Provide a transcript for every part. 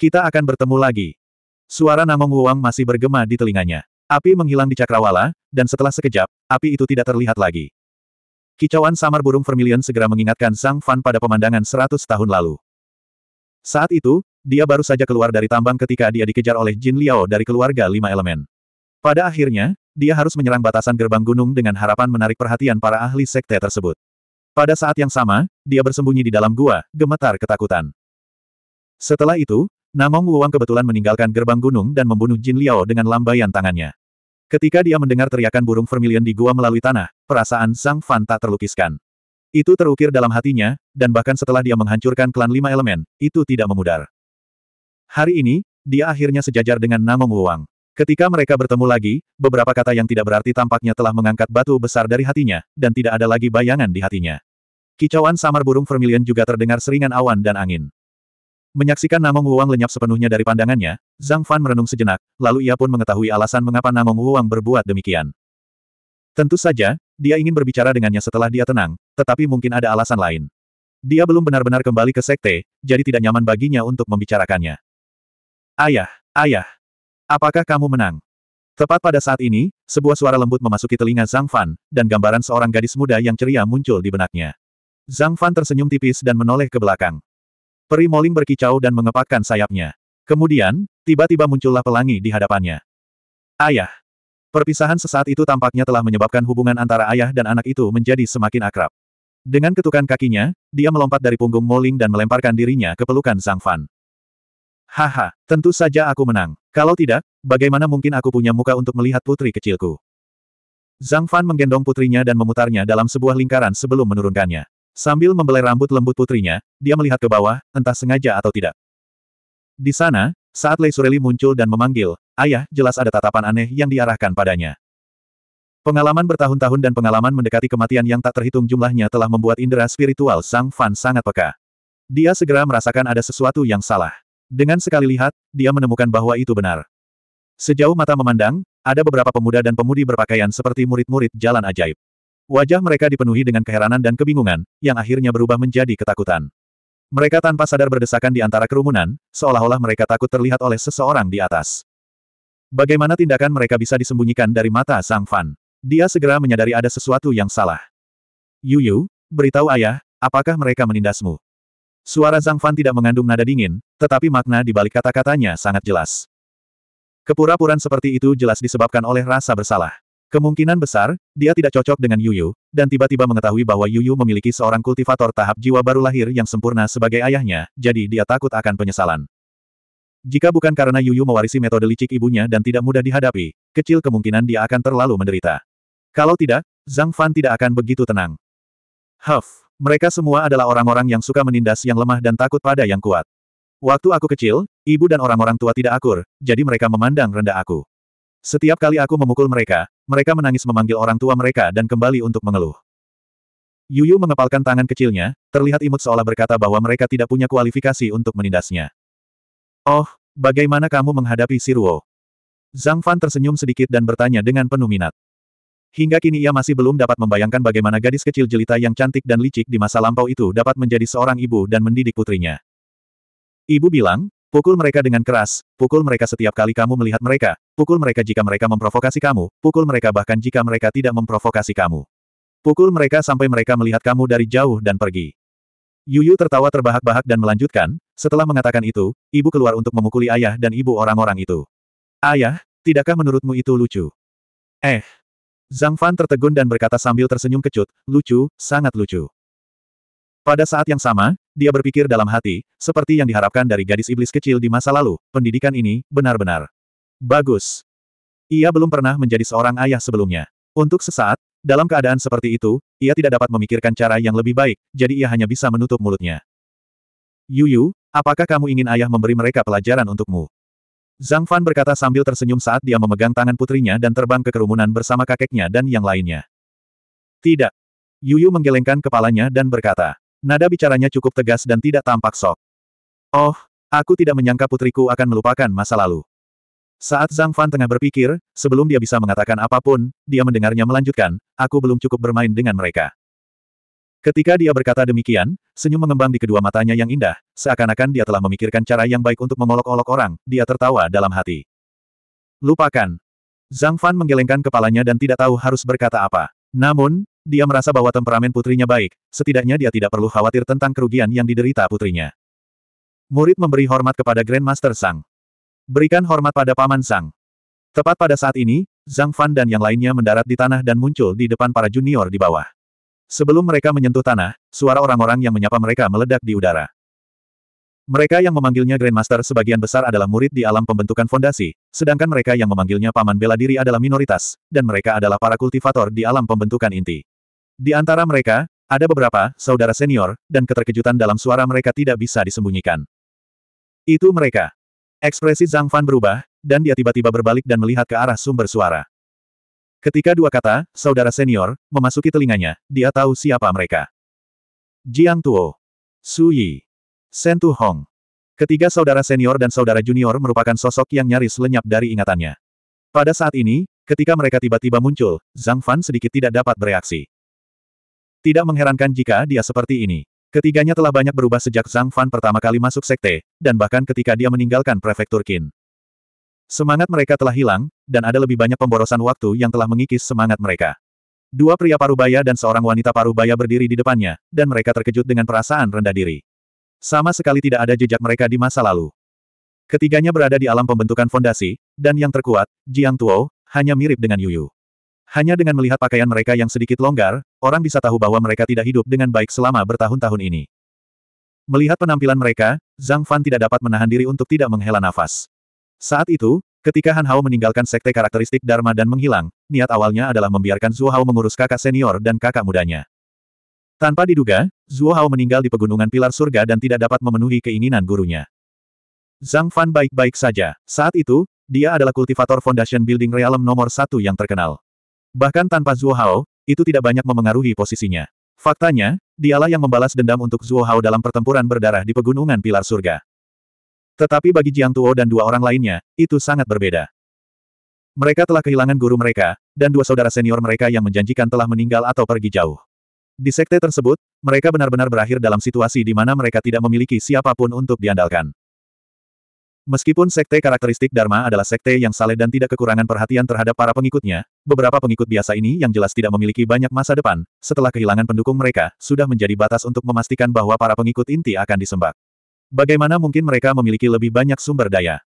Kita akan bertemu lagi. Suara Namong Wuang masih bergema di telinganya. Api menghilang di cakrawala, dan setelah sekejap, api itu tidak terlihat lagi. Kicauan samar burung vermilion segera mengingatkan Sang Fan pada pemandangan seratus tahun lalu. Saat itu, dia baru saja keluar dari tambang ketika dia dikejar oleh Jin Liao dari keluarga lima elemen. Pada akhirnya, dia harus menyerang batasan gerbang gunung dengan harapan menarik perhatian para ahli sekte tersebut. Pada saat yang sama, dia bersembunyi di dalam gua, gemetar ketakutan. Setelah itu, Namong Wuang kebetulan meninggalkan gerbang gunung dan membunuh Jin Liao dengan lambaian tangannya. Ketika dia mendengar teriakan burung vermilion di gua melalui tanah, perasaan sang Fan tak terlukiskan. Itu terukir dalam hatinya, dan bahkan setelah dia menghancurkan klan lima elemen, itu tidak memudar. Hari ini, dia akhirnya sejajar dengan Namong Wuang. Ketika mereka bertemu lagi, beberapa kata yang tidak berarti tampaknya telah mengangkat batu besar dari hatinya, dan tidak ada lagi bayangan di hatinya. Kicauan samar burung vermilion juga terdengar seringan awan dan angin. Menyaksikan Namong Wuang lenyap sepenuhnya dari pandangannya, Zhang Fan merenung sejenak, lalu ia pun mengetahui alasan mengapa Namong Wuang berbuat demikian. Tentu saja, dia ingin berbicara dengannya setelah dia tenang, tetapi mungkin ada alasan lain. Dia belum benar-benar kembali ke sekte, jadi tidak nyaman baginya untuk membicarakannya. Ayah, ayah, apakah kamu menang? Tepat pada saat ini, sebuah suara lembut memasuki telinga Zhang Fan, dan gambaran seorang gadis muda yang ceria muncul di benaknya. Zhang Fan tersenyum tipis dan menoleh ke belakang. Peri Moling berkicau dan mengepakkan sayapnya. Kemudian, tiba-tiba muncullah pelangi di hadapannya. Ayah. Perpisahan sesaat itu tampaknya telah menyebabkan hubungan antara ayah dan anak itu menjadi semakin akrab. Dengan ketukan kakinya, dia melompat dari punggung Moling dan melemparkan dirinya ke pelukan Zhang Fan. Haha, tentu saja aku menang. Kalau tidak, bagaimana mungkin aku punya muka untuk melihat putri kecilku? Zhang Fan menggendong putrinya dan memutarnya dalam sebuah lingkaran sebelum menurunkannya. Sambil membelai rambut lembut putrinya, dia melihat ke bawah, entah sengaja atau tidak. Di sana, saat Lei Sureli muncul dan memanggil, ayah jelas ada tatapan aneh yang diarahkan padanya. Pengalaman bertahun-tahun dan pengalaman mendekati kematian yang tak terhitung jumlahnya telah membuat indera spiritual Sang Fan sangat peka. Dia segera merasakan ada sesuatu yang salah. Dengan sekali lihat, dia menemukan bahwa itu benar. Sejauh mata memandang, ada beberapa pemuda dan pemudi berpakaian seperti murid-murid jalan ajaib. Wajah mereka dipenuhi dengan keheranan dan kebingungan, yang akhirnya berubah menjadi ketakutan. Mereka tanpa sadar berdesakan di antara kerumunan, seolah-olah mereka takut terlihat oleh seseorang di atas. Bagaimana tindakan mereka bisa disembunyikan dari mata Sang Fan? Dia segera menyadari ada sesuatu yang salah. Yu Yu, beritahu ayah, apakah mereka menindasmu? Suara Zhang Fan tidak mengandung nada dingin, tetapi makna di balik kata-katanya sangat jelas. Kepura-puraan seperti itu jelas disebabkan oleh rasa bersalah. Kemungkinan besar, dia tidak cocok dengan Yuyu, dan tiba-tiba mengetahui bahwa Yuyu memiliki seorang kultivator tahap jiwa baru lahir yang sempurna sebagai ayahnya, jadi dia takut akan penyesalan. Jika bukan karena Yuyu mewarisi metode licik ibunya dan tidak mudah dihadapi, kecil kemungkinan dia akan terlalu menderita. Kalau tidak, Zhang Fan tidak akan begitu tenang. Huff, mereka semua adalah orang-orang yang suka menindas yang lemah dan takut pada yang kuat. Waktu aku kecil, ibu dan orang-orang tua tidak akur, jadi mereka memandang rendah aku. Setiap kali aku memukul mereka, mereka menangis memanggil orang tua mereka dan kembali untuk mengeluh. Yuyu mengepalkan tangan kecilnya, terlihat imut seolah berkata bahwa mereka tidak punya kualifikasi untuk menindasnya. Oh, bagaimana kamu menghadapi Siruo? Zhang Fan tersenyum sedikit dan bertanya dengan penuh minat. Hingga kini ia masih belum dapat membayangkan bagaimana gadis kecil jelita yang cantik dan licik di masa lampau itu dapat menjadi seorang ibu dan mendidik putrinya. Ibu bilang, Pukul mereka dengan keras, pukul mereka setiap kali kamu melihat mereka, pukul mereka jika mereka memprovokasi kamu, pukul mereka bahkan jika mereka tidak memprovokasi kamu. Pukul mereka sampai mereka melihat kamu dari jauh dan pergi. Yuyu tertawa terbahak-bahak dan melanjutkan, setelah mengatakan itu, ibu keluar untuk memukuli ayah dan ibu orang-orang itu. Ayah, tidakkah menurutmu itu lucu? Eh. Zhang Fan tertegun dan berkata sambil tersenyum kecut, lucu, sangat lucu. Pada saat yang sama, dia berpikir dalam hati, seperti yang diharapkan dari gadis iblis kecil di masa lalu, pendidikan ini, benar-benar. Bagus. Ia belum pernah menjadi seorang ayah sebelumnya. Untuk sesaat, dalam keadaan seperti itu, ia tidak dapat memikirkan cara yang lebih baik, jadi ia hanya bisa menutup mulutnya. Yuyu, apakah kamu ingin ayah memberi mereka pelajaran untukmu? Zhang Fan berkata sambil tersenyum saat dia memegang tangan putrinya dan terbang ke kerumunan bersama kakeknya dan yang lainnya. Tidak. Yuyu menggelengkan kepalanya dan berkata, Nada bicaranya cukup tegas dan tidak tampak sok. Oh, aku tidak menyangka putriku akan melupakan masa lalu. Saat Zhang Fan tengah berpikir, sebelum dia bisa mengatakan apapun, dia mendengarnya melanjutkan, aku belum cukup bermain dengan mereka. Ketika dia berkata demikian, senyum mengembang di kedua matanya yang indah, seakan-akan dia telah memikirkan cara yang baik untuk mengolok-olok orang, dia tertawa dalam hati. Lupakan. Zhang Fan menggelengkan kepalanya dan tidak tahu harus berkata apa. Namun, dia merasa bahwa temperamen putrinya baik, setidaknya dia tidak perlu khawatir tentang kerugian yang diderita putrinya. Murid memberi hormat kepada Grandmaster Sang. Berikan hormat pada Paman Sang. Tepat pada saat ini, Zhang Fan dan yang lainnya mendarat di tanah dan muncul di depan para junior di bawah. Sebelum mereka menyentuh tanah, suara orang-orang yang menyapa mereka meledak di udara. Mereka yang memanggilnya Grandmaster sebagian besar adalah murid di alam pembentukan fondasi, sedangkan mereka yang memanggilnya Paman Bela Diri adalah minoritas, dan mereka adalah para kultivator di alam pembentukan inti. Di antara mereka, ada beberapa saudara senior, dan keterkejutan dalam suara mereka tidak bisa disembunyikan. Itu mereka. Ekspresi Zhang Fan berubah, dan dia tiba-tiba berbalik dan melihat ke arah sumber suara. Ketika dua kata, saudara senior, memasuki telinganya, dia tahu siapa mereka. Jiang Tuo. Su Yi. Shen Tu Hong. Ketiga saudara senior dan saudara junior merupakan sosok yang nyaris lenyap dari ingatannya. Pada saat ini, ketika mereka tiba-tiba muncul, Zhang Fan sedikit tidak dapat bereaksi. Tidak mengherankan jika dia seperti ini. Ketiganya telah banyak berubah sejak Zhang Fan pertama kali masuk sekte, dan bahkan ketika dia meninggalkan prefektur Qin. Semangat mereka telah hilang, dan ada lebih banyak pemborosan waktu yang telah mengikis semangat mereka. Dua pria parubaya dan seorang wanita parubaya berdiri di depannya, dan mereka terkejut dengan perasaan rendah diri. Sama sekali tidak ada jejak mereka di masa lalu. Ketiganya berada di alam pembentukan fondasi, dan yang terkuat, Jiang Tuo, hanya mirip dengan Yuyu. Hanya dengan melihat pakaian mereka yang sedikit longgar, orang bisa tahu bahwa mereka tidak hidup dengan baik selama bertahun-tahun ini. Melihat penampilan mereka, Zhang Fan tidak dapat menahan diri untuk tidak menghela nafas. Saat itu, ketika Han Hao meninggalkan sekte karakteristik Dharma dan menghilang, niat awalnya adalah membiarkan Zhuo Hao mengurus kakak senior dan kakak mudanya. Tanpa diduga, Zhuo Hao meninggal di pegunungan pilar surga dan tidak dapat memenuhi keinginan gurunya. Zhang Fan baik-baik saja. Saat itu, dia adalah kultivator Foundation Building Realm nomor satu yang terkenal. Bahkan tanpa Zhuo Hao, itu tidak banyak memengaruhi posisinya. Faktanya, dialah yang membalas dendam untuk Zhuo Hao dalam pertempuran berdarah di Pegunungan Pilar Surga. Tetapi bagi Jiang Tuo dan dua orang lainnya, itu sangat berbeda. Mereka telah kehilangan guru mereka, dan dua saudara senior mereka yang menjanjikan telah meninggal atau pergi jauh. Di sekte tersebut, mereka benar-benar berakhir dalam situasi di mana mereka tidak memiliki siapapun untuk diandalkan. Meskipun sekte karakteristik Dharma adalah sekte yang saleh dan tidak kekurangan perhatian terhadap para pengikutnya, beberapa pengikut biasa ini yang jelas tidak memiliki banyak masa depan, setelah kehilangan pendukung mereka, sudah menjadi batas untuk memastikan bahwa para pengikut inti akan disembah. Bagaimana mungkin mereka memiliki lebih banyak sumber daya?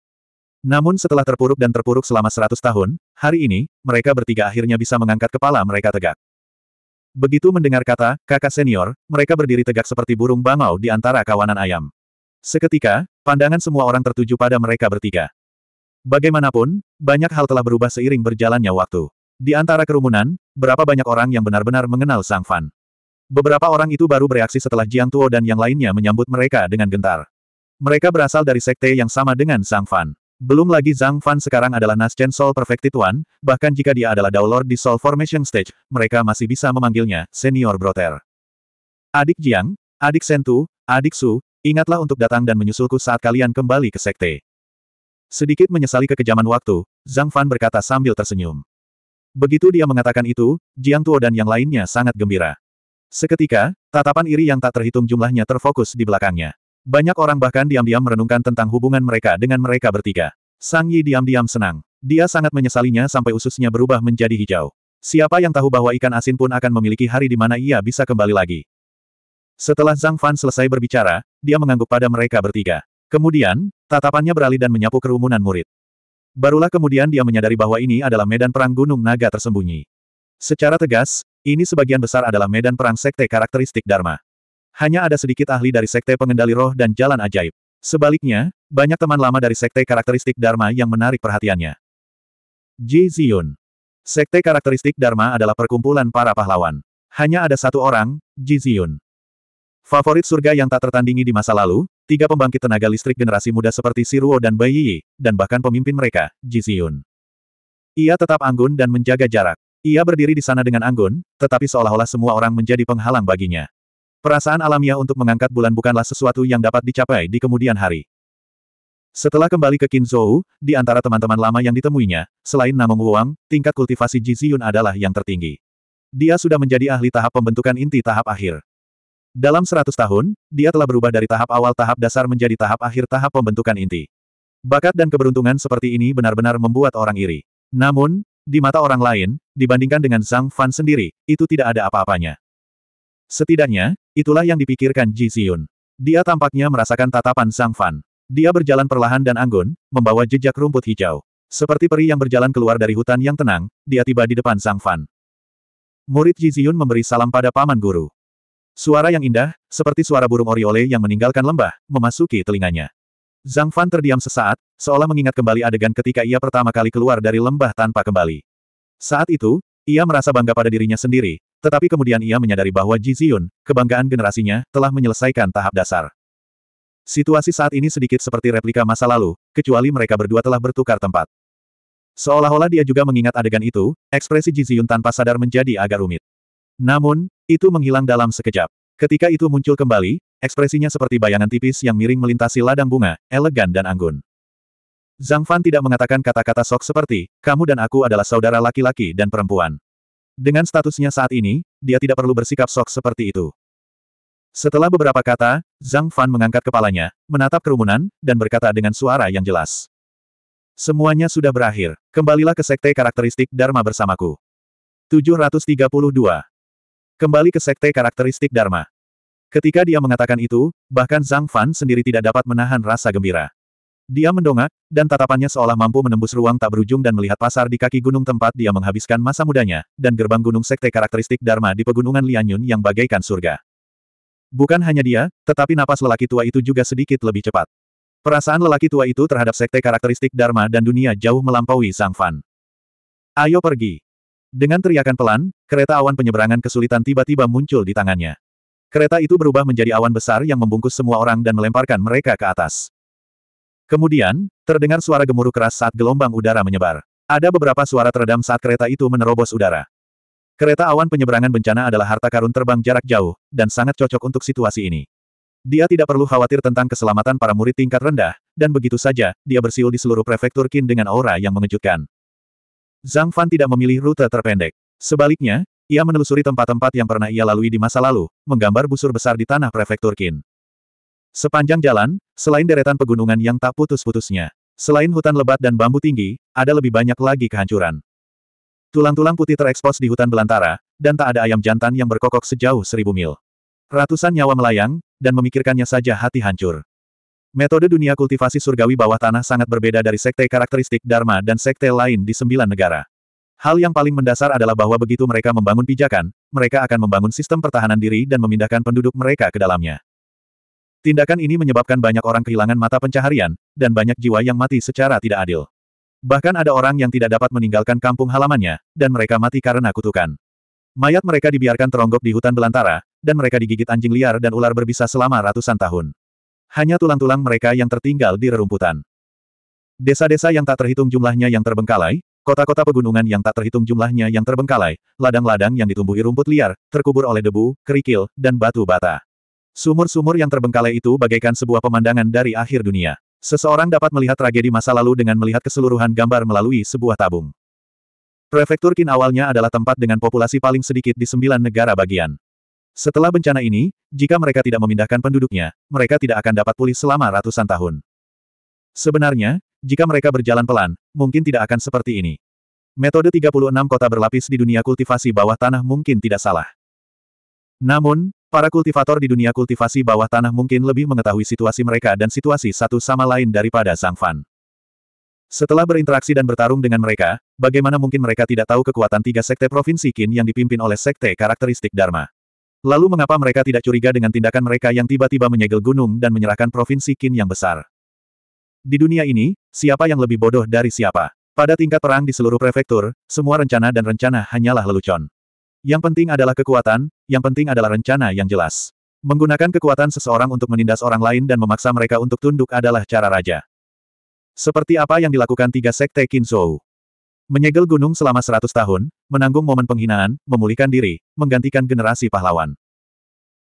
Namun setelah terpuruk dan terpuruk selama 100 tahun, hari ini, mereka bertiga akhirnya bisa mengangkat kepala mereka tegak. Begitu mendengar kata, kakak senior, mereka berdiri tegak seperti burung bangau di antara kawanan ayam. Seketika, pandangan semua orang tertuju pada mereka bertiga. Bagaimanapun, banyak hal telah berubah seiring berjalannya waktu. Di antara kerumunan, berapa banyak orang yang benar-benar mengenal Sang Fan. Beberapa orang itu baru bereaksi setelah Jiang Tuo dan yang lainnya menyambut mereka dengan gentar. Mereka berasal dari sekte yang sama dengan Sang Fan. Belum lagi Zhang Fan sekarang adalah Naschen Soul Perfected One, bahkan jika dia adalah Lord di Soul Formation Stage, mereka masih bisa memanggilnya Senior Brother. Adik Jiang, adik Sentu, adik Su, Ingatlah untuk datang dan menyusulku saat kalian kembali ke sekte. Sedikit menyesali kekejaman waktu, Zhang Fan berkata sambil tersenyum. Begitu dia mengatakan itu, Jiang Tuo dan yang lainnya sangat gembira. Seketika, tatapan iri yang tak terhitung jumlahnya terfokus di belakangnya. Banyak orang bahkan diam-diam merenungkan tentang hubungan mereka dengan mereka bertiga. Sang Yi diam-diam senang. Dia sangat menyesalinya sampai ususnya berubah menjadi hijau. Siapa yang tahu bahwa ikan asin pun akan memiliki hari di mana ia bisa kembali lagi. Setelah Zhang Fan selesai berbicara, dia mengangguk pada mereka bertiga. Kemudian, tatapannya beralih dan menyapu kerumunan murid. Barulah kemudian dia menyadari bahwa ini adalah medan perang Gunung Naga tersembunyi. Secara tegas, ini sebagian besar adalah medan perang sekte karakteristik Dharma. Hanya ada sedikit ahli dari sekte pengendali roh dan jalan ajaib. Sebaliknya, banyak teman lama dari sekte karakteristik Dharma yang menarik perhatiannya. Ji Sekte karakteristik Dharma adalah perkumpulan para pahlawan. Hanya ada satu orang, Ji Favorit surga yang tak tertandingi di masa lalu, tiga pembangkit tenaga listrik generasi muda seperti Siruo dan Bai Yi, dan bahkan pemimpin mereka, Ji Ziyun. Ia tetap anggun dan menjaga jarak. Ia berdiri di sana dengan anggun, tetapi seolah-olah semua orang menjadi penghalang baginya. Perasaan alamiah untuk mengangkat bulan bukanlah sesuatu yang dapat dicapai di kemudian hari. Setelah kembali ke Kinzhou di antara teman-teman lama yang ditemuinya, selain Namong Wang, tingkat kultivasi Ji Ziyun adalah yang tertinggi. Dia sudah menjadi ahli tahap pembentukan inti tahap akhir. Dalam seratus tahun, dia telah berubah dari tahap awal tahap dasar menjadi tahap akhir tahap pembentukan inti. Bakat dan keberuntungan seperti ini benar-benar membuat orang iri. Namun, di mata orang lain, dibandingkan dengan Zhang Fan sendiri, itu tidak ada apa-apanya. Setidaknya, itulah yang dipikirkan Ji Ziyun. Dia tampaknya merasakan tatapan Zhang Fan. Dia berjalan perlahan dan anggun, membawa jejak rumput hijau. Seperti peri yang berjalan keluar dari hutan yang tenang, dia tiba di depan Zhang Fan. Murid Ji Ziyun memberi salam pada paman guru. Suara yang indah, seperti suara burung oriole yang meninggalkan lembah, memasuki telinganya. Zhang Fan terdiam sesaat, seolah mengingat kembali adegan ketika ia pertama kali keluar dari lembah tanpa kembali. Saat itu, ia merasa bangga pada dirinya sendiri, tetapi kemudian ia menyadari bahwa Ji Ziyun, kebanggaan generasinya, telah menyelesaikan tahap dasar. Situasi saat ini sedikit seperti replika masa lalu, kecuali mereka berdua telah bertukar tempat. Seolah-olah dia juga mengingat adegan itu, ekspresi Ji Ziyun tanpa sadar menjadi agak rumit. Namun, itu menghilang dalam sekejap. Ketika itu muncul kembali, ekspresinya seperti bayangan tipis yang miring melintasi ladang bunga, elegan dan anggun. Zhang Fan tidak mengatakan kata-kata sok seperti, kamu dan aku adalah saudara laki-laki dan perempuan. Dengan statusnya saat ini, dia tidak perlu bersikap sok seperti itu. Setelah beberapa kata, Zhang Fan mengangkat kepalanya, menatap kerumunan, dan berkata dengan suara yang jelas. Semuanya sudah berakhir, kembalilah ke sekte karakteristik Dharma bersamaku. 732. Kembali ke sekte karakteristik Dharma. Ketika dia mengatakan itu, bahkan Zhang Fan sendiri tidak dapat menahan rasa gembira. Dia mendongak, dan tatapannya seolah mampu menembus ruang tak berujung dan melihat pasar di kaki gunung tempat dia menghabiskan masa mudanya, dan gerbang gunung sekte karakteristik Dharma di pegunungan Lianyun yang bagaikan surga. Bukan hanya dia, tetapi napas lelaki tua itu juga sedikit lebih cepat. Perasaan lelaki tua itu terhadap sekte karakteristik Dharma dan dunia jauh melampaui Zhang Fan. Ayo pergi. Dengan teriakan pelan, kereta awan penyeberangan kesulitan tiba-tiba muncul di tangannya. Kereta itu berubah menjadi awan besar yang membungkus semua orang dan melemparkan mereka ke atas. Kemudian, terdengar suara gemuruh keras saat gelombang udara menyebar. Ada beberapa suara teredam saat kereta itu menerobos udara. Kereta awan penyeberangan bencana adalah harta karun terbang jarak jauh, dan sangat cocok untuk situasi ini. Dia tidak perlu khawatir tentang keselamatan para murid tingkat rendah, dan begitu saja, dia bersiul di seluruh prefektur Qin dengan aura yang mengejutkan. Zhang Fan tidak memilih rute terpendek. Sebaliknya, ia menelusuri tempat-tempat yang pernah ia lalui di masa lalu, menggambar busur besar di tanah prefektur Qin. Sepanjang jalan, selain deretan pegunungan yang tak putus-putusnya, selain hutan lebat dan bambu tinggi, ada lebih banyak lagi kehancuran. Tulang-tulang putih terekspos di hutan belantara, dan tak ada ayam jantan yang berkokok sejauh seribu mil. Ratusan nyawa melayang, dan memikirkannya saja hati hancur. Metode dunia kultivasi surgawi bawah tanah sangat berbeda dari sekte karakteristik Dharma dan sekte lain di sembilan negara. Hal yang paling mendasar adalah bahwa begitu mereka membangun pijakan, mereka akan membangun sistem pertahanan diri dan memindahkan penduduk mereka ke dalamnya. Tindakan ini menyebabkan banyak orang kehilangan mata pencaharian, dan banyak jiwa yang mati secara tidak adil. Bahkan ada orang yang tidak dapat meninggalkan kampung halamannya, dan mereka mati karena kutukan. Mayat mereka dibiarkan teronggok di hutan belantara, dan mereka digigit anjing liar dan ular berbisa selama ratusan tahun. Hanya tulang-tulang mereka yang tertinggal di rerumputan. Desa-desa yang tak terhitung jumlahnya yang terbengkalai, kota-kota pegunungan yang tak terhitung jumlahnya yang terbengkalai, ladang-ladang yang ditumbuhi rumput liar, terkubur oleh debu, kerikil, dan batu bata. Sumur-sumur yang terbengkalai itu bagaikan sebuah pemandangan dari akhir dunia. Seseorang dapat melihat tragedi masa lalu dengan melihat keseluruhan gambar melalui sebuah tabung. Prefektur Qin awalnya adalah tempat dengan populasi paling sedikit di sembilan negara bagian. Setelah bencana ini, jika mereka tidak memindahkan penduduknya, mereka tidak akan dapat pulih selama ratusan tahun. Sebenarnya, jika mereka berjalan pelan, mungkin tidak akan seperti ini. Metode 36 kota berlapis di dunia kultivasi bawah tanah mungkin tidak salah. Namun, para kultivator di dunia kultivasi bawah tanah mungkin lebih mengetahui situasi mereka dan situasi satu sama lain daripada Sang Fan. Setelah berinteraksi dan bertarung dengan mereka, bagaimana mungkin mereka tidak tahu kekuatan tiga sekte Provinsi Qin yang dipimpin oleh sekte karakteristik Dharma. Lalu mengapa mereka tidak curiga dengan tindakan mereka yang tiba-tiba menyegel gunung dan menyerahkan provinsi Qin yang besar? Di dunia ini, siapa yang lebih bodoh dari siapa? Pada tingkat perang di seluruh prefektur, semua rencana dan rencana hanyalah lelucon. Yang penting adalah kekuatan, yang penting adalah rencana yang jelas. Menggunakan kekuatan seseorang untuk menindas orang lain dan memaksa mereka untuk tunduk adalah cara raja. Seperti apa yang dilakukan tiga sekte Qin Zhou. Menyegel gunung selama seratus tahun, menanggung momen penghinaan, memulihkan diri, menggantikan generasi pahlawan.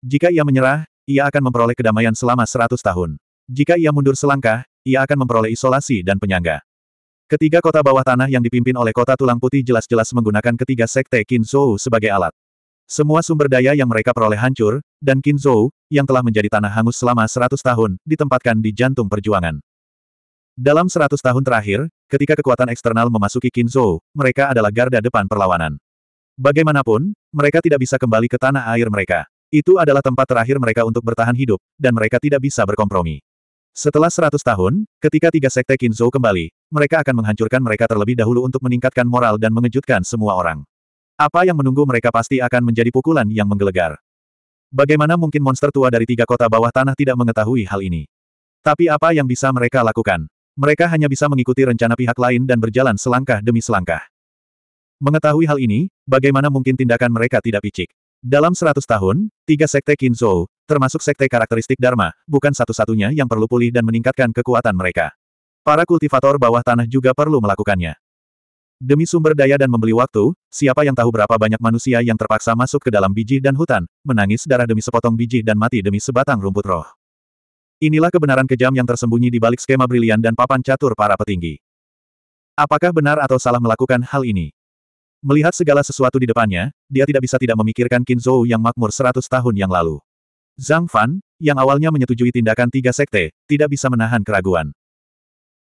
Jika ia menyerah, ia akan memperoleh kedamaian selama seratus tahun. Jika ia mundur selangkah, ia akan memperoleh isolasi dan penyangga. Ketiga kota bawah tanah yang dipimpin oleh kota tulang putih jelas-jelas menggunakan ketiga sekte Kinzhou sebagai alat. Semua sumber daya yang mereka peroleh hancur, dan Kinzhou, yang telah menjadi tanah hangus selama seratus tahun, ditempatkan di jantung perjuangan. Dalam seratus tahun terakhir, ketika kekuatan eksternal memasuki Kinzo, mereka adalah garda depan perlawanan. Bagaimanapun, mereka tidak bisa kembali ke tanah air mereka. Itu adalah tempat terakhir mereka untuk bertahan hidup, dan mereka tidak bisa berkompromi. Setelah seratus tahun, ketika tiga sekte Kinzo kembali, mereka akan menghancurkan mereka terlebih dahulu untuk meningkatkan moral dan mengejutkan semua orang. Apa yang menunggu mereka pasti akan menjadi pukulan yang menggelegar. Bagaimana mungkin monster tua dari tiga kota bawah tanah tidak mengetahui hal ini? Tapi apa yang bisa mereka lakukan? Mereka hanya bisa mengikuti rencana pihak lain dan berjalan selangkah demi selangkah. Mengetahui hal ini, bagaimana mungkin tindakan mereka tidak picik? Dalam seratus tahun, tiga sekte Kinzo, termasuk sekte karakteristik Dharma, bukan satu-satunya yang perlu pulih dan meningkatkan kekuatan mereka. Para kultivator bawah tanah juga perlu melakukannya. Demi sumber daya dan membeli waktu, siapa yang tahu berapa banyak manusia yang terpaksa masuk ke dalam biji dan hutan, menangis darah demi sepotong biji dan mati demi sebatang rumput roh. Inilah kebenaran kejam yang tersembunyi di balik skema brilian dan papan catur para petinggi. Apakah benar atau salah melakukan hal ini? Melihat segala sesuatu di depannya, dia tidak bisa tidak memikirkan Qin Zhou yang makmur 100 tahun yang lalu. Zhang Fan, yang awalnya menyetujui tindakan tiga sekte, tidak bisa menahan keraguan.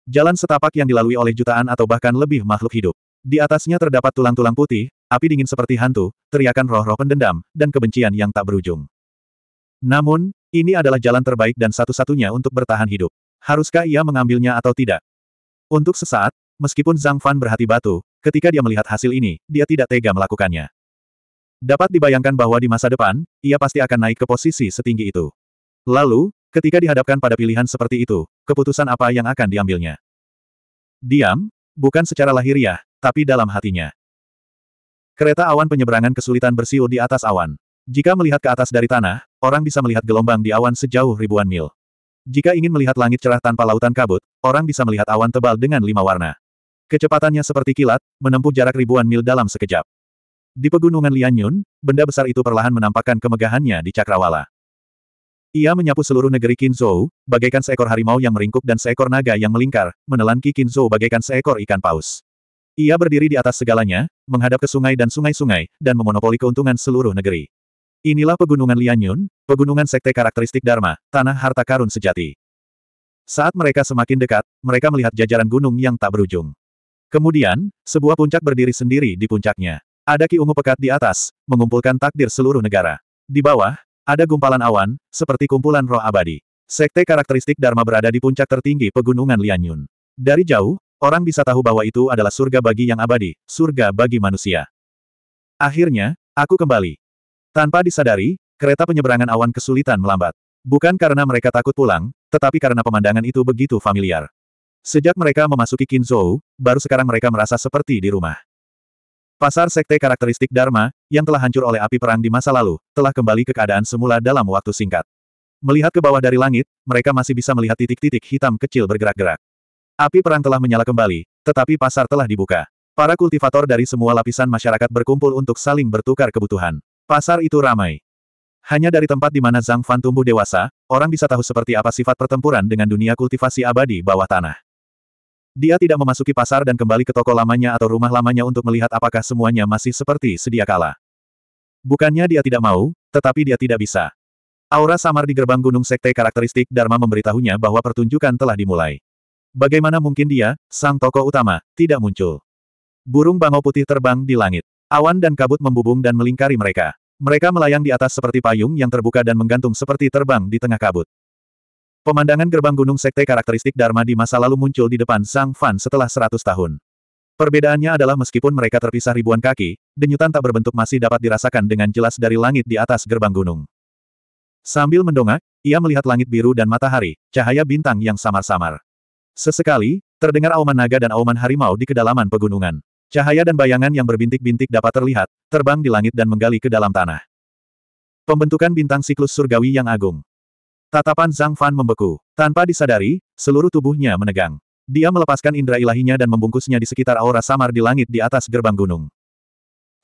Jalan setapak yang dilalui oleh jutaan atau bahkan lebih makhluk hidup. Di atasnya terdapat tulang-tulang putih, api dingin seperti hantu, teriakan roh-roh pendendam, dan kebencian yang tak berujung. Namun, ini adalah jalan terbaik dan satu-satunya untuk bertahan hidup. Haruskah ia mengambilnya atau tidak? Untuk sesaat, meskipun Zhang Fan berhati batu, ketika dia melihat hasil ini, dia tidak tega melakukannya. Dapat dibayangkan bahwa di masa depan, ia pasti akan naik ke posisi setinggi itu. Lalu, ketika dihadapkan pada pilihan seperti itu, keputusan apa yang akan diambilnya? Diam, bukan secara lahiriah, tapi dalam hatinya. Kereta awan penyeberangan kesulitan bersiul di atas awan. Jika melihat ke atas dari tanah, orang bisa melihat gelombang di awan sejauh ribuan mil. Jika ingin melihat langit cerah tanpa lautan kabut, orang bisa melihat awan tebal dengan lima warna. Kecepatannya seperti kilat, menempuh jarak ribuan mil dalam sekejap. Di pegunungan Lianyun, benda besar itu perlahan menampakkan kemegahannya di cakrawala. Ia menyapu seluruh negeri Kinzhou, bagaikan seekor harimau yang meringkuk dan seekor naga yang melingkar, menelan Ki Kinzhou bagaikan seekor ikan paus. Ia berdiri di atas segalanya, menghadap ke sungai dan sungai-sungai, dan memonopoli keuntungan seluruh negeri. Inilah pegunungan Lianyun, pegunungan sekte karakteristik Dharma, tanah harta karun sejati. Saat mereka semakin dekat, mereka melihat jajaran gunung yang tak berujung. Kemudian, sebuah puncak berdiri sendiri di puncaknya. Ada ki ungu pekat di atas, mengumpulkan takdir seluruh negara. Di bawah, ada gumpalan awan, seperti kumpulan roh abadi. Sekte karakteristik Dharma berada di puncak tertinggi pegunungan Lianyun. Dari jauh, Orang bisa tahu bahwa itu adalah surga bagi yang abadi, surga bagi manusia. Akhirnya, aku kembali. Tanpa disadari, kereta penyeberangan awan kesulitan melambat. Bukan karena mereka takut pulang, tetapi karena pemandangan itu begitu familiar. Sejak mereka memasuki Kinzhou, baru sekarang mereka merasa seperti di rumah. Pasar sekte karakteristik Dharma, yang telah hancur oleh api perang di masa lalu, telah kembali ke keadaan semula dalam waktu singkat. Melihat ke bawah dari langit, mereka masih bisa melihat titik-titik hitam kecil bergerak-gerak. Api perang telah menyala kembali, tetapi pasar telah dibuka. Para kultivator dari semua lapisan masyarakat berkumpul untuk saling bertukar kebutuhan. Pasar itu ramai. Hanya dari tempat di mana Zhang Fan tumbuh dewasa, orang bisa tahu seperti apa sifat pertempuran dengan dunia kultivasi abadi bawah tanah. Dia tidak memasuki pasar dan kembali ke toko lamanya atau rumah lamanya untuk melihat apakah semuanya masih seperti sedia kala. Bukannya dia tidak mau, tetapi dia tidak bisa. Aura samar di gerbang gunung sekte karakteristik Dharma memberitahunya bahwa pertunjukan telah dimulai. Bagaimana mungkin dia, sang toko utama, tidak muncul? Burung bangau putih terbang di langit. Awan dan kabut membubung dan melingkari mereka. Mereka melayang di atas seperti payung yang terbuka dan menggantung seperti terbang di tengah kabut. Pemandangan gerbang gunung sekte karakteristik Dharma di masa lalu muncul di depan Sang Fan setelah 100 tahun. Perbedaannya adalah meskipun mereka terpisah ribuan kaki, denyutan tak berbentuk masih dapat dirasakan dengan jelas dari langit di atas gerbang gunung. Sambil mendongak, ia melihat langit biru dan matahari, cahaya bintang yang samar-samar. Sesekali, terdengar auman naga dan auman harimau di kedalaman pegunungan. Cahaya dan bayangan yang berbintik-bintik dapat terlihat, terbang di langit dan menggali ke dalam tanah. Pembentukan bintang siklus surgawi yang agung. Tatapan Zhang Fan membeku. Tanpa disadari, seluruh tubuhnya menegang. Dia melepaskan indera ilahinya dan membungkusnya di sekitar aura samar di langit di atas gerbang gunung.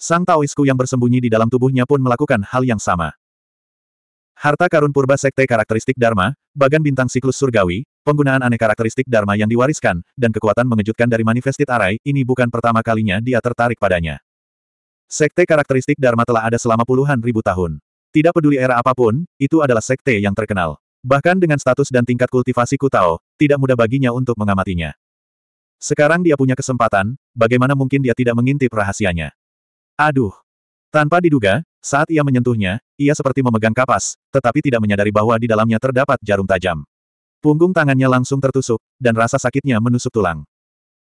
Sang Taoisku yang bersembunyi di dalam tubuhnya pun melakukan hal yang sama. Harta karun purba sekte karakteristik Dharma, bagan bintang siklus surgawi, Penggunaan aneh karakteristik Dharma yang diwariskan, dan kekuatan mengejutkan dari Manifested arai ini bukan pertama kalinya dia tertarik padanya. Sekte karakteristik Dharma telah ada selama puluhan ribu tahun. Tidak peduli era apapun, itu adalah sekte yang terkenal. Bahkan dengan status dan tingkat kultivasi Kutao, tidak mudah baginya untuk mengamatinya. Sekarang dia punya kesempatan, bagaimana mungkin dia tidak mengintip rahasianya. Aduh! Tanpa diduga, saat ia menyentuhnya, ia seperti memegang kapas, tetapi tidak menyadari bahwa di dalamnya terdapat jarum tajam. Punggung tangannya langsung tertusuk, dan rasa sakitnya menusuk tulang.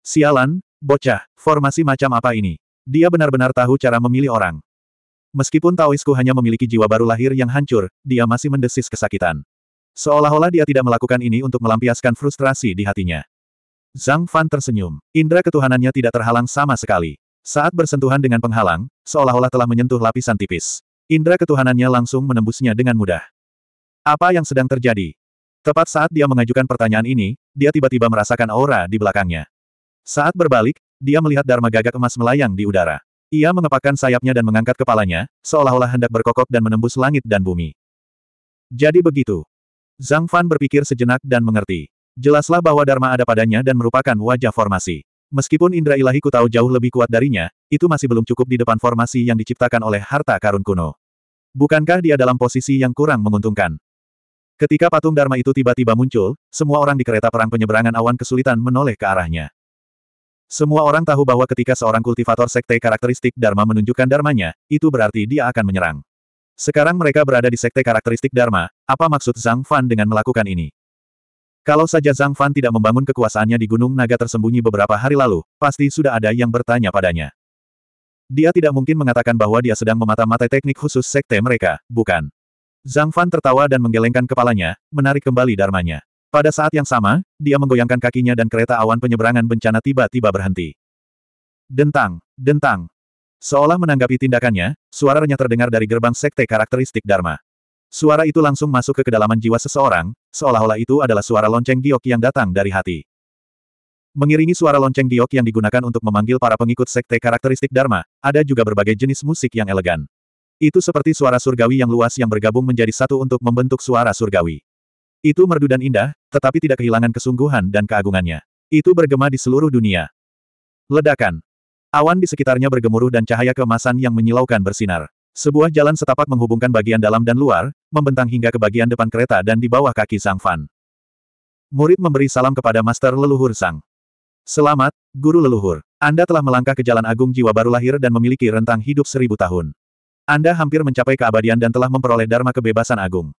Sialan, bocah, formasi macam apa ini? Dia benar-benar tahu cara memilih orang. Meskipun Taoisku hanya memiliki jiwa baru lahir yang hancur, dia masih mendesis kesakitan. Seolah-olah dia tidak melakukan ini untuk melampiaskan frustrasi di hatinya. Zhang Fan tersenyum. Indra ketuhanannya tidak terhalang sama sekali. Saat bersentuhan dengan penghalang, seolah-olah telah menyentuh lapisan tipis. Indra ketuhanannya langsung menembusnya dengan mudah. Apa yang sedang terjadi? Tepat saat dia mengajukan pertanyaan ini, dia tiba-tiba merasakan aura di belakangnya. Saat berbalik, dia melihat Dharma gagak emas melayang di udara. Ia mengepakkan sayapnya dan mengangkat kepalanya, seolah-olah hendak berkokok dan menembus langit dan bumi. Jadi begitu. Zhang Fan berpikir sejenak dan mengerti. Jelaslah bahwa Dharma ada padanya dan merupakan wajah formasi. Meskipun indra ilahi ku tahu jauh lebih kuat darinya, itu masih belum cukup di depan formasi yang diciptakan oleh harta karun kuno. Bukankah dia dalam posisi yang kurang menguntungkan? Ketika patung Dharma itu tiba-tiba muncul, semua orang di kereta perang penyeberangan awan kesulitan menoleh ke arahnya. Semua orang tahu bahwa ketika seorang kultivator sekte karakteristik Dharma menunjukkan Dharmanya, itu berarti dia akan menyerang. Sekarang mereka berada di sekte karakteristik Dharma, apa maksud Zhang Fan dengan melakukan ini? Kalau saja Zhang Fan tidak membangun kekuasaannya di Gunung Naga tersembunyi beberapa hari lalu, pasti sudah ada yang bertanya padanya. Dia tidak mungkin mengatakan bahwa dia sedang memata-matai teknik khusus sekte mereka, bukan? Zhang Fan tertawa dan menggelengkan kepalanya, menarik kembali darmanya. Pada saat yang sama, dia menggoyangkan kakinya dan kereta awan penyeberangan bencana tiba-tiba berhenti. Dentang, dentang. Seolah menanggapi tindakannya, suara renyah terdengar dari gerbang sekte karakteristik Dharma. Suara itu langsung masuk ke kedalaman jiwa seseorang, seolah-olah itu adalah suara lonceng giok yang datang dari hati. Mengiringi suara lonceng giok yang digunakan untuk memanggil para pengikut sekte karakteristik Dharma, ada juga berbagai jenis musik yang elegan. Itu seperti suara surgawi yang luas yang bergabung menjadi satu untuk membentuk suara surgawi. Itu merdu dan indah, tetapi tidak kehilangan kesungguhan dan keagungannya. Itu bergema di seluruh dunia. Ledakan. Awan di sekitarnya bergemuruh dan cahaya kemasan yang menyilaukan bersinar. Sebuah jalan setapak menghubungkan bagian dalam dan luar, membentang hingga ke bagian depan kereta dan di bawah kaki Sang Fan. Murid memberi salam kepada Master Leluhur Sang. Selamat, Guru Leluhur. Anda telah melangkah ke jalan agung jiwa baru lahir dan memiliki rentang hidup seribu tahun. Anda hampir mencapai keabadian dan telah memperoleh Dharma kebebasan agung.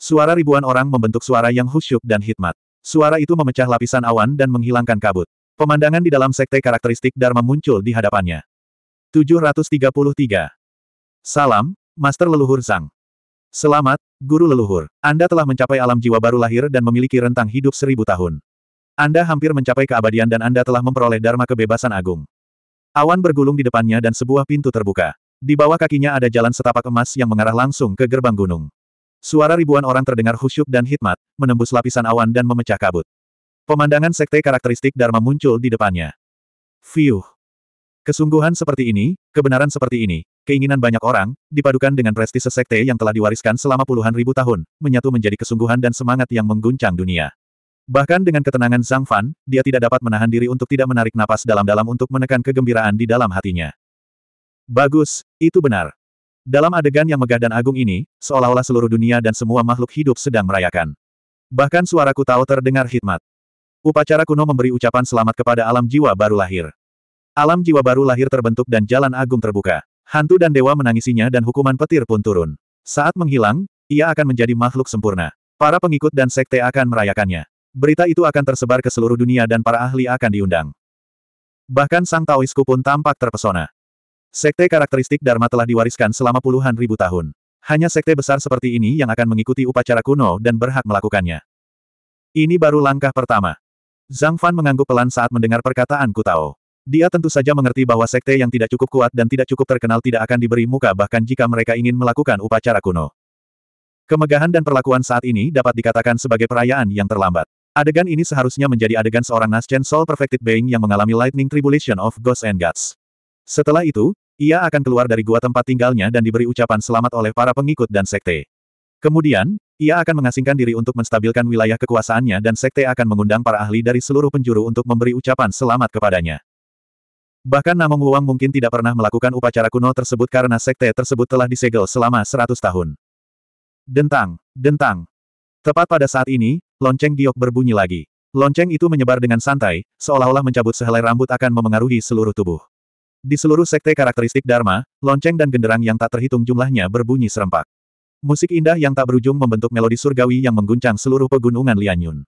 Suara ribuan orang membentuk suara yang khusyuk dan hikmat. Suara itu memecah lapisan awan dan menghilangkan kabut. Pemandangan di dalam sekte karakteristik Dharma muncul di hadapannya. 733. Salam, Master Leluhur sang. Selamat, Guru Leluhur. Anda telah mencapai alam jiwa baru lahir dan memiliki rentang hidup seribu tahun. Anda hampir mencapai keabadian dan Anda telah memperoleh Dharma kebebasan agung. Awan bergulung di depannya dan sebuah pintu terbuka. Di bawah kakinya ada jalan setapak emas yang mengarah langsung ke gerbang gunung. Suara ribuan orang terdengar khusyuk dan hikmat, menembus lapisan awan dan memecah kabut. Pemandangan sekte karakteristik Dharma muncul di depannya. Fiuh. Kesungguhan seperti ini, kebenaran seperti ini, keinginan banyak orang, dipadukan dengan prestise sekte yang telah diwariskan selama puluhan ribu tahun, menyatu menjadi kesungguhan dan semangat yang mengguncang dunia. Bahkan dengan ketenangan Zhang Fan, dia tidak dapat menahan diri untuk tidak menarik napas dalam-dalam untuk menekan kegembiraan di dalam hatinya. Bagus, itu benar. Dalam adegan yang megah dan agung ini, seolah-olah seluruh dunia dan semua makhluk hidup sedang merayakan. Bahkan suaraku tahu terdengar hikmat. Upacara kuno memberi ucapan selamat kepada alam jiwa baru lahir. Alam jiwa baru lahir terbentuk dan jalan agung terbuka. Hantu dan dewa menangisinya dan hukuman petir pun turun. Saat menghilang, ia akan menjadi makhluk sempurna. Para pengikut dan sekte akan merayakannya. Berita itu akan tersebar ke seluruh dunia dan para ahli akan diundang. Bahkan sang Taoisku pun tampak terpesona. Sekte karakteristik Dharma telah diwariskan selama puluhan ribu tahun. Hanya sekte besar seperti ini yang akan mengikuti upacara kuno dan berhak melakukannya. Ini baru langkah pertama. Zhang Fan mengangguk pelan saat mendengar perkataan Kutao. Dia tentu saja mengerti bahwa sekte yang tidak cukup kuat dan tidak cukup terkenal tidak akan diberi muka bahkan jika mereka ingin melakukan upacara kuno. Kemegahan dan perlakuan saat ini dapat dikatakan sebagai perayaan yang terlambat. Adegan ini seharusnya menjadi adegan seorang Naschen Soul Perfected Being yang mengalami Lightning Tribulation of Ghosts and Gods. Setelah itu, ia akan keluar dari gua tempat tinggalnya dan diberi ucapan selamat oleh para pengikut dan sekte. Kemudian, ia akan mengasingkan diri untuk menstabilkan wilayah kekuasaannya dan sekte akan mengundang para ahli dari seluruh penjuru untuk memberi ucapan selamat kepadanya. Bahkan Namong Wuang mungkin tidak pernah melakukan upacara kuno tersebut karena sekte tersebut telah disegel selama 100 tahun. Dentang, dentang. Tepat pada saat ini, lonceng giok berbunyi lagi. Lonceng itu menyebar dengan santai, seolah-olah mencabut sehelai rambut akan memengaruhi seluruh tubuh. Di seluruh sekte karakteristik Dharma, lonceng dan genderang yang tak terhitung jumlahnya berbunyi serempak. Musik indah yang tak berujung membentuk melodi surgawi yang mengguncang seluruh pegunungan Lianyun.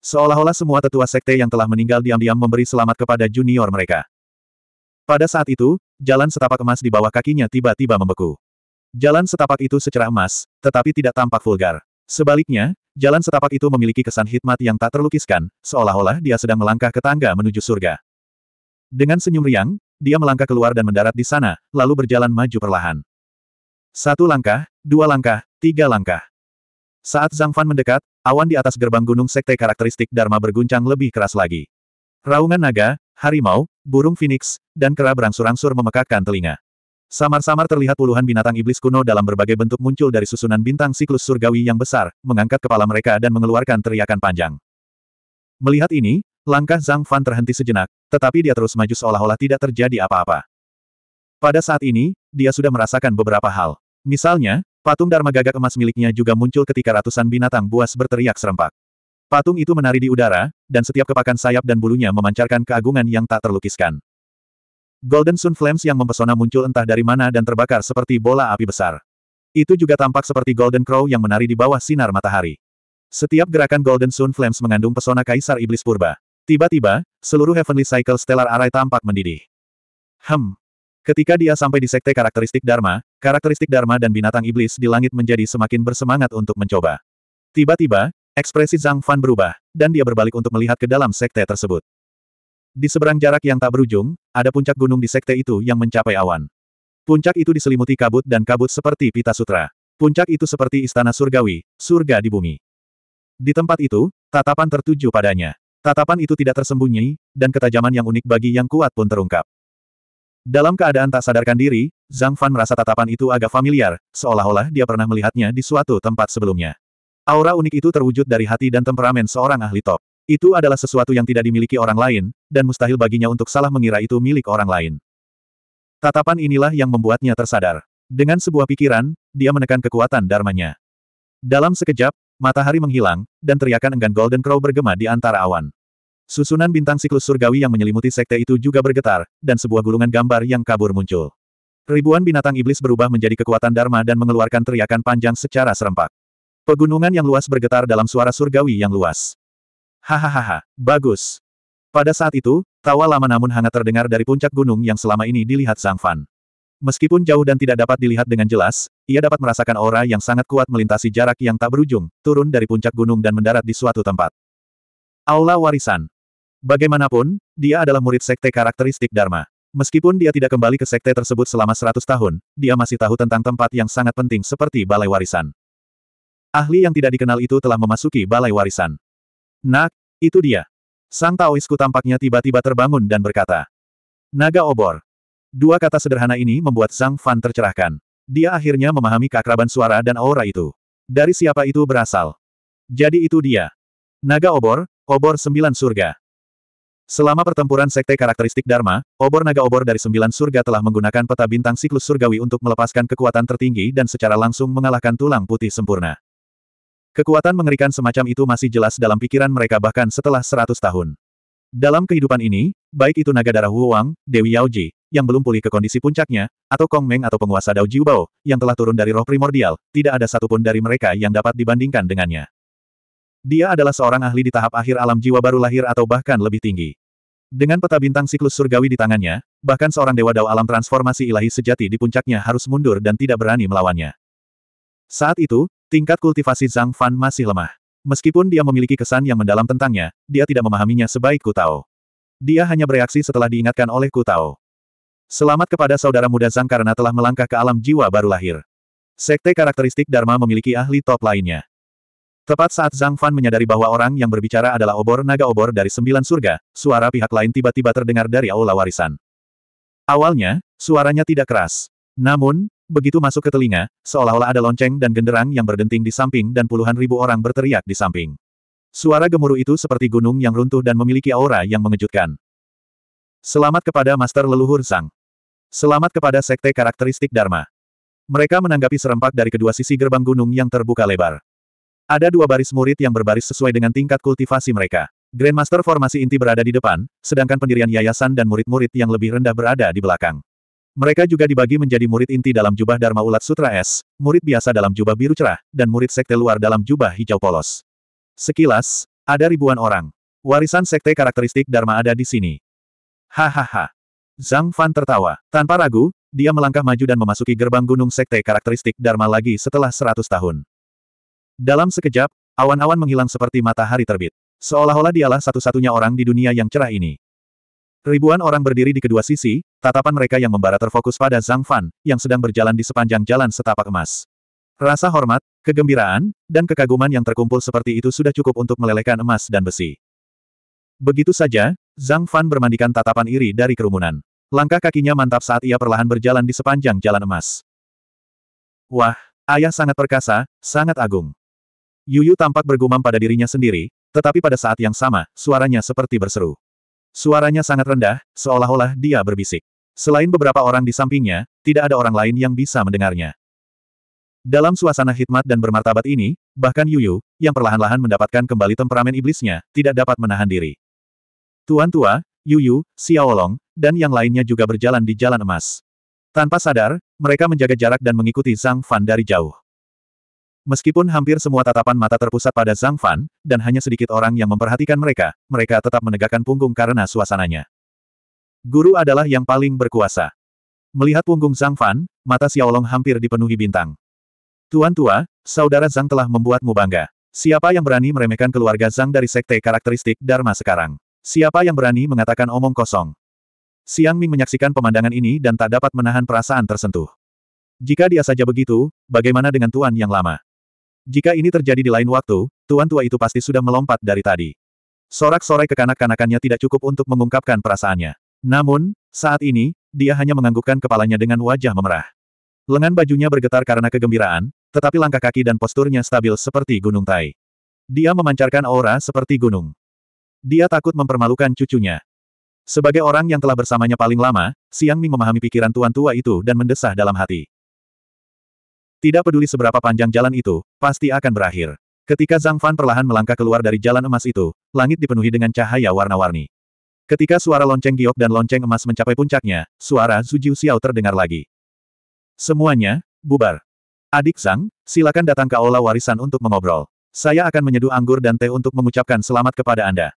Seolah-olah semua tetua sekte yang telah meninggal diam-diam memberi selamat kepada junior mereka. Pada saat itu, jalan setapak emas di bawah kakinya tiba-tiba membeku. Jalan setapak itu secara emas, tetapi tidak tampak vulgar. Sebaliknya, jalan setapak itu memiliki kesan hikmat yang tak terlukiskan, seolah-olah dia sedang melangkah ke tangga menuju surga. Dengan senyum riang, dia melangkah keluar dan mendarat di sana, lalu berjalan maju perlahan. Satu langkah, dua langkah, tiga langkah. Saat Zhang Fan mendekat, awan di atas gerbang gunung sekte karakteristik Dharma berguncang lebih keras lagi. Raungan naga, harimau, burung phoenix, dan kera berangsur-angsur memekakkan telinga. Samar-samar terlihat puluhan binatang iblis kuno dalam berbagai bentuk muncul dari susunan bintang siklus surgawi yang besar, mengangkat kepala mereka dan mengeluarkan teriakan panjang. Melihat ini, Langkah Zhang Fan terhenti sejenak, tetapi dia terus maju seolah-olah tidak terjadi apa-apa. Pada saat ini, dia sudah merasakan beberapa hal. Misalnya, patung Dharma gagak emas miliknya juga muncul ketika ratusan binatang buas berteriak serempak. Patung itu menari di udara, dan setiap kepakan sayap dan bulunya memancarkan keagungan yang tak terlukiskan. Golden Sun Flames yang mempesona muncul entah dari mana dan terbakar seperti bola api besar. Itu juga tampak seperti Golden Crow yang menari di bawah sinar matahari. Setiap gerakan Golden Sun Flames mengandung pesona Kaisar Iblis Purba. Tiba-tiba, seluruh Heavenly Cycle Stellar Array tampak mendidih. Hem. Ketika dia sampai di sekte karakteristik Dharma, karakteristik Dharma dan binatang iblis di langit menjadi semakin bersemangat untuk mencoba. Tiba-tiba, ekspresi Zhang Fan berubah, dan dia berbalik untuk melihat ke dalam sekte tersebut. Di seberang jarak yang tak berujung, ada puncak gunung di sekte itu yang mencapai awan. Puncak itu diselimuti kabut dan kabut seperti pita sutra. Puncak itu seperti istana surgawi, surga di bumi. Di tempat itu, tatapan tertuju padanya. Tatapan itu tidak tersembunyi, dan ketajaman yang unik bagi yang kuat pun terungkap. Dalam keadaan tak sadarkan diri, Zhang Fan merasa tatapan itu agak familiar, seolah-olah dia pernah melihatnya di suatu tempat sebelumnya. Aura unik itu terwujud dari hati dan temperamen seorang ahli top. Itu adalah sesuatu yang tidak dimiliki orang lain, dan mustahil baginya untuk salah mengira itu milik orang lain. Tatapan inilah yang membuatnya tersadar. Dengan sebuah pikiran, dia menekan kekuatan dharmanya. Dalam sekejap, matahari menghilang, dan teriakan enggan Golden Crow bergema di antara awan. Susunan bintang siklus surgawi yang menyelimuti sekte itu juga bergetar, dan sebuah gulungan gambar yang kabur muncul. Ribuan binatang iblis berubah menjadi kekuatan Dharma dan mengeluarkan teriakan panjang secara serempak. Pegunungan yang luas bergetar dalam suara surgawi yang luas. Hahaha, bagus. Pada saat itu, tawa lama namun hangat terdengar dari puncak gunung yang selama ini dilihat sang Fan. Meskipun jauh dan tidak dapat dilihat dengan jelas, ia dapat merasakan aura yang sangat kuat melintasi jarak yang tak berujung, turun dari puncak gunung dan mendarat di suatu tempat. Aula Warisan Bagaimanapun, dia adalah murid sekte karakteristik Dharma. Meskipun dia tidak kembali ke sekte tersebut selama 100 tahun, dia masih tahu tentang tempat yang sangat penting seperti balai warisan. Ahli yang tidak dikenal itu telah memasuki balai warisan. Nak, itu dia. Sang Taoisku tampaknya tiba-tiba terbangun dan berkata. Naga obor. Dua kata sederhana ini membuat Sang Fan tercerahkan. Dia akhirnya memahami keakraban suara dan aura itu. Dari siapa itu berasal? Jadi itu dia. Naga obor, obor sembilan surga. Selama pertempuran sekte karakteristik Dharma, obor naga obor dari sembilan surga telah menggunakan peta bintang siklus surgawi untuk melepaskan kekuatan tertinggi dan secara langsung mengalahkan tulang putih sempurna. Kekuatan mengerikan semacam itu masih jelas dalam pikiran mereka bahkan setelah seratus tahun. Dalam kehidupan ini, baik itu naga darah Huwang, Dewi Yaoji, yang belum pulih ke kondisi puncaknya, atau Kong Meng atau penguasa Dao Jiubao, yang telah turun dari roh primordial, tidak ada satupun dari mereka yang dapat dibandingkan dengannya. Dia adalah seorang ahli di tahap akhir alam jiwa baru lahir atau bahkan lebih tinggi. Dengan peta bintang siklus surgawi di tangannya, bahkan seorang dewa dao alam transformasi ilahi sejati di puncaknya harus mundur dan tidak berani melawannya. Saat itu, tingkat kultivasi Zhang Fan masih lemah. Meskipun dia memiliki kesan yang mendalam tentangnya, dia tidak memahaminya sebaik Ku Tao. Dia hanya bereaksi setelah diingatkan oleh Ku Tao. Selamat kepada saudara muda Zhang karena telah melangkah ke alam jiwa baru lahir. Sekte karakteristik Dharma memiliki ahli top lainnya. Tepat saat Zhang Fan menyadari bahwa orang yang berbicara adalah obor naga obor dari sembilan surga, suara pihak lain tiba-tiba terdengar dari aula warisan. Awalnya, suaranya tidak keras. Namun, begitu masuk ke telinga, seolah-olah ada lonceng dan genderang yang berdenting di samping dan puluhan ribu orang berteriak di samping. Suara gemuruh itu seperti gunung yang runtuh dan memiliki aura yang mengejutkan. Selamat kepada Master Leluhur Sang. Selamat kepada Sekte Karakteristik Dharma. Mereka menanggapi serempak dari kedua sisi gerbang gunung yang terbuka lebar. Ada dua baris murid yang berbaris sesuai dengan tingkat kultivasi mereka. Grandmaster formasi inti berada di depan, sedangkan pendirian yayasan dan murid-murid yang lebih rendah berada di belakang. Mereka juga dibagi menjadi murid inti dalam jubah Dharma Ulat Sutra Es, murid biasa dalam jubah biru cerah, dan murid sekte luar dalam jubah hijau polos. Sekilas, ada ribuan orang. Warisan sekte karakteristik Dharma ada di sini. Hahaha. Zhang Fan tertawa. Tanpa ragu, dia melangkah maju dan memasuki gerbang gunung sekte karakteristik Dharma lagi setelah seratus tahun. Dalam sekejap, awan-awan menghilang seperti matahari terbit. Seolah-olah dialah satu-satunya orang di dunia yang cerah ini. Ribuan orang berdiri di kedua sisi, tatapan mereka yang membara terfokus pada Zhang Fan, yang sedang berjalan di sepanjang jalan setapak emas. Rasa hormat, kegembiraan, dan kekaguman yang terkumpul seperti itu sudah cukup untuk melelehkan emas dan besi. Begitu saja, Zhang Fan bermandikan tatapan iri dari kerumunan. Langkah kakinya mantap saat ia perlahan berjalan di sepanjang jalan emas. Wah, ayah sangat perkasa, sangat agung. Yuyu tampak bergumam pada dirinya sendiri, tetapi pada saat yang sama, suaranya seperti berseru. Suaranya sangat rendah, seolah-olah dia berbisik. Selain beberapa orang di sampingnya, tidak ada orang lain yang bisa mendengarnya. Dalam suasana hikmat dan bermartabat ini, bahkan Yuyu, yang perlahan-lahan mendapatkan kembali temperamen iblisnya, tidak dapat menahan diri. Tuan Tua, Yuyu, Xiaolong, dan yang lainnya juga berjalan di jalan emas. Tanpa sadar, mereka menjaga jarak dan mengikuti Zhang Fan dari jauh. Meskipun hampir semua tatapan mata terpusat pada Zhang Fan, dan hanya sedikit orang yang memperhatikan mereka, mereka tetap menegakkan punggung karena suasananya. Guru adalah yang paling berkuasa. Melihat punggung Zhang Fan, mata Xiaolong hampir dipenuhi bintang. Tuan tua, saudara Zhang telah membuatmu bangga. Siapa yang berani meremehkan keluarga Zhang dari sekte karakteristik Dharma sekarang? Siapa yang berani mengatakan omong kosong? Siang Ming menyaksikan pemandangan ini dan tak dapat menahan perasaan tersentuh. Jika dia saja begitu, bagaimana dengan Tuan yang lama? Jika ini terjadi di lain waktu, tuan tua itu pasti sudah melompat dari tadi. Sorak-sorai kekanak-kanakannya tidak cukup untuk mengungkapkan perasaannya. Namun, saat ini, dia hanya menganggukkan kepalanya dengan wajah memerah. Lengan bajunya bergetar karena kegembiraan, tetapi langkah kaki dan posturnya stabil seperti gunung tai. Dia memancarkan aura seperti gunung. Dia takut mempermalukan cucunya. Sebagai orang yang telah bersamanya paling lama, Siang Ming memahami pikiran tuan tua itu dan mendesah dalam hati. Tidak peduli seberapa panjang jalan itu, pasti akan berakhir. Ketika Zhang Fan perlahan melangkah keluar dari jalan emas itu, langit dipenuhi dengan cahaya warna-warni. Ketika suara lonceng giok dan lonceng emas mencapai puncaknya, suara Zhu Xiao terdengar lagi. Semuanya, bubar. Adik Zhang, silakan datang ke aula warisan untuk mengobrol. Saya akan menyeduh anggur dan teh untuk mengucapkan selamat kepada Anda.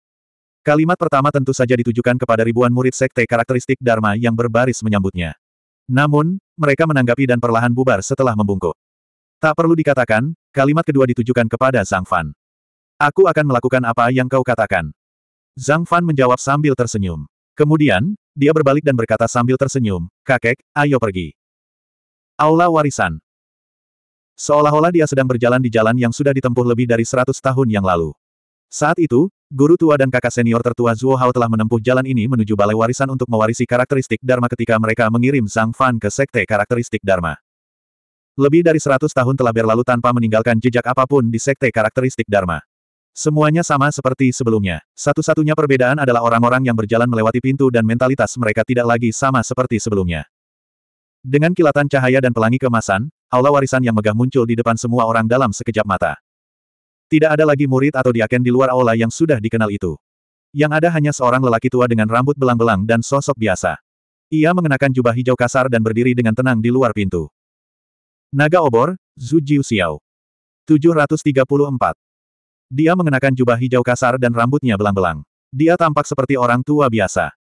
Kalimat pertama tentu saja ditujukan kepada ribuan murid sekte karakteristik Dharma yang berbaris menyambutnya. Namun, mereka menanggapi dan perlahan bubar setelah membungkuk. Tak perlu dikatakan, kalimat kedua ditujukan kepada Zhang Fan. Aku akan melakukan apa yang kau katakan. Zhang Fan menjawab sambil tersenyum. Kemudian, dia berbalik dan berkata sambil tersenyum, Kakek, ayo pergi. Aula Warisan Seolah-olah dia sedang berjalan di jalan yang sudah ditempuh lebih dari seratus tahun yang lalu. Saat itu, Guru tua dan kakak senior tertua Zuo Hao telah menempuh jalan ini menuju balai warisan untuk mewarisi karakteristik Dharma ketika mereka mengirim sang Fan ke sekte karakteristik Dharma. Lebih dari seratus tahun telah berlalu tanpa meninggalkan jejak apapun di sekte karakteristik Dharma. Semuanya sama seperti sebelumnya. Satu-satunya perbedaan adalah orang-orang yang berjalan melewati pintu dan mentalitas mereka tidak lagi sama seperti sebelumnya. Dengan kilatan cahaya dan pelangi kemasan, aula warisan yang megah muncul di depan semua orang dalam sekejap mata. Tidak ada lagi murid atau diaken di luar aula yang sudah dikenal itu. Yang ada hanya seorang lelaki tua dengan rambut belang-belang dan sosok biasa. Ia mengenakan jubah hijau kasar dan berdiri dengan tenang di luar pintu. Naga obor, Zhu Jiuxiao. 734. Dia mengenakan jubah hijau kasar dan rambutnya belang-belang. Dia tampak seperti orang tua biasa.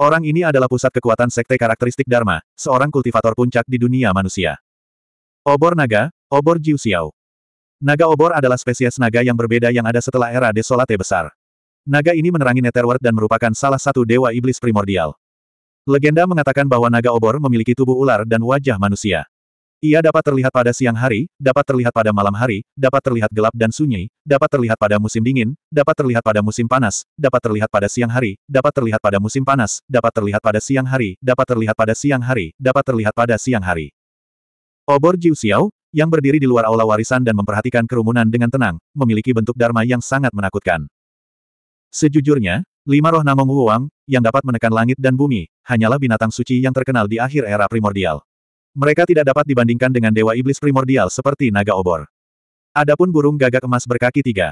Orang ini adalah pusat kekuatan sekte karakteristik Dharma, seorang kultivator puncak di dunia manusia. Obor naga, obor Jiuxiao. Naga obor adalah spesies naga yang berbeda yang ada setelah era Desolate besar. Naga ini menerangi Netherworld dan merupakan salah satu dewa iblis primordial. Legenda mengatakan bahwa naga obor memiliki tubuh ular dan wajah manusia. Ia dapat terlihat pada siang hari, dapat terlihat pada malam hari, dapat terlihat gelap dan sunyi, dapat terlihat pada musim dingin, dapat terlihat pada musim panas, dapat terlihat pada siang hari, dapat terlihat pada musim panas, dapat terlihat pada siang hari, dapat terlihat pada siang hari, dapat terlihat pada siang hari. Obor Jiu Xiao, yang berdiri di luar aula warisan dan memperhatikan kerumunan dengan tenang, memiliki bentuk Dharma yang sangat menakutkan. Sejujurnya, lima roh Namong Wuang, yang dapat menekan langit dan bumi, hanyalah binatang suci yang terkenal di akhir era primordial. Mereka tidak dapat dibandingkan dengan dewa iblis primordial seperti naga obor. Adapun burung gagak emas berkaki tiga.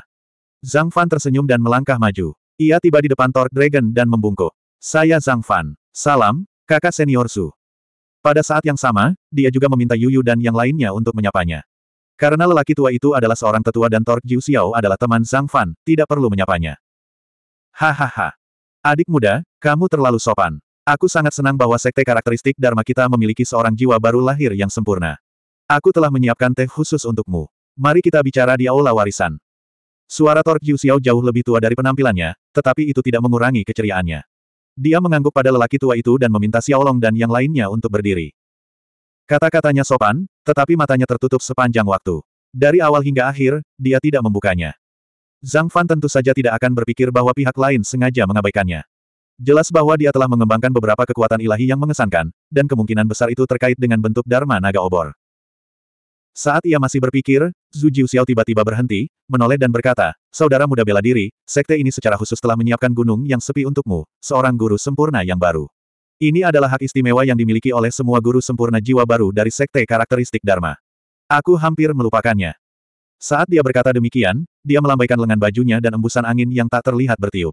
Zhang Fan tersenyum dan melangkah maju. Ia tiba di depan Torque Dragon dan membungkuk. Saya Zhang Fan. Salam, kakak senior Su. Pada saat yang sama, dia juga meminta Yuyu dan yang lainnya untuk menyapanya. Karena lelaki tua itu adalah seorang tetua dan Tork Jiu Xiao adalah teman Zhang Fan, tidak perlu menyapanya. Hahaha. Adik muda, kamu terlalu sopan. Aku sangat senang bahwa sekte karakteristik Dharma kita memiliki seorang jiwa baru lahir yang sempurna. Aku telah menyiapkan teh khusus untukmu. Mari kita bicara di aula warisan. Suara Tork Jiu Xiao jauh lebih tua dari penampilannya, tetapi itu tidak mengurangi keceriaannya. Dia mengangguk pada lelaki tua itu dan meminta Xiaolong dan yang lainnya untuk berdiri. Kata-katanya sopan, tetapi matanya tertutup sepanjang waktu. Dari awal hingga akhir, dia tidak membukanya. Zhang Fan tentu saja tidak akan berpikir bahwa pihak lain sengaja mengabaikannya. Jelas bahwa dia telah mengembangkan beberapa kekuatan ilahi yang mengesankan, dan kemungkinan besar itu terkait dengan bentuk Dharma Naga Obor. Saat ia masih berpikir, Zhu Jiuxiao tiba-tiba berhenti, menoleh dan berkata, Saudara muda bela diri, sekte ini secara khusus telah menyiapkan gunung yang sepi untukmu, seorang guru sempurna yang baru. Ini adalah hak istimewa yang dimiliki oleh semua guru sempurna jiwa baru dari sekte karakteristik Dharma. Aku hampir melupakannya. Saat dia berkata demikian, dia melambaikan lengan bajunya dan embusan angin yang tak terlihat bertiup.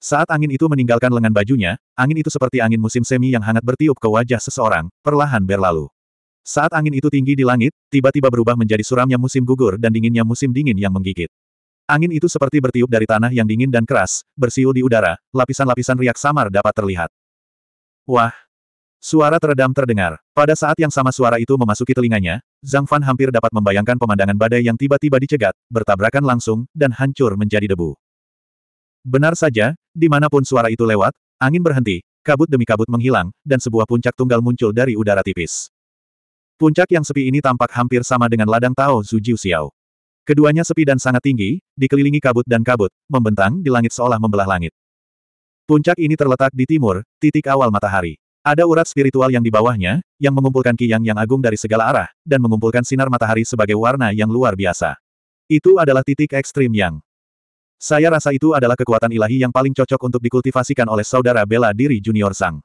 Saat angin itu meninggalkan lengan bajunya, angin itu seperti angin musim semi yang hangat bertiup ke wajah seseorang, perlahan berlalu. Saat angin itu tinggi di langit, tiba-tiba berubah menjadi suramnya musim gugur dan dinginnya musim dingin yang menggigit. Angin itu seperti bertiup dari tanah yang dingin dan keras, bersiul di udara, lapisan-lapisan riak samar dapat terlihat. Wah! Suara teredam terdengar. Pada saat yang sama suara itu memasuki telinganya, Zhang Fan hampir dapat membayangkan pemandangan badai yang tiba-tiba dicegat, bertabrakan langsung, dan hancur menjadi debu. Benar saja, dimanapun suara itu lewat, angin berhenti, kabut demi kabut menghilang, dan sebuah puncak tunggal muncul dari udara tipis. Puncak yang sepi ini tampak hampir sama dengan ladang Tao Zhu Xiao. Keduanya sepi dan sangat tinggi, dikelilingi kabut dan kabut, membentang di langit seolah membelah langit. Puncak ini terletak di timur, titik awal matahari. Ada urat spiritual yang di bawahnya, yang mengumpulkan kiyang yang agung dari segala arah, dan mengumpulkan sinar matahari sebagai warna yang luar biasa. Itu adalah titik ekstrim yang. Saya rasa itu adalah kekuatan ilahi yang paling cocok untuk dikultivasikan oleh saudara bela diri junior Sang.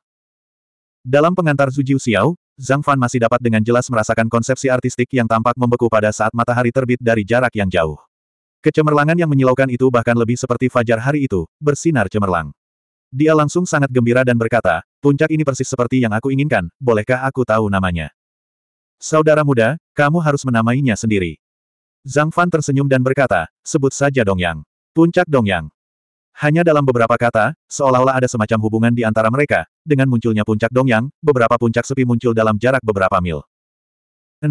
Dalam pengantar Zhu Jiu Xiao, Zhang Fan masih dapat dengan jelas merasakan konsepsi artistik yang tampak membeku pada saat matahari terbit dari jarak yang jauh. Kecemerlangan yang menyilaukan itu bahkan lebih seperti fajar hari itu, bersinar cemerlang. Dia langsung sangat gembira dan berkata, puncak ini persis seperti yang aku inginkan, bolehkah aku tahu namanya? Saudara muda, kamu harus menamainya sendiri. Zhang Fan tersenyum dan berkata, sebut saja Dongyang. Puncak Dongyang. Hanya dalam beberapa kata, seolah-olah ada semacam hubungan di antara mereka, dengan munculnya puncak Dongyang, beberapa puncak sepi muncul dalam jarak beberapa mil. 6.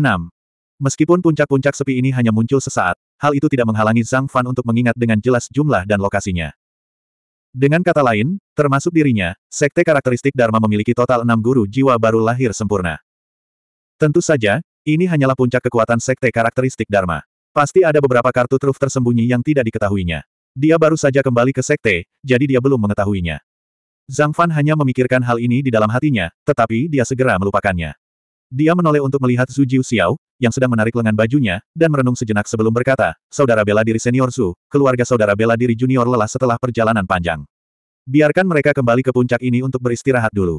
Meskipun puncak-puncak sepi ini hanya muncul sesaat, hal itu tidak menghalangi Zhang Fan untuk mengingat dengan jelas jumlah dan lokasinya. Dengan kata lain, termasuk dirinya, sekte karakteristik Dharma memiliki total enam guru jiwa baru lahir sempurna. Tentu saja, ini hanyalah puncak kekuatan sekte karakteristik Dharma. Pasti ada beberapa kartu truf tersembunyi yang tidak diketahuinya. Dia baru saja kembali ke sekte, jadi dia belum mengetahuinya. Zhang Fan hanya memikirkan hal ini di dalam hatinya, tetapi dia segera melupakannya. Dia menoleh untuk melihat Zhu Jiu Xiao, yang sedang menarik lengan bajunya, dan merenung sejenak sebelum berkata, Saudara bela diri senior Su, keluarga saudara bela diri junior lelah setelah perjalanan panjang. Biarkan mereka kembali ke puncak ini untuk beristirahat dulu.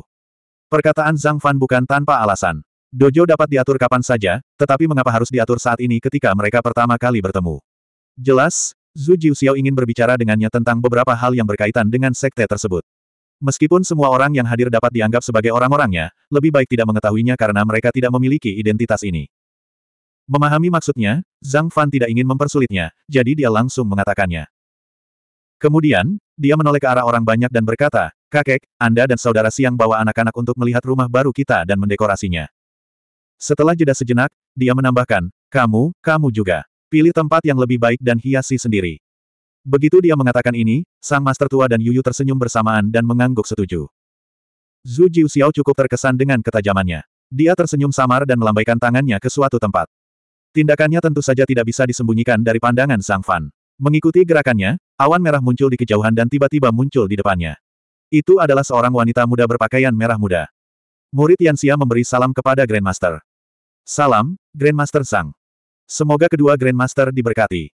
Perkataan Zhang Fan bukan tanpa alasan. Dojo dapat diatur kapan saja, tetapi mengapa harus diatur saat ini ketika mereka pertama kali bertemu? Jelas, Zhu Xiao ingin berbicara dengannya tentang beberapa hal yang berkaitan dengan sekte tersebut. Meskipun semua orang yang hadir dapat dianggap sebagai orang-orangnya, lebih baik tidak mengetahuinya karena mereka tidak memiliki identitas ini. Memahami maksudnya, Zhang Fan tidak ingin mempersulitnya, jadi dia langsung mengatakannya. Kemudian, dia menoleh ke arah orang banyak dan berkata, Kakek, Anda dan saudara siang bawa anak-anak untuk melihat rumah baru kita dan mendekorasinya. Setelah jeda sejenak, dia menambahkan, kamu, kamu juga. Pilih tempat yang lebih baik dan hiasi sendiri. Begitu dia mengatakan ini, sang master tua dan Yuyu tersenyum bersamaan dan mengangguk setuju. Zhu Jiuxiao cukup terkesan dengan ketajamannya. Dia tersenyum samar dan melambaikan tangannya ke suatu tempat. Tindakannya tentu saja tidak bisa disembunyikan dari pandangan Sang Fan. Mengikuti gerakannya, awan merah muncul di kejauhan dan tiba-tiba muncul di depannya. Itu adalah seorang wanita muda berpakaian merah muda. Murid Yansia memberi salam kepada Grandmaster. Salam, Grandmaster Sang. Semoga kedua Grandmaster diberkati.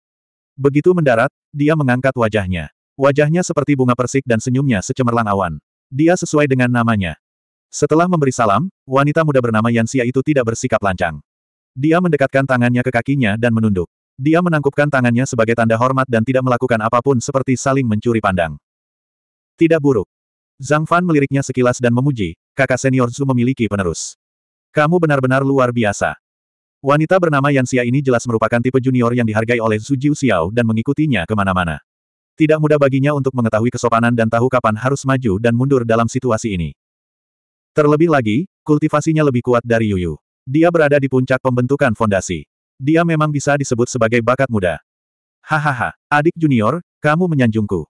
Begitu mendarat, dia mengangkat wajahnya. Wajahnya seperti bunga persik dan senyumnya secemerlang awan. Dia sesuai dengan namanya. Setelah memberi salam, wanita muda bernama Yansia itu tidak bersikap lancang. Dia mendekatkan tangannya ke kakinya dan menunduk. Dia menangkupkan tangannya sebagai tanda hormat dan tidak melakukan apapun seperti saling mencuri pandang. Tidak buruk. Zhang Fan meliriknya sekilas dan memuji, kakak senior Zhu memiliki penerus. Kamu benar-benar luar biasa. Wanita bernama Yansia ini jelas merupakan tipe junior yang dihargai oleh Zhu Jiu Xiao dan mengikutinya kemana-mana. Tidak mudah baginya untuk mengetahui kesopanan dan tahu kapan harus maju dan mundur dalam situasi ini. Terlebih lagi, kultivasinya lebih kuat dari Yuyu. Dia berada di puncak pembentukan fondasi. Dia memang bisa disebut sebagai bakat muda. Hahaha, adik junior, kamu menyanjungku.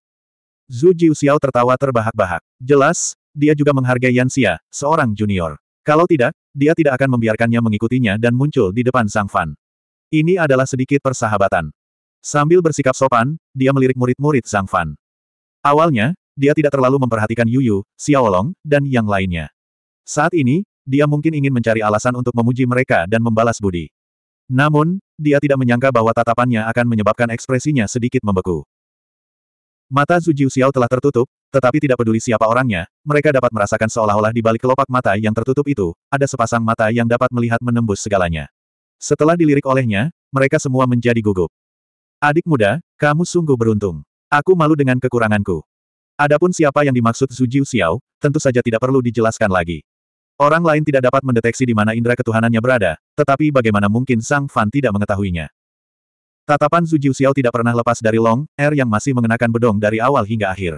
Zhu Jiuxiao tertawa terbahak-bahak. Jelas, dia juga menghargai Yansia, seorang junior. Kalau tidak, dia tidak akan membiarkannya mengikutinya dan muncul di depan Sang Fan. Ini adalah sedikit persahabatan. Sambil bersikap sopan, dia melirik murid-murid Sang Fan. Awalnya, dia tidak terlalu memperhatikan Yuyu, Xiaolong, dan yang lainnya. Saat ini, dia mungkin ingin mencari alasan untuk memuji mereka dan membalas budi. Namun, dia tidak menyangka bahwa tatapannya akan menyebabkan ekspresinya sedikit membeku. Mata Zhu Xiao telah tertutup, tetapi tidak peduli siapa orangnya, mereka dapat merasakan seolah-olah di balik kelopak mata yang tertutup itu, ada sepasang mata yang dapat melihat menembus segalanya. Setelah dilirik olehnya, mereka semua menjadi gugup. Adik muda, kamu sungguh beruntung. Aku malu dengan kekuranganku. Adapun siapa yang dimaksud Zhu Xiao, tentu saja tidak perlu dijelaskan lagi. Orang lain tidak dapat mendeteksi di mana indera ketuhanannya berada, tetapi bagaimana mungkin Sang Fan tidak mengetahuinya. Tatapan Zhu Jiu tidak pernah lepas dari Long, Er yang masih mengenakan bedong dari awal hingga akhir.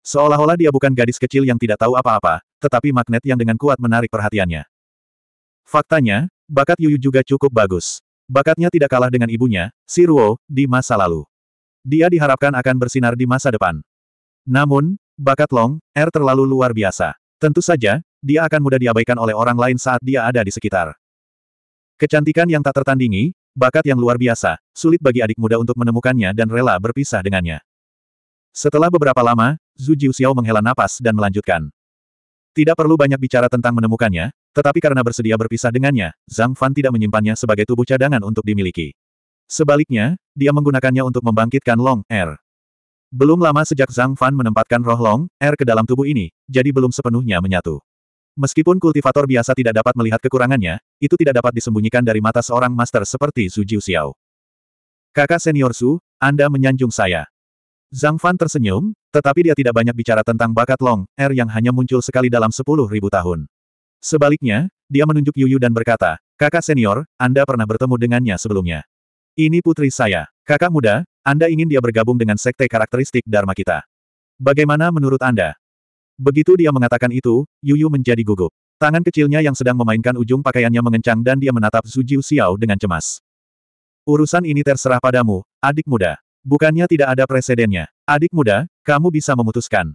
Seolah-olah dia bukan gadis kecil yang tidak tahu apa-apa, tetapi magnet yang dengan kuat menarik perhatiannya. Faktanya, bakat Yuyu juga cukup bagus. Bakatnya tidak kalah dengan ibunya, si Ruo, di masa lalu. Dia diharapkan akan bersinar di masa depan. Namun, bakat Long, Er terlalu luar biasa. Tentu saja, dia akan mudah diabaikan oleh orang lain saat dia ada di sekitar. Kecantikan yang tak tertandingi, Bakat yang luar biasa, sulit bagi adik muda untuk menemukannya dan rela berpisah dengannya. Setelah beberapa lama, Zhu Xiao menghela napas dan melanjutkan. Tidak perlu banyak bicara tentang menemukannya, tetapi karena bersedia berpisah dengannya, Zhang Fan tidak menyimpannya sebagai tubuh cadangan untuk dimiliki. Sebaliknya, dia menggunakannya untuk membangkitkan Long Air. Er. Belum lama sejak Zhang Fan menempatkan roh Long Air er ke dalam tubuh ini, jadi belum sepenuhnya menyatu. Meskipun kultivator biasa tidak dapat melihat kekurangannya, itu tidak dapat disembunyikan dari mata seorang master seperti Jiu Xiao. Kakak senior Su, Anda menyanjung saya. Zhang Fan tersenyum, tetapi dia tidak banyak bicara tentang bakat Long Er yang hanya muncul sekali dalam sepuluh ribu tahun. Sebaliknya, dia menunjuk Yuyu dan berkata, Kakak senior, Anda pernah bertemu dengannya sebelumnya. Ini putri saya. Kakak muda, Anda ingin dia bergabung dengan sekte karakteristik Dharma kita. Bagaimana menurut Anda? Begitu dia mengatakan itu, Yuyu menjadi gugup. Tangan kecilnya yang sedang memainkan ujung pakaiannya mengencang dan dia menatap Zhu Jiu Xiao dengan cemas. Urusan ini terserah padamu, adik muda. Bukannya tidak ada presidennya. Adik muda, kamu bisa memutuskan.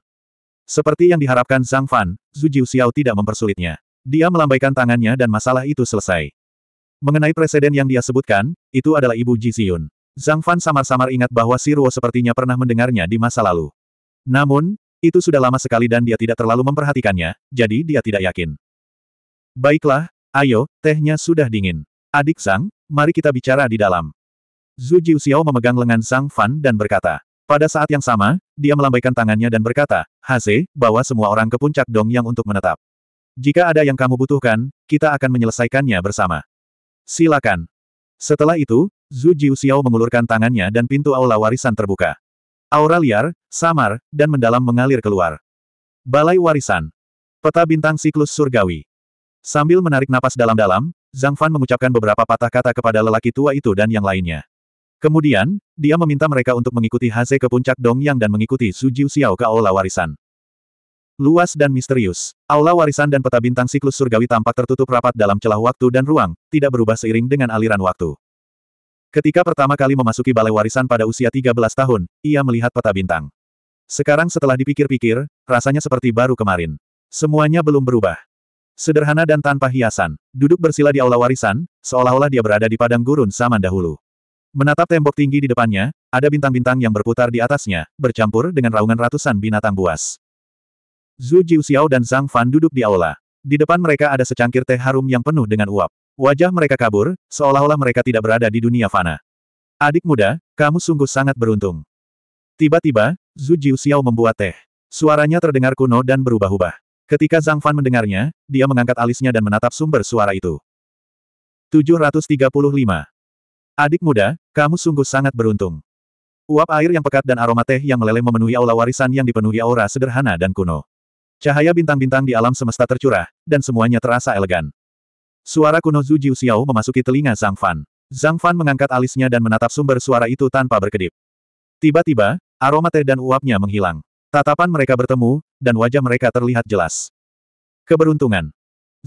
Seperti yang diharapkan Zhang Fan, Zhu Jiu Xiao tidak mempersulitnya. Dia melambaikan tangannya dan masalah itu selesai. Mengenai presiden yang dia sebutkan, itu adalah ibu Ji Ziyun. Zhang Fan samar-samar ingat bahwa Si Ruo sepertinya pernah mendengarnya di masa lalu. Namun, itu sudah lama sekali dan dia tidak terlalu memperhatikannya, jadi dia tidak yakin. Baiklah, ayo, tehnya sudah dingin. Adik Sang, mari kita bicara di dalam. Zhu Jiuxiao memegang lengan Sang Fan dan berkata. Pada saat yang sama, dia melambaikan tangannya dan berkata, Hase, bawa semua orang ke puncak Dong Yang untuk menetap. Jika ada yang kamu butuhkan, kita akan menyelesaikannya bersama. Silakan. Setelah itu, Zhu Jiuxiao mengulurkan tangannya dan pintu aula warisan terbuka. Aura liar, samar, dan mendalam mengalir keluar. Balai Warisan. Peta Bintang Siklus Surgawi. Sambil menarik napas dalam-dalam, Zhang Fan mengucapkan beberapa patah kata kepada lelaki tua itu dan yang lainnya. Kemudian, dia meminta mereka untuk mengikuti Haze ke puncak Dongyang dan mengikuti Su Jiu Xiao ke Aula Warisan. Luas dan misterius, Aula Warisan dan peta bintang siklus surgawi tampak tertutup rapat dalam celah waktu dan ruang, tidak berubah seiring dengan aliran waktu. Ketika pertama kali memasuki Balai Warisan pada usia 13 tahun, ia melihat peta bintang. Sekarang setelah dipikir-pikir, rasanya seperti baru kemarin. Semuanya belum berubah. Sederhana dan tanpa hiasan, duduk bersila di aula warisan, seolah-olah dia berada di padang gurun zaman dahulu. Menatap tembok tinggi di depannya, ada bintang-bintang yang berputar di atasnya, bercampur dengan raungan ratusan binatang buas. Zhu Jiuxiao dan Zhang Fan duduk di aula. Di depan mereka ada secangkir teh harum yang penuh dengan uap. Wajah mereka kabur, seolah-olah mereka tidak berada di dunia fana. Adik muda, kamu sungguh sangat beruntung. Tiba-tiba, Zhu Jiuxiao membuat teh. Suaranya terdengar kuno dan berubah-ubah. Ketika Zhang Fan mendengarnya, dia mengangkat alisnya dan menatap sumber suara itu. 735. Adik muda, kamu sungguh sangat beruntung. Uap air yang pekat dan aroma teh yang meleleh memenuhi aula warisan yang dipenuhi aura sederhana dan kuno. Cahaya bintang-bintang di alam semesta tercurah, dan semuanya terasa elegan. Suara kuno Zhu Jiu Xiao memasuki telinga Zhang Fan. Zhang Fan mengangkat alisnya dan menatap sumber suara itu tanpa berkedip. Tiba-tiba, aroma teh dan uapnya menghilang. Tatapan mereka bertemu, dan wajah mereka terlihat jelas. Keberuntungan.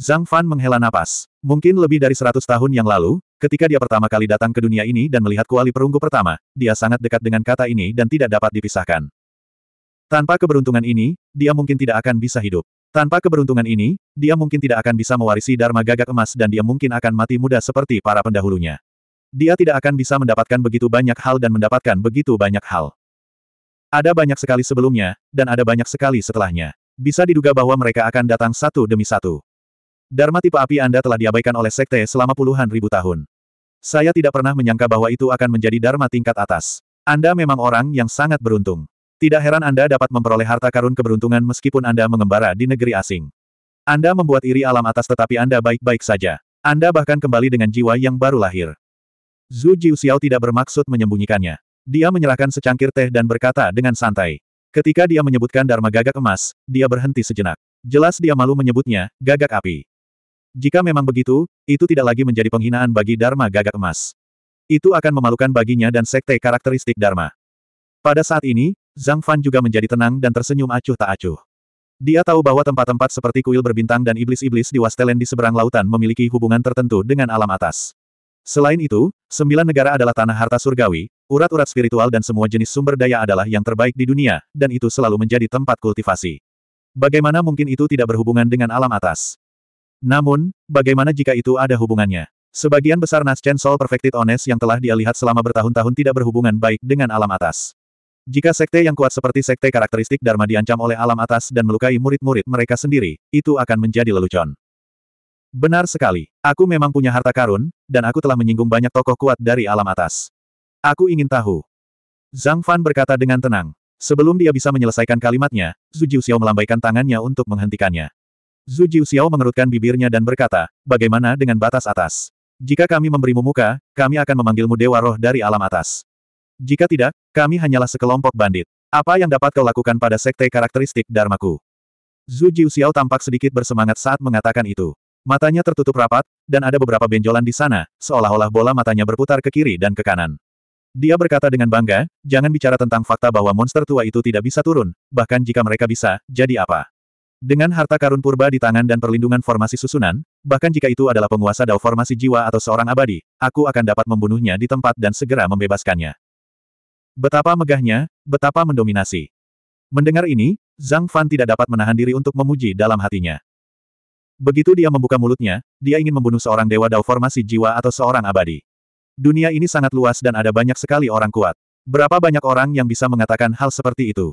Zhang Fan menghela napas. Mungkin lebih dari seratus tahun yang lalu, ketika dia pertama kali datang ke dunia ini dan melihat kuali perunggu pertama, dia sangat dekat dengan kata ini dan tidak dapat dipisahkan. Tanpa keberuntungan ini, dia mungkin tidak akan bisa hidup. Tanpa keberuntungan ini, dia mungkin tidak akan bisa mewarisi Dharma gagak emas dan dia mungkin akan mati muda seperti para pendahulunya. Dia tidak akan bisa mendapatkan begitu banyak hal dan mendapatkan begitu banyak hal. Ada banyak sekali sebelumnya, dan ada banyak sekali setelahnya. Bisa diduga bahwa mereka akan datang satu demi satu. Dharma tipe api Anda telah diabaikan oleh sekte selama puluhan ribu tahun. Saya tidak pernah menyangka bahwa itu akan menjadi Dharma tingkat atas. Anda memang orang yang sangat beruntung. Tidak heran Anda dapat memperoleh harta karun keberuntungan meskipun Anda mengembara di negeri asing. Anda membuat iri alam atas tetapi Anda baik-baik saja. Anda bahkan kembali dengan jiwa yang baru lahir. Zhu Jiuxiao tidak bermaksud menyembunyikannya. Dia menyerahkan secangkir teh dan berkata dengan santai. Ketika dia menyebutkan Dharma gagak emas, dia berhenti sejenak. Jelas dia malu menyebutnya, gagak api. Jika memang begitu, itu tidak lagi menjadi penghinaan bagi Dharma gagak emas. Itu akan memalukan baginya dan sekte karakteristik Dharma. Pada saat ini, Zhang Fan juga menjadi tenang dan tersenyum acuh tak acuh. Dia tahu bahwa tempat-tempat seperti kuil berbintang dan iblis-iblis di Wastelen di seberang lautan memiliki hubungan tertentu dengan alam atas. Selain itu, Sembilan negara adalah tanah harta surgawi, urat-urat spiritual dan semua jenis sumber daya adalah yang terbaik di dunia, dan itu selalu menjadi tempat kultivasi. Bagaimana mungkin itu tidak berhubungan dengan alam atas? Namun, bagaimana jika itu ada hubungannya? Sebagian besar Naschen sol Perfected Ones yang telah dia lihat selama bertahun-tahun tidak berhubungan baik dengan alam atas. Jika sekte yang kuat seperti sekte karakteristik Dharma diancam oleh alam atas dan melukai murid-murid mereka sendiri, itu akan menjadi lelucon. Benar sekali. Aku memang punya harta karun, dan aku telah menyinggung banyak tokoh kuat dari alam atas. Aku ingin tahu. Zhang Fan berkata dengan tenang. Sebelum dia bisa menyelesaikan kalimatnya, Zhu Jiuxiao melambaikan tangannya untuk menghentikannya. Zhu Jiuxiao mengerutkan bibirnya dan berkata, bagaimana dengan batas atas? Jika kami memberimu muka, kami akan memanggilmu Dewa Roh dari alam atas. Jika tidak, kami hanyalah sekelompok bandit. Apa yang dapat kau lakukan pada sekte karakteristik Dharmaku? Zhu Jiuxiao tampak sedikit bersemangat saat mengatakan itu. Matanya tertutup rapat, dan ada beberapa benjolan di sana, seolah-olah bola matanya berputar ke kiri dan ke kanan. Dia berkata dengan bangga, jangan bicara tentang fakta bahwa monster tua itu tidak bisa turun, bahkan jika mereka bisa, jadi apa? Dengan harta karun purba di tangan dan perlindungan formasi susunan, bahkan jika itu adalah penguasa dao formasi jiwa atau seorang abadi, aku akan dapat membunuhnya di tempat dan segera membebaskannya. Betapa megahnya, betapa mendominasi. Mendengar ini, Zhang Fan tidak dapat menahan diri untuk memuji dalam hatinya. Begitu dia membuka mulutnya, dia ingin membunuh seorang dewa dao formasi jiwa atau seorang abadi. Dunia ini sangat luas dan ada banyak sekali orang kuat. Berapa banyak orang yang bisa mengatakan hal seperti itu?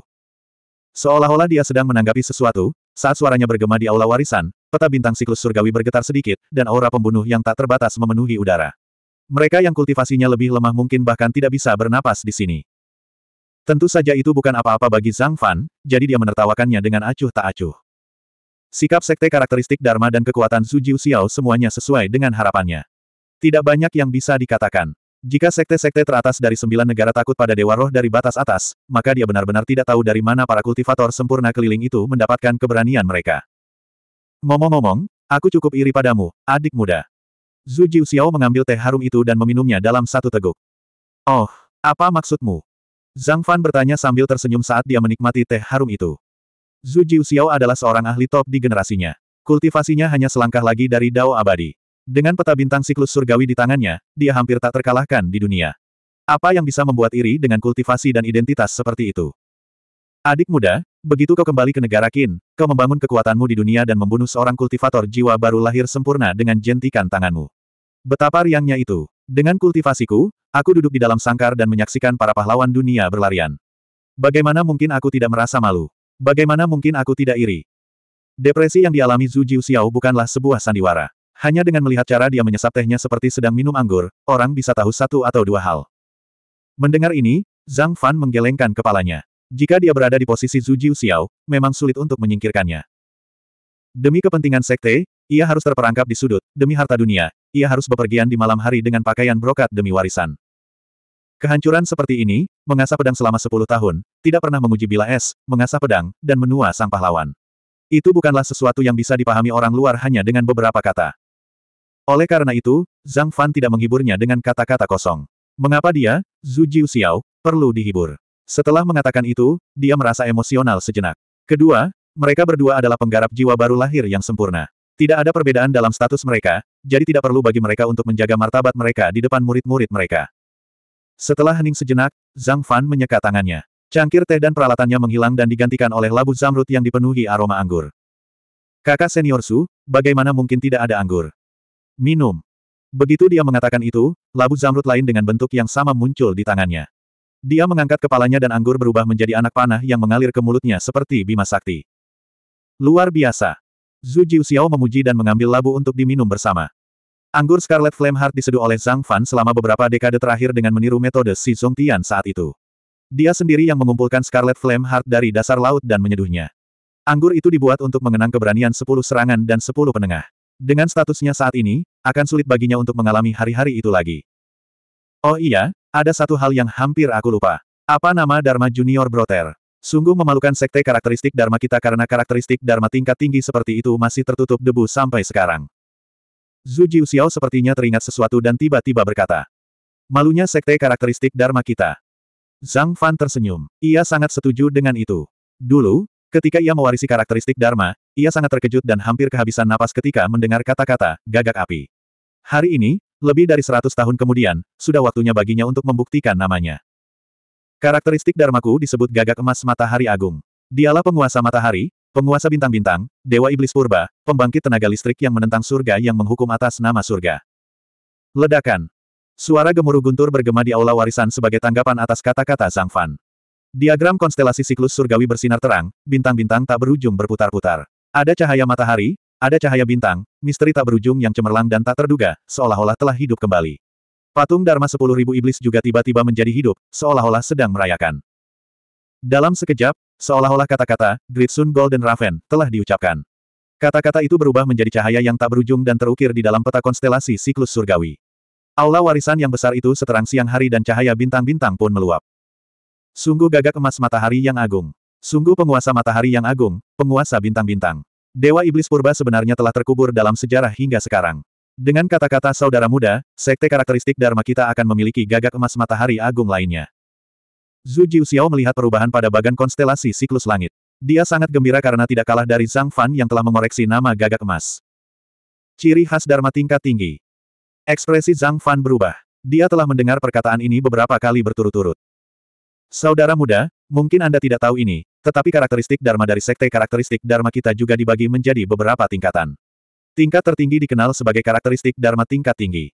Seolah-olah dia sedang menanggapi sesuatu, saat suaranya bergema di aula warisan, peta bintang siklus surgawi bergetar sedikit, dan aura pembunuh yang tak terbatas memenuhi udara. Mereka yang kultivasinya lebih lemah mungkin bahkan tidak bisa bernapas di sini. Tentu saja itu bukan apa-apa bagi Zhang Fan, jadi dia menertawakannya dengan acuh tak acuh. Sikap sekte karakteristik Dharma dan kekuatan Suji Xiao semuanya sesuai dengan harapannya. Tidak banyak yang bisa dikatakan. Jika sekte-sekte teratas dari sembilan negara takut pada Dewa Roh dari batas atas, maka dia benar-benar tidak tahu dari mana para kultivator sempurna keliling itu mendapatkan keberanian mereka. Ngomong-ngomong, aku cukup iri padamu, adik muda. Zhu Xiao mengambil teh harum itu dan meminumnya dalam satu teguk. Oh, apa maksudmu? Zhang Fan bertanya sambil tersenyum saat dia menikmati teh harum itu. Zhu Jiuxiao adalah seorang ahli top di generasinya. Kultivasinya hanya selangkah lagi dari Dao abadi. Dengan peta bintang siklus surgawi di tangannya, dia hampir tak terkalahkan di dunia. Apa yang bisa membuat iri dengan kultivasi dan identitas seperti itu? Adik muda, begitu kau kembali ke negara Qin, kau membangun kekuatanmu di dunia dan membunuh seorang kultivator jiwa baru lahir sempurna dengan jentikan tanganmu. Betapa riangnya itu. Dengan kultivasiku, aku duduk di dalam sangkar dan menyaksikan para pahlawan dunia berlarian. Bagaimana mungkin aku tidak merasa malu? Bagaimana mungkin aku tidak iri? Depresi yang dialami Zhu Xiao bukanlah sebuah sandiwara. Hanya dengan melihat cara dia menyesap tehnya seperti sedang minum anggur, orang bisa tahu satu atau dua hal. Mendengar ini, Zhang Fan menggelengkan kepalanya. Jika dia berada di posisi Zhu Xiao, memang sulit untuk menyingkirkannya. Demi kepentingan sekte, ia harus terperangkap di sudut, demi harta dunia, ia harus bepergian di malam hari dengan pakaian brokat demi warisan. Kehancuran seperti ini, mengasah pedang selama sepuluh tahun, tidak pernah menguji bila es, mengasah pedang, dan menua sang pahlawan. Itu bukanlah sesuatu yang bisa dipahami orang luar hanya dengan beberapa kata. Oleh karena itu, Zhang Fan tidak menghiburnya dengan kata-kata kosong. Mengapa dia, Zhu Xiao, perlu dihibur? Setelah mengatakan itu, dia merasa emosional sejenak. Kedua, mereka berdua adalah penggarap jiwa baru lahir yang sempurna. Tidak ada perbedaan dalam status mereka, jadi tidak perlu bagi mereka untuk menjaga martabat mereka di depan murid-murid mereka. Setelah hening sejenak, Zhang Fan menyeka tangannya. Cangkir teh dan peralatannya menghilang dan digantikan oleh labu zamrud yang dipenuhi aroma anggur. Kakak senior Su, bagaimana mungkin tidak ada anggur? Minum. Begitu dia mengatakan itu, labu zamrud lain dengan bentuk yang sama muncul di tangannya. Dia mengangkat kepalanya dan anggur berubah menjadi anak panah yang mengalir ke mulutnya seperti bima sakti. Luar biasa. Zhu Jiu Xiao memuji dan mengambil labu untuk diminum bersama. Anggur Scarlet Flame Flameheart diseduh oleh Zhang Fan selama beberapa dekade terakhir dengan meniru metode Si Zhongtian saat itu. Dia sendiri yang mengumpulkan Scarlet Flame Flameheart dari dasar laut dan menyeduhnya. Anggur itu dibuat untuk mengenang keberanian 10 serangan dan 10 penengah. Dengan statusnya saat ini, akan sulit baginya untuk mengalami hari-hari itu lagi. Oh iya, ada satu hal yang hampir aku lupa. Apa nama Dharma Junior Brother? Sungguh memalukan sekte karakteristik Dharma kita karena karakteristik Dharma tingkat tinggi seperti itu masih tertutup debu sampai sekarang. Zhu Xiao sepertinya teringat sesuatu dan tiba-tiba berkata. Malunya sekte karakteristik Dharma kita. Zhang Fan tersenyum. Ia sangat setuju dengan itu. Dulu, ketika ia mewarisi karakteristik Dharma, ia sangat terkejut dan hampir kehabisan napas ketika mendengar kata-kata, gagak api. Hari ini, lebih dari seratus tahun kemudian, sudah waktunya baginya untuk membuktikan namanya. Karakteristik Dharmaku disebut gagak emas matahari agung. Dialah penguasa matahari, Penguasa bintang-bintang, Dewa Iblis Purba, pembangkit tenaga listrik yang menentang surga yang menghukum atas nama surga. Ledakan. Suara gemuruh guntur bergema di aula warisan sebagai tanggapan atas kata-kata Zhang Fan. Diagram konstelasi siklus surgawi bersinar terang, bintang-bintang tak berujung berputar-putar. Ada cahaya matahari, ada cahaya bintang, misteri tak berujung yang cemerlang dan tak terduga, seolah-olah telah hidup kembali. Patung Dharma 10.000 iblis juga tiba-tiba menjadi hidup, seolah-olah sedang merayakan. Dalam sekejap, Seolah-olah kata-kata, Great Sun Golden Raven, telah diucapkan. Kata-kata itu berubah menjadi cahaya yang tak berujung dan terukir di dalam peta konstelasi siklus surgawi. Aula warisan yang besar itu seterang siang hari dan cahaya bintang-bintang pun meluap. Sungguh gagak emas matahari yang agung. Sungguh penguasa matahari yang agung, penguasa bintang-bintang. Dewa Iblis Purba sebenarnya telah terkubur dalam sejarah hingga sekarang. Dengan kata-kata saudara muda, sekte karakteristik Dharma kita akan memiliki gagak emas matahari agung lainnya. Zhu Xiao melihat perubahan pada bagan konstelasi siklus langit. Dia sangat gembira karena tidak kalah dari Zhang Fan yang telah mengoreksi nama gagak emas. Ciri khas Dharma tingkat tinggi. Ekspresi Zhang Fan berubah. Dia telah mendengar perkataan ini beberapa kali berturut-turut. Saudara muda, mungkin Anda tidak tahu ini, tetapi karakteristik Dharma dari sekte karakteristik Dharma kita juga dibagi menjadi beberapa tingkatan. Tingkat tertinggi dikenal sebagai karakteristik Dharma tingkat tinggi.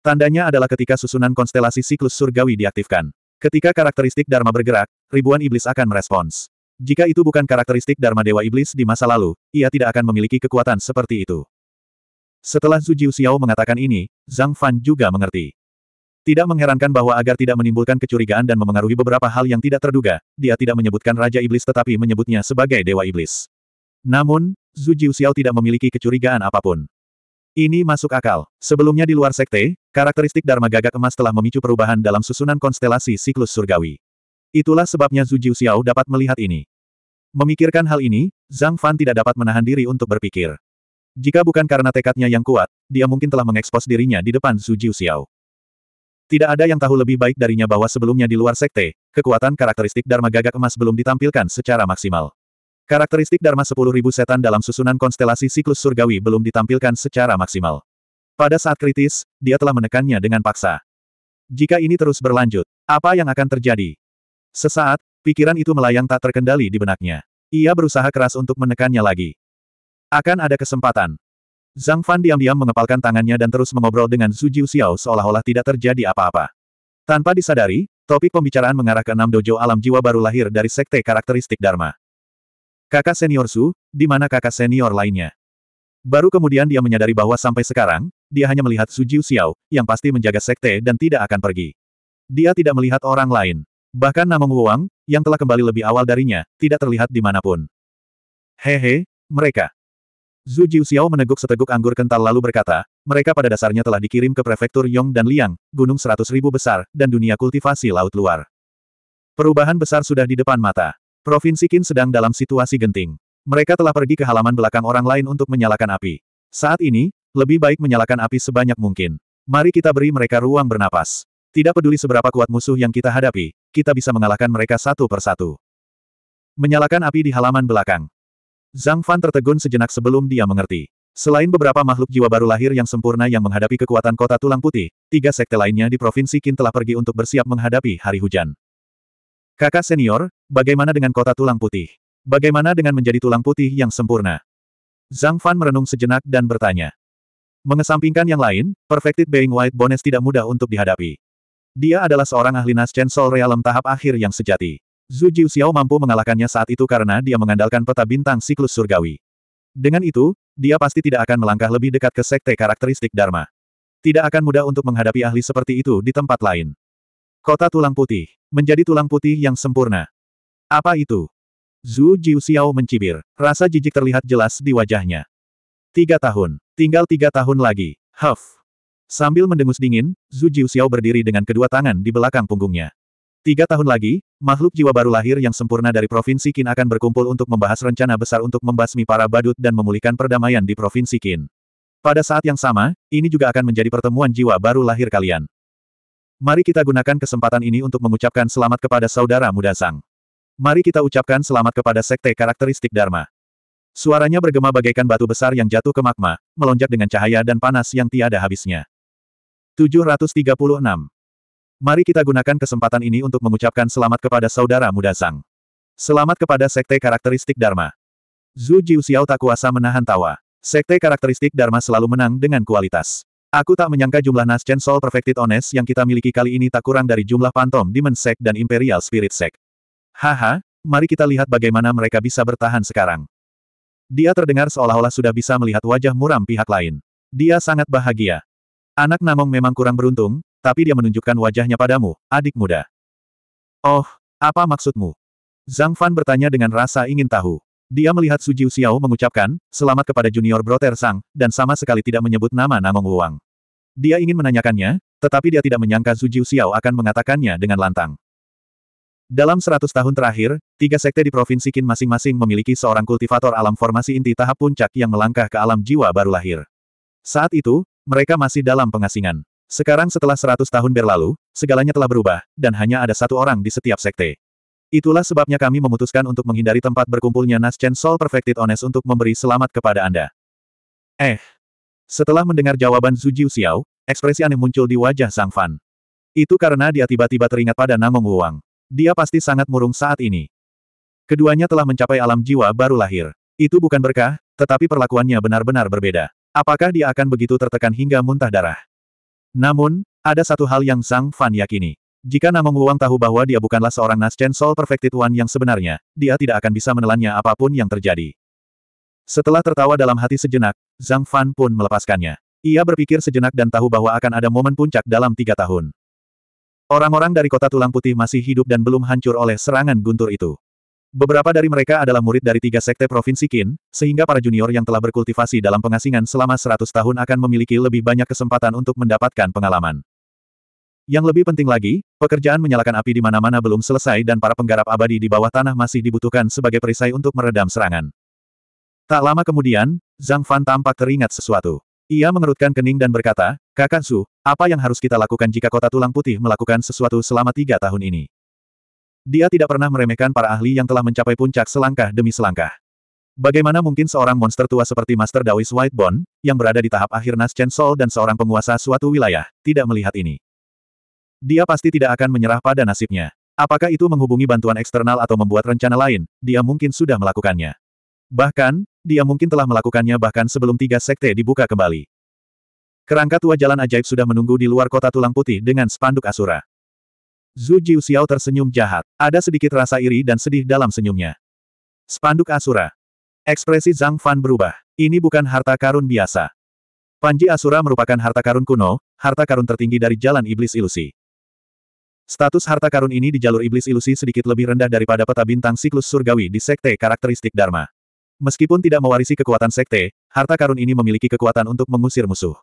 Tandanya adalah ketika susunan konstelasi siklus surgawi diaktifkan. Ketika karakteristik Dharma bergerak, ribuan iblis akan merespons. Jika itu bukan karakteristik Dharma Dewa Iblis di masa lalu, ia tidak akan memiliki kekuatan seperti itu. Setelah Zhu Jiuxiao mengatakan ini, Zhang Fan juga mengerti. Tidak mengherankan bahwa agar tidak menimbulkan kecurigaan dan memengaruhi beberapa hal yang tidak terduga, dia tidak menyebutkan Raja Iblis tetapi menyebutnya sebagai Dewa Iblis. Namun, Zhu Jiuxiao tidak memiliki kecurigaan apapun. Ini masuk akal. Sebelumnya di luar sekte, karakteristik Dharma Gagak Emas telah memicu perubahan dalam susunan konstelasi siklus surgawi. Itulah sebabnya Zhu Jiuxiao dapat melihat ini. Memikirkan hal ini, Zhang Fan tidak dapat menahan diri untuk berpikir. Jika bukan karena tekadnya yang kuat, dia mungkin telah mengekspos dirinya di depan Zhu Jiuxiao. Tidak ada yang tahu lebih baik darinya bahwa sebelumnya di luar sekte, kekuatan karakteristik Dharma Gagak Emas belum ditampilkan secara maksimal. Karakteristik Dharma 10.000 setan dalam susunan konstelasi siklus surgawi belum ditampilkan secara maksimal. Pada saat kritis, dia telah menekannya dengan paksa. Jika ini terus berlanjut, apa yang akan terjadi? Sesaat, pikiran itu melayang tak terkendali di benaknya. Ia berusaha keras untuk menekannya lagi. Akan ada kesempatan. Zhang Fan diam-diam mengepalkan tangannya dan terus mengobrol dengan Zhu Xiao seolah-olah tidak terjadi apa-apa. Tanpa disadari, topik pembicaraan mengarah ke enam dojo alam jiwa baru lahir dari sekte karakteristik Dharma. Kakak senior Su, di mana kakak senior lainnya? Baru kemudian dia menyadari bahwa sampai sekarang, dia hanya melihat Su Jiu Xiao, yang pasti menjaga sekte dan tidak akan pergi. Dia tidak melihat orang lain. Bahkan nama Wang, yang telah kembali lebih awal darinya, tidak terlihat di dimanapun. Hehe, mereka. Zhu Jiu Xiao meneguk seteguk anggur kental lalu berkata, mereka pada dasarnya telah dikirim ke prefektur Yong dan Liang, gunung seratus ribu besar, dan dunia kultivasi laut luar. Perubahan besar sudah di depan mata. Provinsi Qin sedang dalam situasi genting. Mereka telah pergi ke halaman belakang orang lain untuk menyalakan api. Saat ini, lebih baik menyalakan api sebanyak mungkin. Mari kita beri mereka ruang bernapas. Tidak peduli seberapa kuat musuh yang kita hadapi, kita bisa mengalahkan mereka satu persatu. Menyalakan api di halaman belakang. Zhang Fan tertegun sejenak sebelum dia mengerti. Selain beberapa makhluk jiwa baru lahir yang sempurna yang menghadapi kekuatan kota tulang putih, tiga sekte lainnya di Provinsi Qin telah pergi untuk bersiap menghadapi hari hujan. Kakak senior, bagaimana dengan kota tulang putih? Bagaimana dengan menjadi tulang putih yang sempurna? Zhang Fan merenung sejenak dan bertanya. Mengesampingkan yang lain, Perfected Being White Bones tidak mudah untuk dihadapi. Dia adalah seorang ahli Naschen Soul Realm tahap akhir yang sejati. Zhu Xiao mampu mengalahkannya saat itu karena dia mengandalkan peta bintang siklus surgawi. Dengan itu, dia pasti tidak akan melangkah lebih dekat ke sekte karakteristik Dharma. Tidak akan mudah untuk menghadapi ahli seperti itu di tempat lain. Kota tulang putih. Menjadi tulang putih yang sempurna. Apa itu? Zhu Jiuxiao mencibir. Rasa jijik terlihat jelas di wajahnya. Tiga tahun. Tinggal tiga tahun lagi. Huff. Sambil mendengus dingin, Zhu Jiuxiao berdiri dengan kedua tangan di belakang punggungnya. Tiga tahun lagi, makhluk jiwa baru lahir yang sempurna dari Provinsi Qin akan berkumpul untuk membahas rencana besar untuk membasmi para badut dan memulihkan perdamaian di Provinsi Qin. Pada saat yang sama, ini juga akan menjadi pertemuan jiwa baru lahir kalian. Mari kita gunakan kesempatan ini untuk mengucapkan selamat kepada saudara muda Sang. Mari kita ucapkan selamat kepada sekte karakteristik Dharma. Suaranya bergema bagaikan batu besar yang jatuh ke magma, melonjak dengan cahaya dan panas yang tiada habisnya. 736. Mari kita gunakan kesempatan ini untuk mengucapkan selamat kepada saudara muda Sang. Selamat kepada sekte karakteristik Dharma. Zhu Jiuxiao tak kuasa menahan tawa. Sekte karakteristik Dharma selalu menang dengan kualitas. Aku tak menyangka jumlah Nascent Soul Perfected Ones yang kita miliki kali ini tak kurang dari jumlah Phantom Demon Sect dan Imperial Spirit Sect. Haha, mari kita lihat bagaimana mereka bisa bertahan sekarang. Dia terdengar seolah-olah sudah bisa melihat wajah muram pihak lain. Dia sangat bahagia. Anak Namong memang kurang beruntung, tapi dia menunjukkan wajahnya padamu, adik muda. Oh, apa maksudmu? Zhang Fan bertanya dengan rasa ingin tahu. Dia melihat Su Jiu Xiao mengucapkan, selamat kepada junior Brother Sang, dan sama sekali tidak menyebut nama Namong Luang. Dia ingin menanyakannya, tetapi dia tidak menyangka Zhu Xiao akan mengatakannya dengan lantang. Dalam seratus tahun terakhir, tiga sekte di Provinsi Qin masing-masing memiliki seorang kultivator alam formasi inti tahap puncak yang melangkah ke alam jiwa baru lahir. Saat itu, mereka masih dalam pengasingan. Sekarang setelah seratus tahun berlalu, segalanya telah berubah, dan hanya ada satu orang di setiap sekte. Itulah sebabnya kami memutuskan untuk menghindari tempat berkumpulnya Naschen Soul Perfected Ones untuk memberi selamat kepada Anda. Eh, setelah mendengar jawaban Zhu Xiao, ekspresi aneh muncul di wajah Sang Fan. Itu karena dia tiba-tiba teringat pada Namong Wuang. Dia pasti sangat murung saat ini. Keduanya telah mencapai alam jiwa baru lahir. Itu bukan berkah, tetapi perlakuannya benar-benar berbeda. Apakah dia akan begitu tertekan hingga muntah darah? Namun, ada satu hal yang Sang Fan yakini. Jika Namong Wuang tahu bahwa dia bukanlah seorang Naschen Soul Perfected One yang sebenarnya, dia tidak akan bisa menelannya apapun yang terjadi. Setelah tertawa dalam hati sejenak, Zhang Fan pun melepaskannya. Ia berpikir sejenak dan tahu bahwa akan ada momen puncak dalam tiga tahun. Orang-orang dari kota tulang putih masih hidup dan belum hancur oleh serangan guntur itu. Beberapa dari mereka adalah murid dari tiga sekte Provinsi Qin, sehingga para junior yang telah berkultivasi dalam pengasingan selama seratus tahun akan memiliki lebih banyak kesempatan untuk mendapatkan pengalaman. Yang lebih penting lagi, pekerjaan menyalakan api di mana-mana belum selesai dan para penggarap abadi di bawah tanah masih dibutuhkan sebagai perisai untuk meredam serangan. Tak lama kemudian, Zhang Fan tampak teringat sesuatu. Ia mengerutkan kening dan berkata, Kakak Su, apa yang harus kita lakukan jika kota tulang putih melakukan sesuatu selama tiga tahun ini? Dia tidak pernah meremehkan para ahli yang telah mencapai puncak selangkah demi selangkah. Bagaimana mungkin seorang monster tua seperti Master Dawis Whitebone, yang berada di tahap akhir Chen Sol dan seorang penguasa suatu wilayah, tidak melihat ini? Dia pasti tidak akan menyerah pada nasibnya. Apakah itu menghubungi bantuan eksternal atau membuat rencana lain, dia mungkin sudah melakukannya. Bahkan, dia mungkin telah melakukannya bahkan sebelum tiga sekte dibuka kembali. Kerangka tua jalan ajaib sudah menunggu di luar kota tulang putih dengan spanduk Asura. Zhu Jiuxiao tersenyum jahat. Ada sedikit rasa iri dan sedih dalam senyumnya. Spanduk Asura. Ekspresi Zhang Fan berubah. Ini bukan harta karun biasa. Panji Asura merupakan harta karun kuno, harta karun tertinggi dari jalan iblis ilusi. Status harta karun ini di jalur iblis ilusi sedikit lebih rendah daripada peta bintang siklus surgawi di sekte karakteristik Dharma. Meskipun tidak mewarisi kekuatan sekte, harta karun ini memiliki kekuatan untuk mengusir musuh.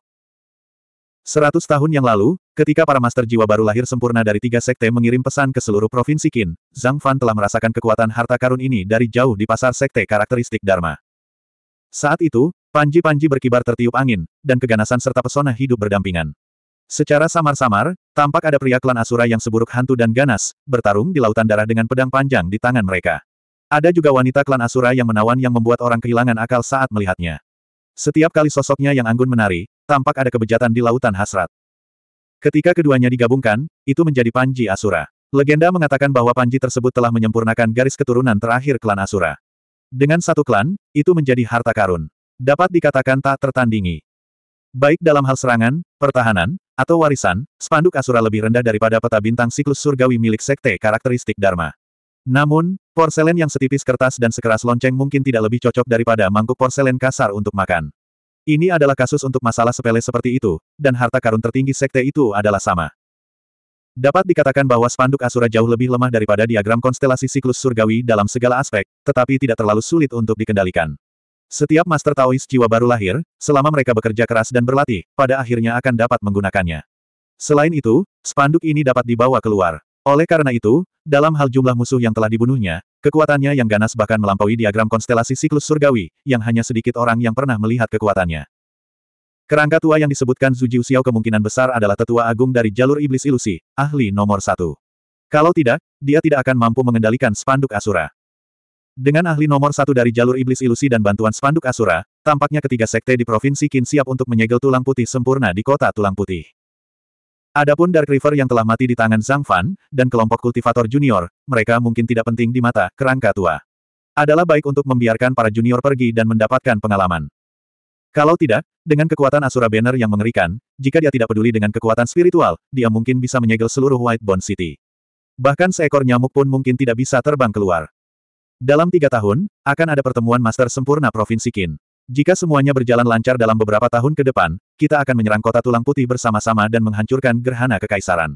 Seratus tahun yang lalu, ketika para master jiwa baru lahir sempurna dari tiga sekte mengirim pesan ke seluruh provinsi Qin, Zhang Fan telah merasakan kekuatan harta karun ini dari jauh di pasar sekte karakteristik Dharma. Saat itu, panji-panji berkibar tertiup angin, dan keganasan serta pesona hidup berdampingan. Secara samar-samar, tampak ada pria klan Asura yang seburuk hantu dan ganas, bertarung di lautan darah dengan pedang panjang di tangan mereka. Ada juga wanita klan Asura yang menawan yang membuat orang kehilangan akal saat melihatnya. Setiap kali sosoknya yang anggun menari, tampak ada kebejatan di lautan hasrat. Ketika keduanya digabungkan, itu menjadi Panji Asura. Legenda mengatakan bahwa Panji tersebut telah menyempurnakan garis keturunan terakhir klan Asura. Dengan satu klan, itu menjadi harta karun. Dapat dikatakan tak tertandingi. Baik dalam hal serangan, pertahanan, atau warisan, spanduk Asura lebih rendah daripada peta bintang siklus surgawi milik sekte karakteristik Dharma. Namun, porselen yang setipis kertas dan sekeras lonceng mungkin tidak lebih cocok daripada mangkuk porselen kasar untuk makan. Ini adalah kasus untuk masalah sepele seperti itu, dan harta karun tertinggi sekte itu adalah sama. Dapat dikatakan bahwa spanduk Asura jauh lebih lemah daripada diagram konstelasi siklus surgawi dalam segala aspek, tetapi tidak terlalu sulit untuk dikendalikan. Setiap Master Taois jiwa baru lahir, selama mereka bekerja keras dan berlatih, pada akhirnya akan dapat menggunakannya. Selain itu, spanduk ini dapat dibawa keluar. Oleh karena itu, dalam hal jumlah musuh yang telah dibunuhnya, kekuatannya yang ganas bahkan melampaui diagram konstelasi siklus surgawi, yang hanya sedikit orang yang pernah melihat kekuatannya. Kerangka tua yang disebutkan Zhu Jiuxiao kemungkinan besar adalah tetua agung dari jalur iblis ilusi, ahli nomor satu. Kalau tidak, dia tidak akan mampu mengendalikan spanduk Asura. Dengan ahli nomor satu dari jalur iblis ilusi dan bantuan spanduk Asura, tampaknya ketiga sekte di Provinsi Qin siap untuk menyegel tulang putih sempurna di kota tulang putih. Adapun Dark River yang telah mati di tangan Zhang Fan, dan kelompok kultivator junior, mereka mungkin tidak penting di mata kerangka tua. Adalah baik untuk membiarkan para junior pergi dan mendapatkan pengalaman. Kalau tidak, dengan kekuatan Asura Banner yang mengerikan, jika dia tidak peduli dengan kekuatan spiritual, dia mungkin bisa menyegel seluruh White Bond City. Bahkan seekor nyamuk pun mungkin tidak bisa terbang keluar. Dalam tiga tahun, akan ada pertemuan Master Sempurna Provinsi Qin. Jika semuanya berjalan lancar dalam beberapa tahun ke depan, kita akan menyerang kota tulang putih bersama-sama dan menghancurkan gerhana kekaisaran.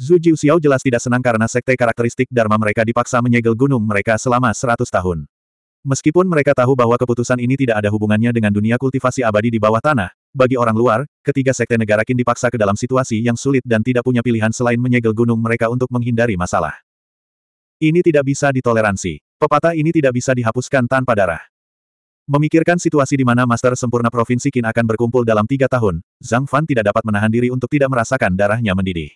Zhu Xiao jelas tidak senang karena sekte karakteristik Dharma mereka dipaksa menyegel gunung mereka selama 100 tahun. Meskipun mereka tahu bahwa keputusan ini tidak ada hubungannya dengan dunia kultivasi abadi di bawah tanah, bagi orang luar, ketiga sekte negara Qin dipaksa ke dalam situasi yang sulit dan tidak punya pilihan selain menyegel gunung mereka untuk menghindari masalah. Ini tidak bisa ditoleransi. Pepatah ini tidak bisa dihapuskan tanpa darah. Memikirkan situasi di mana Master Sempurna Provinsi Qin akan berkumpul dalam tiga tahun, Zhang Fan tidak dapat menahan diri untuk tidak merasakan darahnya mendidih.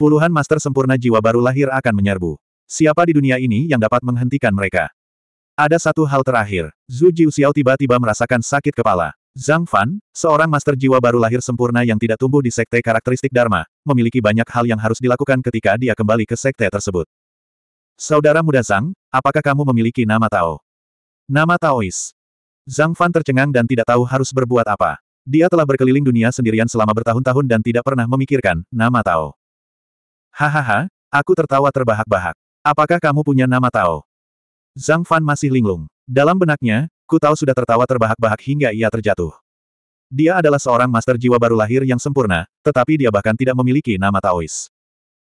Puluhan Master Sempurna Jiwa baru lahir akan menyerbu. Siapa di dunia ini yang dapat menghentikan mereka? Ada satu hal terakhir, Zhu Jiuxiao tiba-tiba merasakan sakit kepala. Zhang Fan, seorang master jiwa baru lahir sempurna yang tidak tumbuh di sekte karakteristik Dharma, memiliki banyak hal yang harus dilakukan ketika dia kembali ke sekte tersebut. Saudara muda Zhang, apakah kamu memiliki nama Tao? Nama Taois. Zhang Fan tercengang dan tidak tahu harus berbuat apa. Dia telah berkeliling dunia sendirian selama bertahun-tahun dan tidak pernah memikirkan nama Tao. Hahaha, aku tertawa terbahak-bahak. Apakah kamu punya nama Tao? Zhang Fan masih linglung. Dalam benaknya, Ku Tao sudah tertawa terbahak-bahak hingga ia terjatuh. Dia adalah seorang master jiwa baru lahir yang sempurna, tetapi dia bahkan tidak memiliki nama Taois.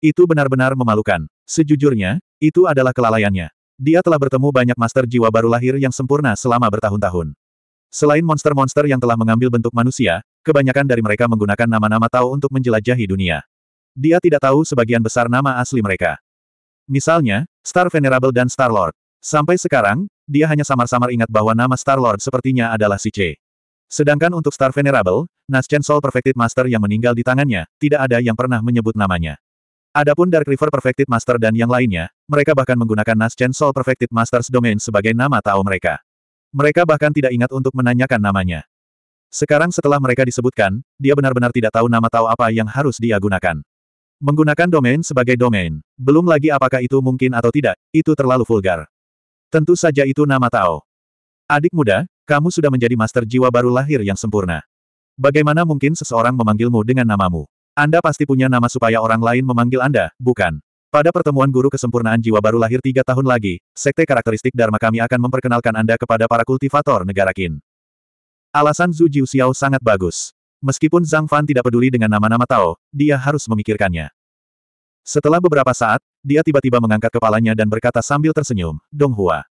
Itu benar-benar memalukan. Sejujurnya, itu adalah kelalaiannya. Dia telah bertemu banyak master jiwa baru lahir yang sempurna selama bertahun-tahun. Selain monster-monster yang telah mengambil bentuk manusia, kebanyakan dari mereka menggunakan nama-nama Tao untuk menjelajahi dunia. Dia tidak tahu sebagian besar nama asli mereka. Misalnya, Star Venerable dan Star-Lord. Sampai sekarang, dia hanya samar-samar ingat bahwa nama Star-Lord sepertinya adalah si C. Sedangkan untuk Star Venerable, Naschen Soul Perfected Master yang meninggal di tangannya, tidak ada yang pernah menyebut namanya. Adapun Dark River Perfected Master dan yang lainnya, mereka bahkan menggunakan Naschen Soul Perfected Masters Domain sebagai nama Tao mereka. Mereka bahkan tidak ingat untuk menanyakan namanya. Sekarang setelah mereka disebutkan, dia benar-benar tidak tahu nama Tao apa yang harus dia gunakan. Menggunakan domain sebagai domain, belum lagi apakah itu mungkin atau tidak, itu terlalu vulgar. Tentu saja itu nama Tao. Adik muda, kamu sudah menjadi master jiwa baru lahir yang sempurna. Bagaimana mungkin seseorang memanggilmu dengan namamu? Anda pasti punya nama supaya orang lain memanggil Anda, bukan? Pada pertemuan guru kesempurnaan jiwa baru lahir tiga tahun lagi, sekte karakteristik Dharma kami akan memperkenalkan Anda kepada para kultivator negara Qin. Alasan Zhu Jiu Xiao sangat bagus. Meskipun Zhang Fan tidak peduli dengan nama-nama Tao, dia harus memikirkannya. Setelah beberapa saat, dia tiba-tiba mengangkat kepalanya dan berkata sambil tersenyum, Dong Hua.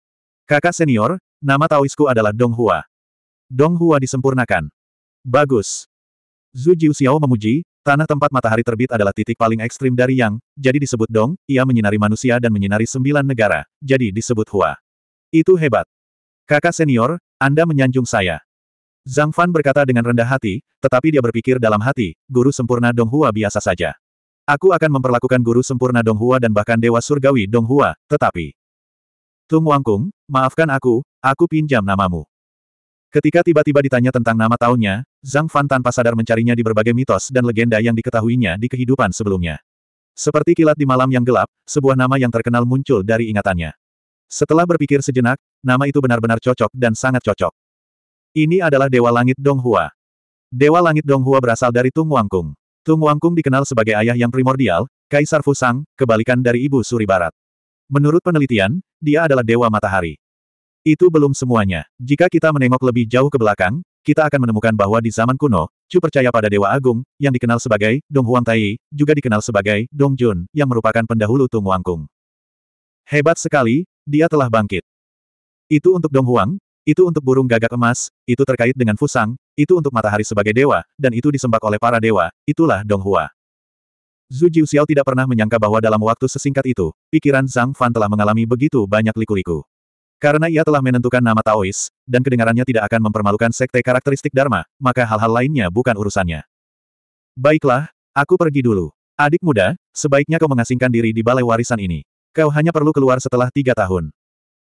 Kakak senior, nama Taoisku adalah Dong Hua. Dong Hua disempurnakan. Bagus. Zhu Xiao memuji, Tanah tempat matahari terbit adalah titik paling ekstrim dari Yang, jadi disebut Dong, ia menyinari manusia dan menyinari sembilan negara, jadi disebut Hua. Itu hebat. Kakak senior, Anda menyanjung saya. Zhang Fan berkata dengan rendah hati, tetapi dia berpikir dalam hati, guru sempurna Dong Hua biasa saja. Aku akan memperlakukan guru sempurna Dong Hua dan bahkan dewa surgawi Dong Hua, tetapi... Tung Wangkung, maafkan aku, aku pinjam namamu. Ketika tiba-tiba ditanya tentang nama tahunnya, Zhang Fan tanpa sadar mencarinya di berbagai mitos dan legenda yang diketahuinya di kehidupan sebelumnya. Seperti kilat di malam yang gelap, sebuah nama yang terkenal muncul dari ingatannya. Setelah berpikir sejenak, nama itu benar-benar cocok dan sangat cocok. Ini adalah Dewa Langit Donghua. Dewa Langit Donghua berasal dari Tung Wangkung. Tung Wangkung dikenal sebagai ayah yang primordial, Kaisar Fusang, kebalikan dari Ibu Suri Barat. Menurut penelitian, dia adalah Dewa Matahari. Itu belum semuanya. Jika kita menengok lebih jauh ke belakang, kita akan menemukan bahwa di zaman kuno, Chu percaya pada Dewa Agung, yang dikenal sebagai Dong Huang Tai, juga dikenal sebagai Dong Jun, yang merupakan pendahulu Tung Wangkung. Hebat sekali, dia telah bangkit. Itu untuk Dong Huang, itu untuk burung gagak emas, itu terkait dengan Fusang, itu untuk matahari sebagai dewa, dan itu disembah oleh para dewa, itulah Dong Hua. Zhu Jiuxiao tidak pernah menyangka bahwa dalam waktu sesingkat itu, pikiran Zhang Fan telah mengalami begitu banyak liku-liku. Karena ia telah menentukan nama Taois, dan kedengarannya tidak akan mempermalukan sekte karakteristik Dharma, maka hal-hal lainnya bukan urusannya. Baiklah, aku pergi dulu. Adik muda, sebaiknya kau mengasingkan diri di balai warisan ini. Kau hanya perlu keluar setelah tiga tahun.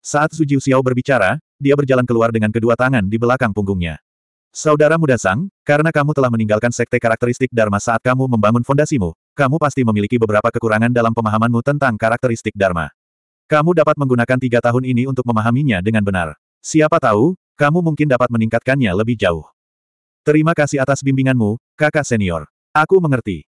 Saat Su Xiao berbicara, dia berjalan keluar dengan kedua tangan di belakang punggungnya. Saudara muda Sang, karena kamu telah meninggalkan sekte karakteristik Dharma saat kamu membangun fondasimu, kamu pasti memiliki beberapa kekurangan dalam pemahamanmu tentang karakteristik Dharma. Kamu dapat menggunakan tiga tahun ini untuk memahaminya dengan benar. Siapa tahu, kamu mungkin dapat meningkatkannya lebih jauh. Terima kasih atas bimbinganmu, kakak senior. Aku mengerti.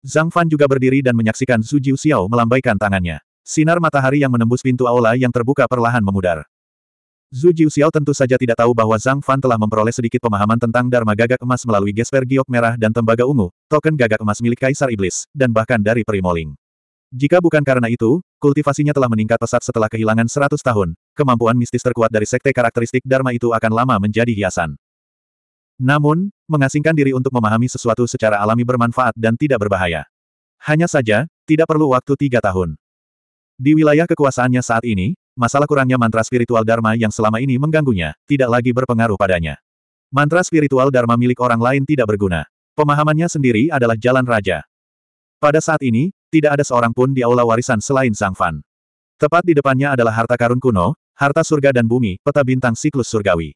Zhang Fan juga berdiri dan menyaksikan Su Jiu Xiao melambaikan tangannya. Sinar matahari yang menembus pintu aula yang terbuka perlahan memudar. Su Jiu Xiao tentu saja tidak tahu bahwa Zhang Fan telah memperoleh sedikit pemahaman tentang Dharma Gagak Emas melalui gesper giok merah dan tembaga ungu, token gagak emas milik Kaisar Iblis, dan bahkan dari Primoling. Jika bukan karena itu, kultivasinya telah meningkat pesat setelah kehilangan 100 tahun, kemampuan mistis terkuat dari sekte karakteristik Dharma itu akan lama menjadi hiasan. Namun, mengasingkan diri untuk memahami sesuatu secara alami bermanfaat dan tidak berbahaya. Hanya saja, tidak perlu waktu tiga tahun. Di wilayah kekuasaannya saat ini, masalah kurangnya mantra spiritual Dharma yang selama ini mengganggunya, tidak lagi berpengaruh padanya. Mantra spiritual Dharma milik orang lain tidak berguna. Pemahamannya sendiri adalah jalan raja. Pada saat ini, tidak ada seorang pun di aula warisan selain Sang Fan. Tepat di depannya adalah harta karun kuno, harta surga dan bumi, peta bintang siklus surgawi.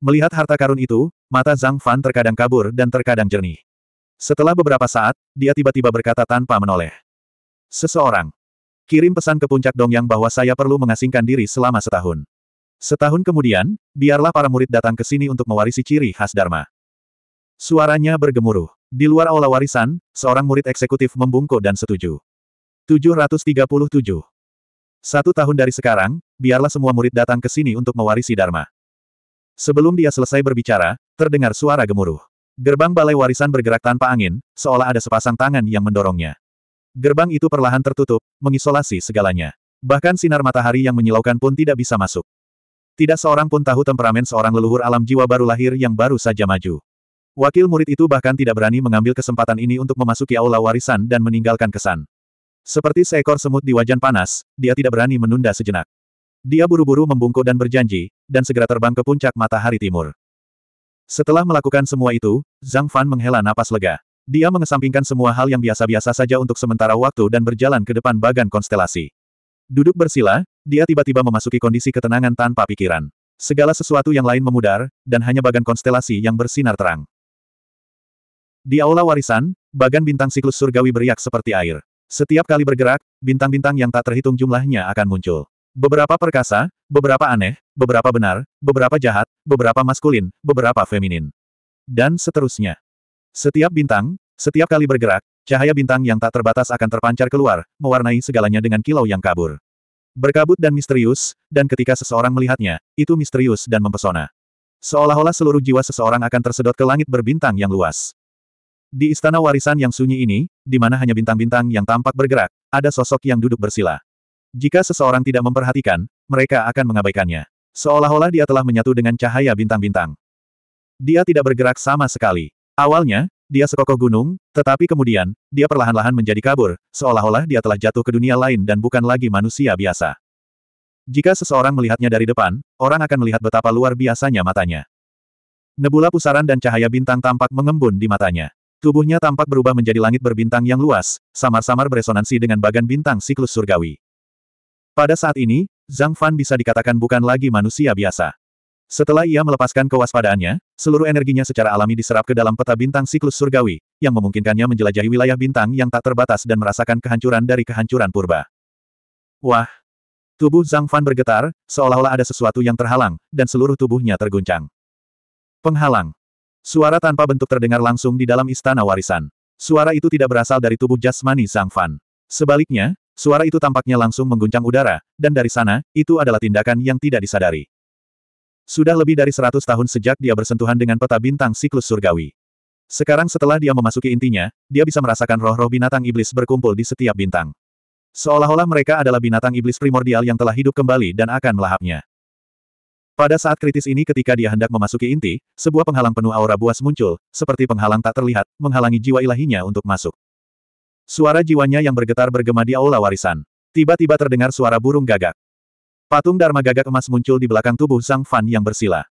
Melihat harta karun itu, mata Zhang Fan terkadang kabur dan terkadang jernih. Setelah beberapa saat, dia tiba-tiba berkata tanpa menoleh. Seseorang. Kirim pesan ke puncak Dongyang bahwa saya perlu mengasingkan diri selama setahun. Setahun kemudian, biarlah para murid datang ke sini untuk mewarisi ciri khas Dharma. Suaranya bergemuruh. Di luar aula warisan, seorang murid eksekutif membungkuk dan setuju. 737. Satu tahun dari sekarang, biarlah semua murid datang ke sini untuk mewarisi Dharma. Sebelum dia selesai berbicara, terdengar suara gemuruh. Gerbang balai warisan bergerak tanpa angin, seolah ada sepasang tangan yang mendorongnya. Gerbang itu perlahan tertutup, mengisolasi segalanya. Bahkan sinar matahari yang menyilaukan pun tidak bisa masuk. Tidak seorang pun tahu temperamen seorang leluhur alam jiwa baru lahir yang baru saja maju. Wakil murid itu bahkan tidak berani mengambil kesempatan ini untuk memasuki aula warisan dan meninggalkan kesan. Seperti seekor semut di wajan panas, dia tidak berani menunda sejenak. Dia buru-buru membungkuk dan berjanji, dan segera terbang ke puncak matahari timur. Setelah melakukan semua itu, Zhang Fan menghela napas lega. Dia mengesampingkan semua hal yang biasa-biasa saja untuk sementara waktu dan berjalan ke depan bagan konstelasi. Duduk bersila, dia tiba-tiba memasuki kondisi ketenangan tanpa pikiran. Segala sesuatu yang lain memudar, dan hanya bagan konstelasi yang bersinar terang. Di aula warisan, bagan bintang siklus surgawi beriak seperti air. Setiap kali bergerak, bintang-bintang yang tak terhitung jumlahnya akan muncul. Beberapa perkasa, beberapa aneh, beberapa benar, beberapa jahat, beberapa maskulin, beberapa feminin. Dan seterusnya. Setiap bintang, setiap kali bergerak, cahaya bintang yang tak terbatas akan terpancar keluar, mewarnai segalanya dengan kilau yang kabur. Berkabut dan misterius, dan ketika seseorang melihatnya, itu misterius dan mempesona. Seolah-olah seluruh jiwa seseorang akan tersedot ke langit berbintang yang luas. Di istana warisan yang sunyi ini, di mana hanya bintang-bintang yang tampak bergerak, ada sosok yang duduk bersila. Jika seseorang tidak memperhatikan, mereka akan mengabaikannya. Seolah-olah dia telah menyatu dengan cahaya bintang-bintang. Dia tidak bergerak sama sekali. Awalnya, dia sekokoh gunung, tetapi kemudian, dia perlahan-lahan menjadi kabur, seolah-olah dia telah jatuh ke dunia lain dan bukan lagi manusia biasa. Jika seseorang melihatnya dari depan, orang akan melihat betapa luar biasanya matanya. Nebula pusaran dan cahaya bintang tampak mengembun di matanya. Tubuhnya tampak berubah menjadi langit berbintang yang luas, samar-samar beresonansi dengan bagan bintang siklus surgawi. Pada saat ini, Zhang Fan bisa dikatakan bukan lagi manusia biasa. Setelah ia melepaskan kewaspadaannya, seluruh energinya secara alami diserap ke dalam peta bintang siklus surgawi, yang memungkinkannya menjelajahi wilayah bintang yang tak terbatas dan merasakan kehancuran dari kehancuran purba. Wah! Tubuh Zhang Fan bergetar, seolah-olah ada sesuatu yang terhalang, dan seluruh tubuhnya terguncang. Penghalang. Suara tanpa bentuk terdengar langsung di dalam istana warisan. Suara itu tidak berasal dari tubuh jasmani Zhang Fan. Sebaliknya, suara itu tampaknya langsung mengguncang udara, dan dari sana, itu adalah tindakan yang tidak disadari. Sudah lebih dari seratus tahun sejak dia bersentuhan dengan peta bintang siklus surgawi. Sekarang setelah dia memasuki intinya, dia bisa merasakan roh-roh binatang iblis berkumpul di setiap bintang. Seolah-olah mereka adalah binatang iblis primordial yang telah hidup kembali dan akan melahapnya. Pada saat kritis ini ketika dia hendak memasuki inti, sebuah penghalang penuh aura buas muncul, seperti penghalang tak terlihat, menghalangi jiwa ilahinya untuk masuk. Suara jiwanya yang bergetar bergema di aula warisan. Tiba-tiba terdengar suara burung gagak. Patung Dharma gagak emas muncul di belakang tubuh Sang Fan yang bersila.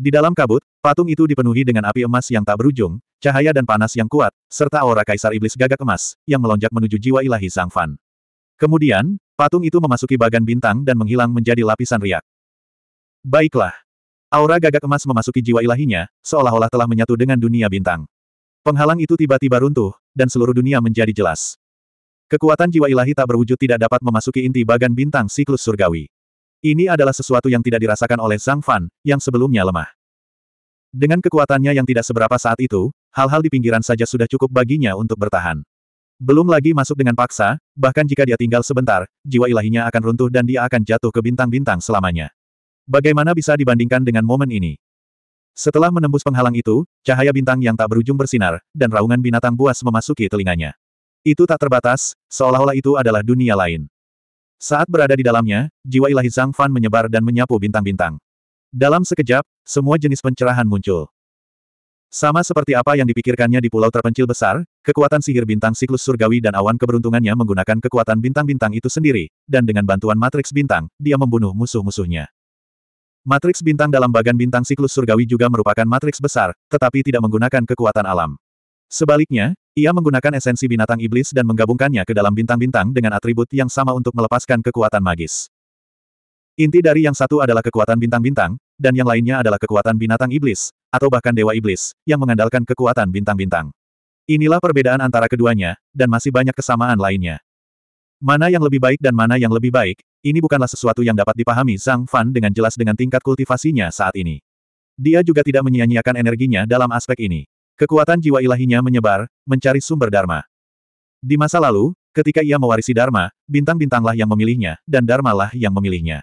Di dalam kabut, patung itu dipenuhi dengan api emas yang tak berujung, cahaya dan panas yang kuat, serta aura kaisar iblis gagak emas, yang melonjak menuju jiwa ilahi Sang Fan. Kemudian, patung itu memasuki bagan bintang dan menghilang menjadi lapisan riak. Baiklah. Aura gagak emas memasuki jiwa ilahinya, seolah-olah telah menyatu dengan dunia bintang. Penghalang itu tiba-tiba runtuh, dan seluruh dunia menjadi jelas. Kekuatan jiwa ilahi tak berwujud tidak dapat memasuki inti bagan bintang siklus surgawi. Ini adalah sesuatu yang tidak dirasakan oleh Zhang Fan, yang sebelumnya lemah. Dengan kekuatannya yang tidak seberapa saat itu, hal-hal di pinggiran saja sudah cukup baginya untuk bertahan. Belum lagi masuk dengan paksa, bahkan jika dia tinggal sebentar, jiwa ilahinya akan runtuh dan dia akan jatuh ke bintang-bintang selamanya. Bagaimana bisa dibandingkan dengan momen ini? Setelah menembus penghalang itu, cahaya bintang yang tak berujung bersinar, dan raungan binatang buas memasuki telinganya. Itu tak terbatas, seolah-olah itu adalah dunia lain. Saat berada di dalamnya, jiwa ilahi Zhang Fan menyebar dan menyapu bintang-bintang. Dalam sekejap, semua jenis pencerahan muncul. Sama seperti apa yang dipikirkannya di pulau terpencil besar, kekuatan sihir bintang siklus surgawi dan awan keberuntungannya menggunakan kekuatan bintang-bintang itu sendiri, dan dengan bantuan matriks bintang, dia membunuh musuh-musuhnya. Matriks bintang dalam bagan bintang siklus surgawi juga merupakan matriks besar, tetapi tidak menggunakan kekuatan alam. Sebaliknya, ia menggunakan esensi binatang iblis dan menggabungkannya ke dalam bintang-bintang dengan atribut yang sama untuk melepaskan kekuatan magis. Inti dari yang satu adalah kekuatan bintang-bintang, dan yang lainnya adalah kekuatan binatang iblis, atau bahkan dewa iblis, yang mengandalkan kekuatan bintang-bintang. Inilah perbedaan antara keduanya, dan masih banyak kesamaan lainnya. Mana yang lebih baik dan mana yang lebih baik, ini bukanlah sesuatu yang dapat dipahami Zhang Fan dengan jelas dengan tingkat kultivasinya saat ini. Dia juga tidak menyia-nyiakan energinya dalam aspek ini. Kekuatan jiwa ilahinya menyebar, mencari sumber Dharma. Di masa lalu, ketika ia mewarisi Dharma, bintang-bintanglah yang memilihnya, dan dharma lah yang memilihnya.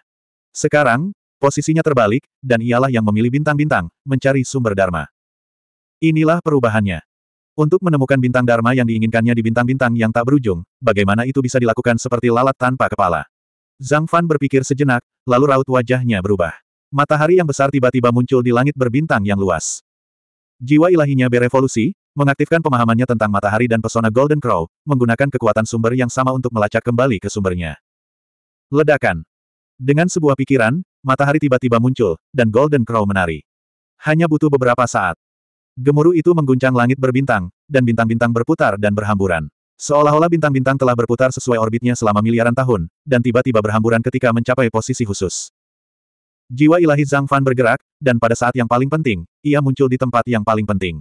Sekarang, posisinya terbalik, dan ialah yang memilih bintang-bintang, mencari sumber Dharma. Inilah perubahannya. Untuk menemukan bintang Dharma yang diinginkannya di bintang-bintang yang tak berujung, bagaimana itu bisa dilakukan seperti lalat tanpa kepala? Zhang Fan berpikir sejenak, lalu raut wajahnya berubah. Matahari yang besar tiba-tiba muncul di langit berbintang yang luas. Jiwa ilahinya berevolusi, mengaktifkan pemahamannya tentang matahari dan pesona Golden Crow, menggunakan kekuatan sumber yang sama untuk melacak kembali ke sumbernya. Ledakan. Dengan sebuah pikiran, matahari tiba-tiba muncul, dan Golden Crow menari. Hanya butuh beberapa saat. Gemuruh itu mengguncang langit berbintang, dan bintang-bintang berputar dan berhamburan. Seolah-olah bintang-bintang telah berputar sesuai orbitnya selama miliaran tahun, dan tiba-tiba berhamburan ketika mencapai posisi khusus. Jiwa ilahi Zhang Fan bergerak, dan pada saat yang paling penting, ia muncul di tempat yang paling penting.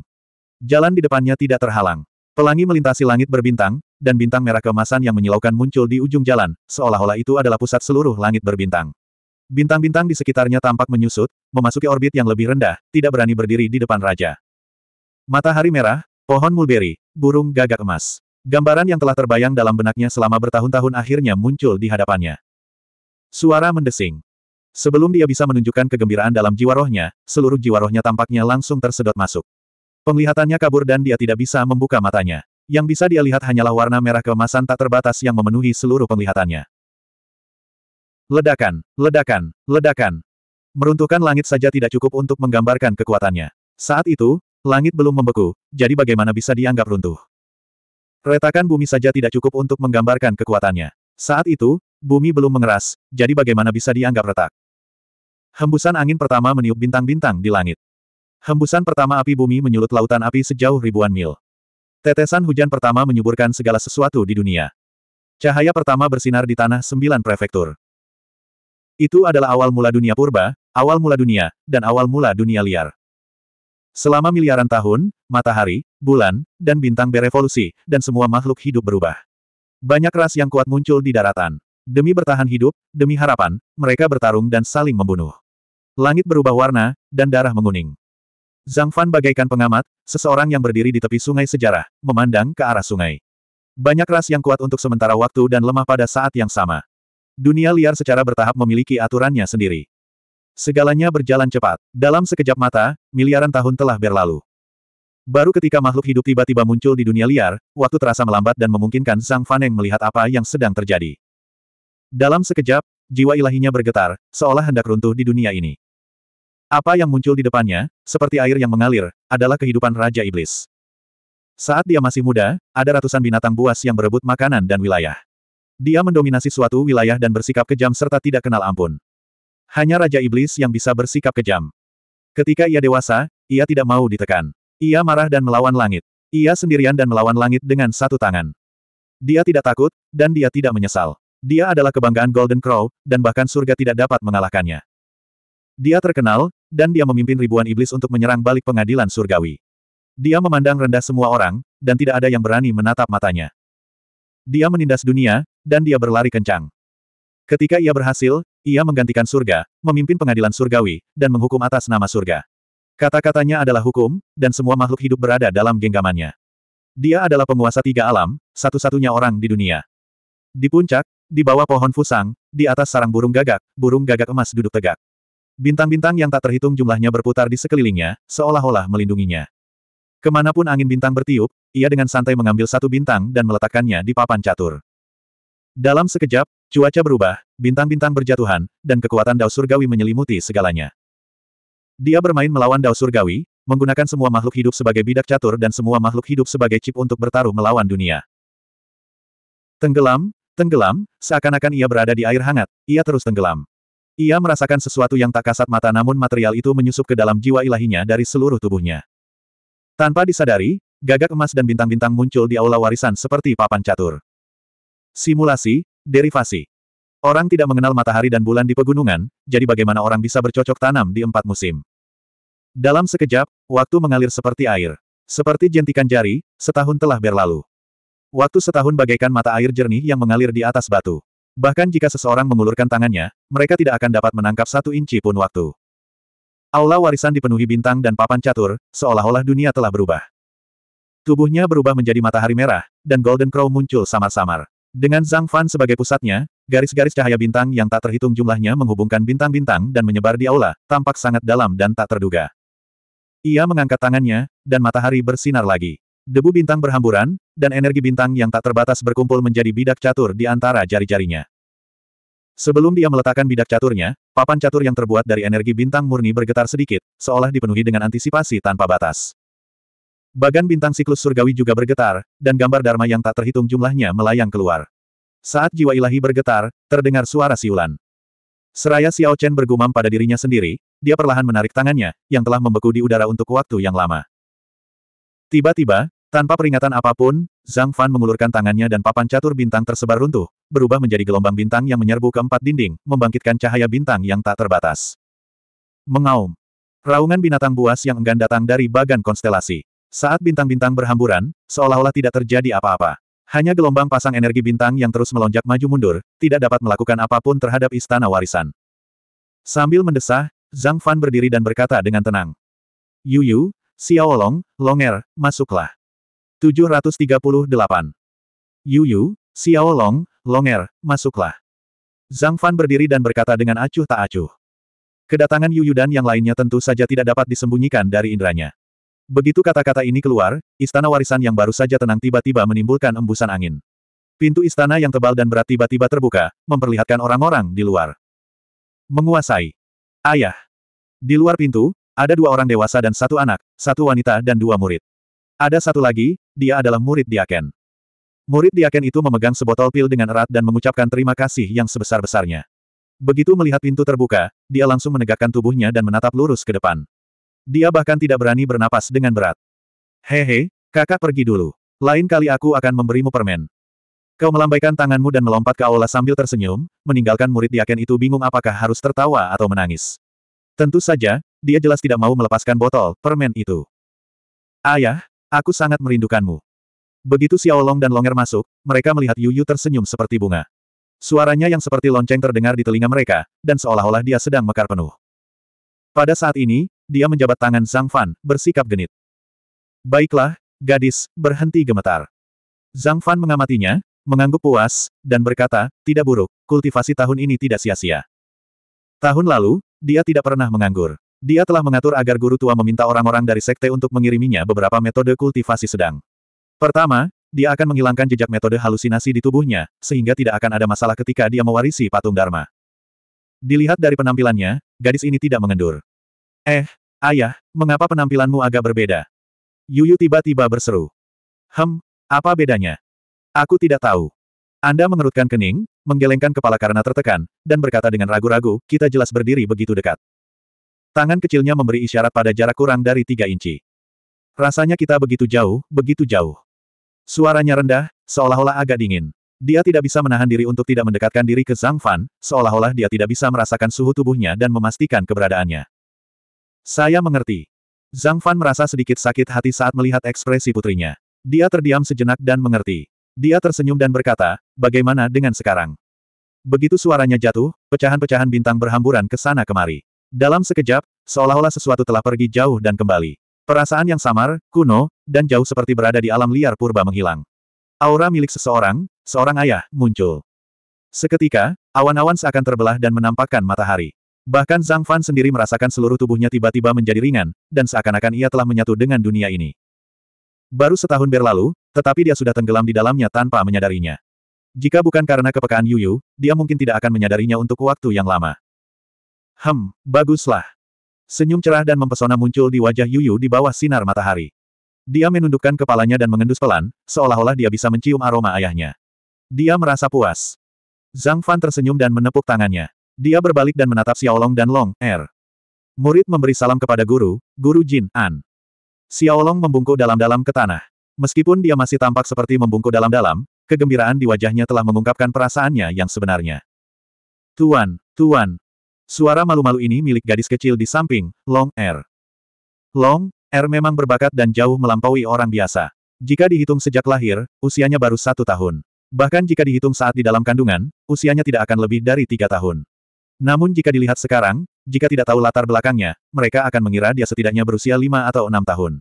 Jalan di depannya tidak terhalang. Pelangi melintasi langit berbintang, dan bintang merah kemasan yang menyilaukan muncul di ujung jalan, seolah-olah itu adalah pusat seluruh langit berbintang. Bintang-bintang di sekitarnya tampak menyusut, memasuki orbit yang lebih rendah, tidak berani berdiri di depan raja. Matahari merah, pohon mulberry, burung gagak emas. Gambaran yang telah terbayang dalam benaknya selama bertahun-tahun akhirnya muncul di hadapannya. Suara mendesing. Sebelum dia bisa menunjukkan kegembiraan dalam jiwa rohnya, seluruh jiwa rohnya tampaknya langsung tersedot masuk. Penglihatannya kabur dan dia tidak bisa membuka matanya. Yang bisa dia lihat hanyalah warna merah keemasan tak terbatas yang memenuhi seluruh penglihatannya. Ledakan, ledakan, ledakan. Meruntuhkan langit saja tidak cukup untuk menggambarkan kekuatannya. Saat itu, Langit belum membeku, jadi bagaimana bisa dianggap runtuh? Retakan bumi saja tidak cukup untuk menggambarkan kekuatannya. Saat itu, bumi belum mengeras, jadi bagaimana bisa dianggap retak? Hembusan angin pertama meniup bintang-bintang di langit. Hembusan pertama api bumi menyulut lautan api sejauh ribuan mil. Tetesan hujan pertama menyuburkan segala sesuatu di dunia. Cahaya pertama bersinar di tanah sembilan prefektur. Itu adalah awal mula dunia purba, awal mula dunia, dan awal mula dunia liar. Selama miliaran tahun, matahari, bulan, dan bintang berevolusi, dan semua makhluk hidup berubah. Banyak ras yang kuat muncul di daratan. Demi bertahan hidup, demi harapan, mereka bertarung dan saling membunuh. Langit berubah warna, dan darah menguning. Zhang Fan bagaikan pengamat, seseorang yang berdiri di tepi sungai sejarah, memandang ke arah sungai. Banyak ras yang kuat untuk sementara waktu dan lemah pada saat yang sama. Dunia liar secara bertahap memiliki aturannya sendiri. Segalanya berjalan cepat. Dalam sekejap mata, miliaran tahun telah berlalu. Baru ketika makhluk hidup tiba-tiba muncul di dunia liar, waktu terasa melambat dan memungkinkan Zhang Faneng melihat apa yang sedang terjadi. Dalam sekejap, jiwa ilahinya bergetar, seolah hendak runtuh di dunia ini. Apa yang muncul di depannya, seperti air yang mengalir, adalah kehidupan Raja Iblis. Saat dia masih muda, ada ratusan binatang buas yang berebut makanan dan wilayah. Dia mendominasi suatu wilayah dan bersikap kejam serta tidak kenal ampun. Hanya Raja Iblis yang bisa bersikap kejam. Ketika ia dewasa, ia tidak mau ditekan. Ia marah dan melawan langit. Ia sendirian dan melawan langit dengan satu tangan. Dia tidak takut, dan dia tidak menyesal. Dia adalah kebanggaan Golden Crow, dan bahkan surga tidak dapat mengalahkannya. Dia terkenal, dan dia memimpin ribuan iblis untuk menyerang balik pengadilan surgawi. Dia memandang rendah semua orang, dan tidak ada yang berani menatap matanya. Dia menindas dunia, dan dia berlari kencang. Ketika ia berhasil, ia menggantikan surga, memimpin pengadilan surgawi, dan menghukum atas nama surga. Kata-katanya adalah hukum, dan semua makhluk hidup berada dalam genggamannya. Dia adalah penguasa tiga alam, satu-satunya orang di dunia. Di puncak, di bawah pohon fusang, di atas sarang burung gagak, burung gagak emas duduk tegak. Bintang-bintang yang tak terhitung jumlahnya berputar di sekelilingnya, seolah-olah melindunginya. Kemanapun angin bintang bertiup, ia dengan santai mengambil satu bintang dan meletakkannya di papan catur. Dalam sekejap, Cuaca berubah, bintang-bintang berjatuhan, dan kekuatan Dao Surgawi menyelimuti segalanya. Dia bermain melawan Dao Surgawi, menggunakan semua makhluk hidup sebagai bidak catur dan semua makhluk hidup sebagai chip untuk bertaruh melawan dunia. Tenggelam, tenggelam, seakan-akan ia berada di air hangat, ia terus tenggelam. Ia merasakan sesuatu yang tak kasat mata namun material itu menyusup ke dalam jiwa ilahinya dari seluruh tubuhnya. Tanpa disadari, gagak emas dan bintang-bintang muncul di aula warisan seperti papan catur. Simulasi, Derivasi Orang tidak mengenal matahari dan bulan di pegunungan, jadi bagaimana orang bisa bercocok tanam di empat musim? Dalam sekejap, waktu mengalir seperti air. Seperti jentikan jari, setahun telah berlalu. Waktu setahun bagaikan mata air jernih yang mengalir di atas batu. Bahkan jika seseorang mengulurkan tangannya, mereka tidak akan dapat menangkap satu inci pun waktu. Aula warisan dipenuhi bintang dan papan catur, seolah-olah dunia telah berubah. Tubuhnya berubah menjadi matahari merah, dan Golden Crow muncul samar-samar. Dengan Zhang Fan sebagai pusatnya, garis-garis cahaya bintang yang tak terhitung jumlahnya menghubungkan bintang-bintang dan menyebar di aula, tampak sangat dalam dan tak terduga. Ia mengangkat tangannya, dan matahari bersinar lagi. Debu bintang berhamburan, dan energi bintang yang tak terbatas berkumpul menjadi bidak catur di antara jari-jarinya. Sebelum dia meletakkan bidak caturnya, papan catur yang terbuat dari energi bintang murni bergetar sedikit, seolah dipenuhi dengan antisipasi tanpa batas. Bagan bintang siklus surgawi juga bergetar, dan gambar Dharma yang tak terhitung jumlahnya melayang keluar. Saat jiwa ilahi bergetar, terdengar suara siulan. Seraya Xiao Chen bergumam pada dirinya sendiri, dia perlahan menarik tangannya, yang telah membeku di udara untuk waktu yang lama. Tiba-tiba, tanpa peringatan apapun, Zhang Fan mengulurkan tangannya dan papan catur bintang tersebar runtuh, berubah menjadi gelombang bintang yang menyerbu ke empat dinding, membangkitkan cahaya bintang yang tak terbatas. Mengaum. Raungan binatang buas yang enggan datang dari bagan konstelasi. Saat bintang-bintang berhamburan, seolah-olah tidak terjadi apa-apa. Hanya gelombang pasang energi bintang yang terus melonjak maju mundur, tidak dapat melakukan apapun terhadap istana warisan. Sambil mendesah, Zhang Fan berdiri dan berkata dengan tenang. Yu Yu, Xiao Long, Longer, masuklah. 738. Yu Yu, Xiao Long, Longer, masuklah. Zhang Fan berdiri dan berkata dengan acuh tak acuh. Kedatangan Yu Yu dan yang lainnya tentu saja tidak dapat disembunyikan dari indranya. Begitu kata-kata ini keluar, istana warisan yang baru saja tenang tiba-tiba menimbulkan embusan angin. Pintu istana yang tebal dan berat tiba-tiba terbuka, memperlihatkan orang-orang di luar. Menguasai. Ayah. Di luar pintu, ada dua orang dewasa dan satu anak, satu wanita dan dua murid. Ada satu lagi, dia adalah murid Diaken. Murid Diaken itu memegang sebotol pil dengan erat dan mengucapkan terima kasih yang sebesar-besarnya. Begitu melihat pintu terbuka, dia langsung menegakkan tubuhnya dan menatap lurus ke depan. Dia bahkan tidak berani bernapas dengan berat. Hehe, kakak pergi dulu. Lain kali aku akan memberimu permen. Kau melambaikan tanganmu dan melompat ke aula sambil tersenyum, meninggalkan murid diaken itu bingung apakah harus tertawa atau menangis. Tentu saja, dia jelas tidak mau melepaskan botol, permen itu. Ayah, aku sangat merindukanmu. Begitu Xiao Long dan Longer masuk, mereka melihat Yuyu tersenyum seperti bunga. Suaranya yang seperti lonceng terdengar di telinga mereka, dan seolah-olah dia sedang mekar penuh. Pada saat ini, dia menjabat tangan Zhang Fan, bersikap genit. Baiklah, gadis, berhenti gemetar. Zhang Fan mengamatinya, mengangguk puas, dan berkata, tidak buruk, kultivasi tahun ini tidak sia-sia. Tahun lalu, dia tidak pernah menganggur. Dia telah mengatur agar guru tua meminta orang-orang dari sekte untuk mengiriminya beberapa metode kultivasi sedang. Pertama, dia akan menghilangkan jejak metode halusinasi di tubuhnya, sehingga tidak akan ada masalah ketika dia mewarisi patung Dharma. Dilihat dari penampilannya, gadis ini tidak mengendur. Eh, ayah, mengapa penampilanmu agak berbeda? Yuyu tiba-tiba berseru. Hem, apa bedanya? Aku tidak tahu. Anda mengerutkan kening, menggelengkan kepala karena tertekan, dan berkata dengan ragu-ragu, kita jelas berdiri begitu dekat. Tangan kecilnya memberi isyarat pada jarak kurang dari tiga inci. Rasanya kita begitu jauh, begitu jauh. Suaranya rendah, seolah-olah agak dingin. Dia tidak bisa menahan diri untuk tidak mendekatkan diri ke Zhang Fan, seolah-olah dia tidak bisa merasakan suhu tubuhnya dan memastikan keberadaannya. Saya mengerti. Zhang Fan merasa sedikit sakit hati saat melihat ekspresi putrinya. Dia terdiam sejenak dan mengerti. Dia tersenyum dan berkata, bagaimana dengan sekarang? Begitu suaranya jatuh, pecahan-pecahan bintang berhamburan ke sana kemari. Dalam sekejap, seolah-olah sesuatu telah pergi jauh dan kembali. Perasaan yang samar, kuno, dan jauh seperti berada di alam liar purba menghilang. Aura milik seseorang, seorang ayah, muncul. Seketika, awan-awan seakan terbelah dan menampakkan matahari. Bahkan Zhang Fan sendiri merasakan seluruh tubuhnya tiba-tiba menjadi ringan, dan seakan-akan ia telah menyatu dengan dunia ini. Baru setahun berlalu, tetapi dia sudah tenggelam di dalamnya tanpa menyadarinya. Jika bukan karena kepekaan Yu Yu, dia mungkin tidak akan menyadarinya untuk waktu yang lama. Hem, baguslah. Senyum cerah dan mempesona muncul di wajah Yu Yu di bawah sinar matahari. Dia menundukkan kepalanya dan mengendus pelan, seolah-olah dia bisa mencium aroma ayahnya. Dia merasa puas. Zhang Fan tersenyum dan menepuk tangannya. Dia berbalik dan menatap Xiaolong dan Long Er. Murid memberi salam kepada guru, guru Jin An. Xiaolong membungkuk dalam-dalam ke tanah. Meskipun dia masih tampak seperti membungkuk dalam-dalam, kegembiraan di wajahnya telah mengungkapkan perasaannya yang sebenarnya. Tuan, tuan. Suara malu-malu ini milik gadis kecil di samping, Long Er. Long Er memang berbakat dan jauh melampaui orang biasa. Jika dihitung sejak lahir, usianya baru satu tahun. Bahkan jika dihitung saat di dalam kandungan, usianya tidak akan lebih dari tiga tahun. Namun jika dilihat sekarang, jika tidak tahu latar belakangnya, mereka akan mengira dia setidaknya berusia lima atau enam tahun.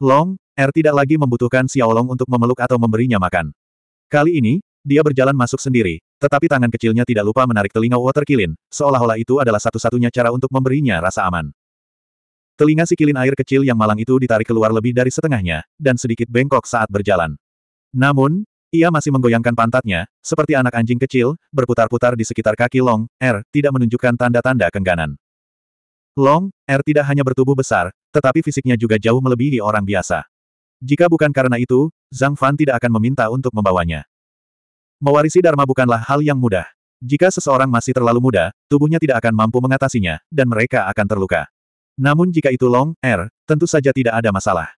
Long, Er tidak lagi membutuhkan Xiao Long untuk memeluk atau memberinya makan. Kali ini, dia berjalan masuk sendiri, tetapi tangan kecilnya tidak lupa menarik telinga Water Kilin, seolah-olah itu adalah satu-satunya cara untuk memberinya rasa aman. Telinga si kilin air kecil yang malang itu ditarik keluar lebih dari setengahnya, dan sedikit bengkok saat berjalan. Namun, ia masih menggoyangkan pantatnya, seperti anak anjing kecil, berputar-putar di sekitar kaki Long, R, er, tidak menunjukkan tanda-tanda kengganan. Long, R er tidak hanya bertubuh besar, tetapi fisiknya juga jauh melebihi orang biasa. Jika bukan karena itu, Zhang Fan tidak akan meminta untuk membawanya. Mewarisi Dharma bukanlah hal yang mudah. Jika seseorang masih terlalu muda, tubuhnya tidak akan mampu mengatasinya, dan mereka akan terluka. Namun jika itu Long, R, er, tentu saja tidak ada masalah.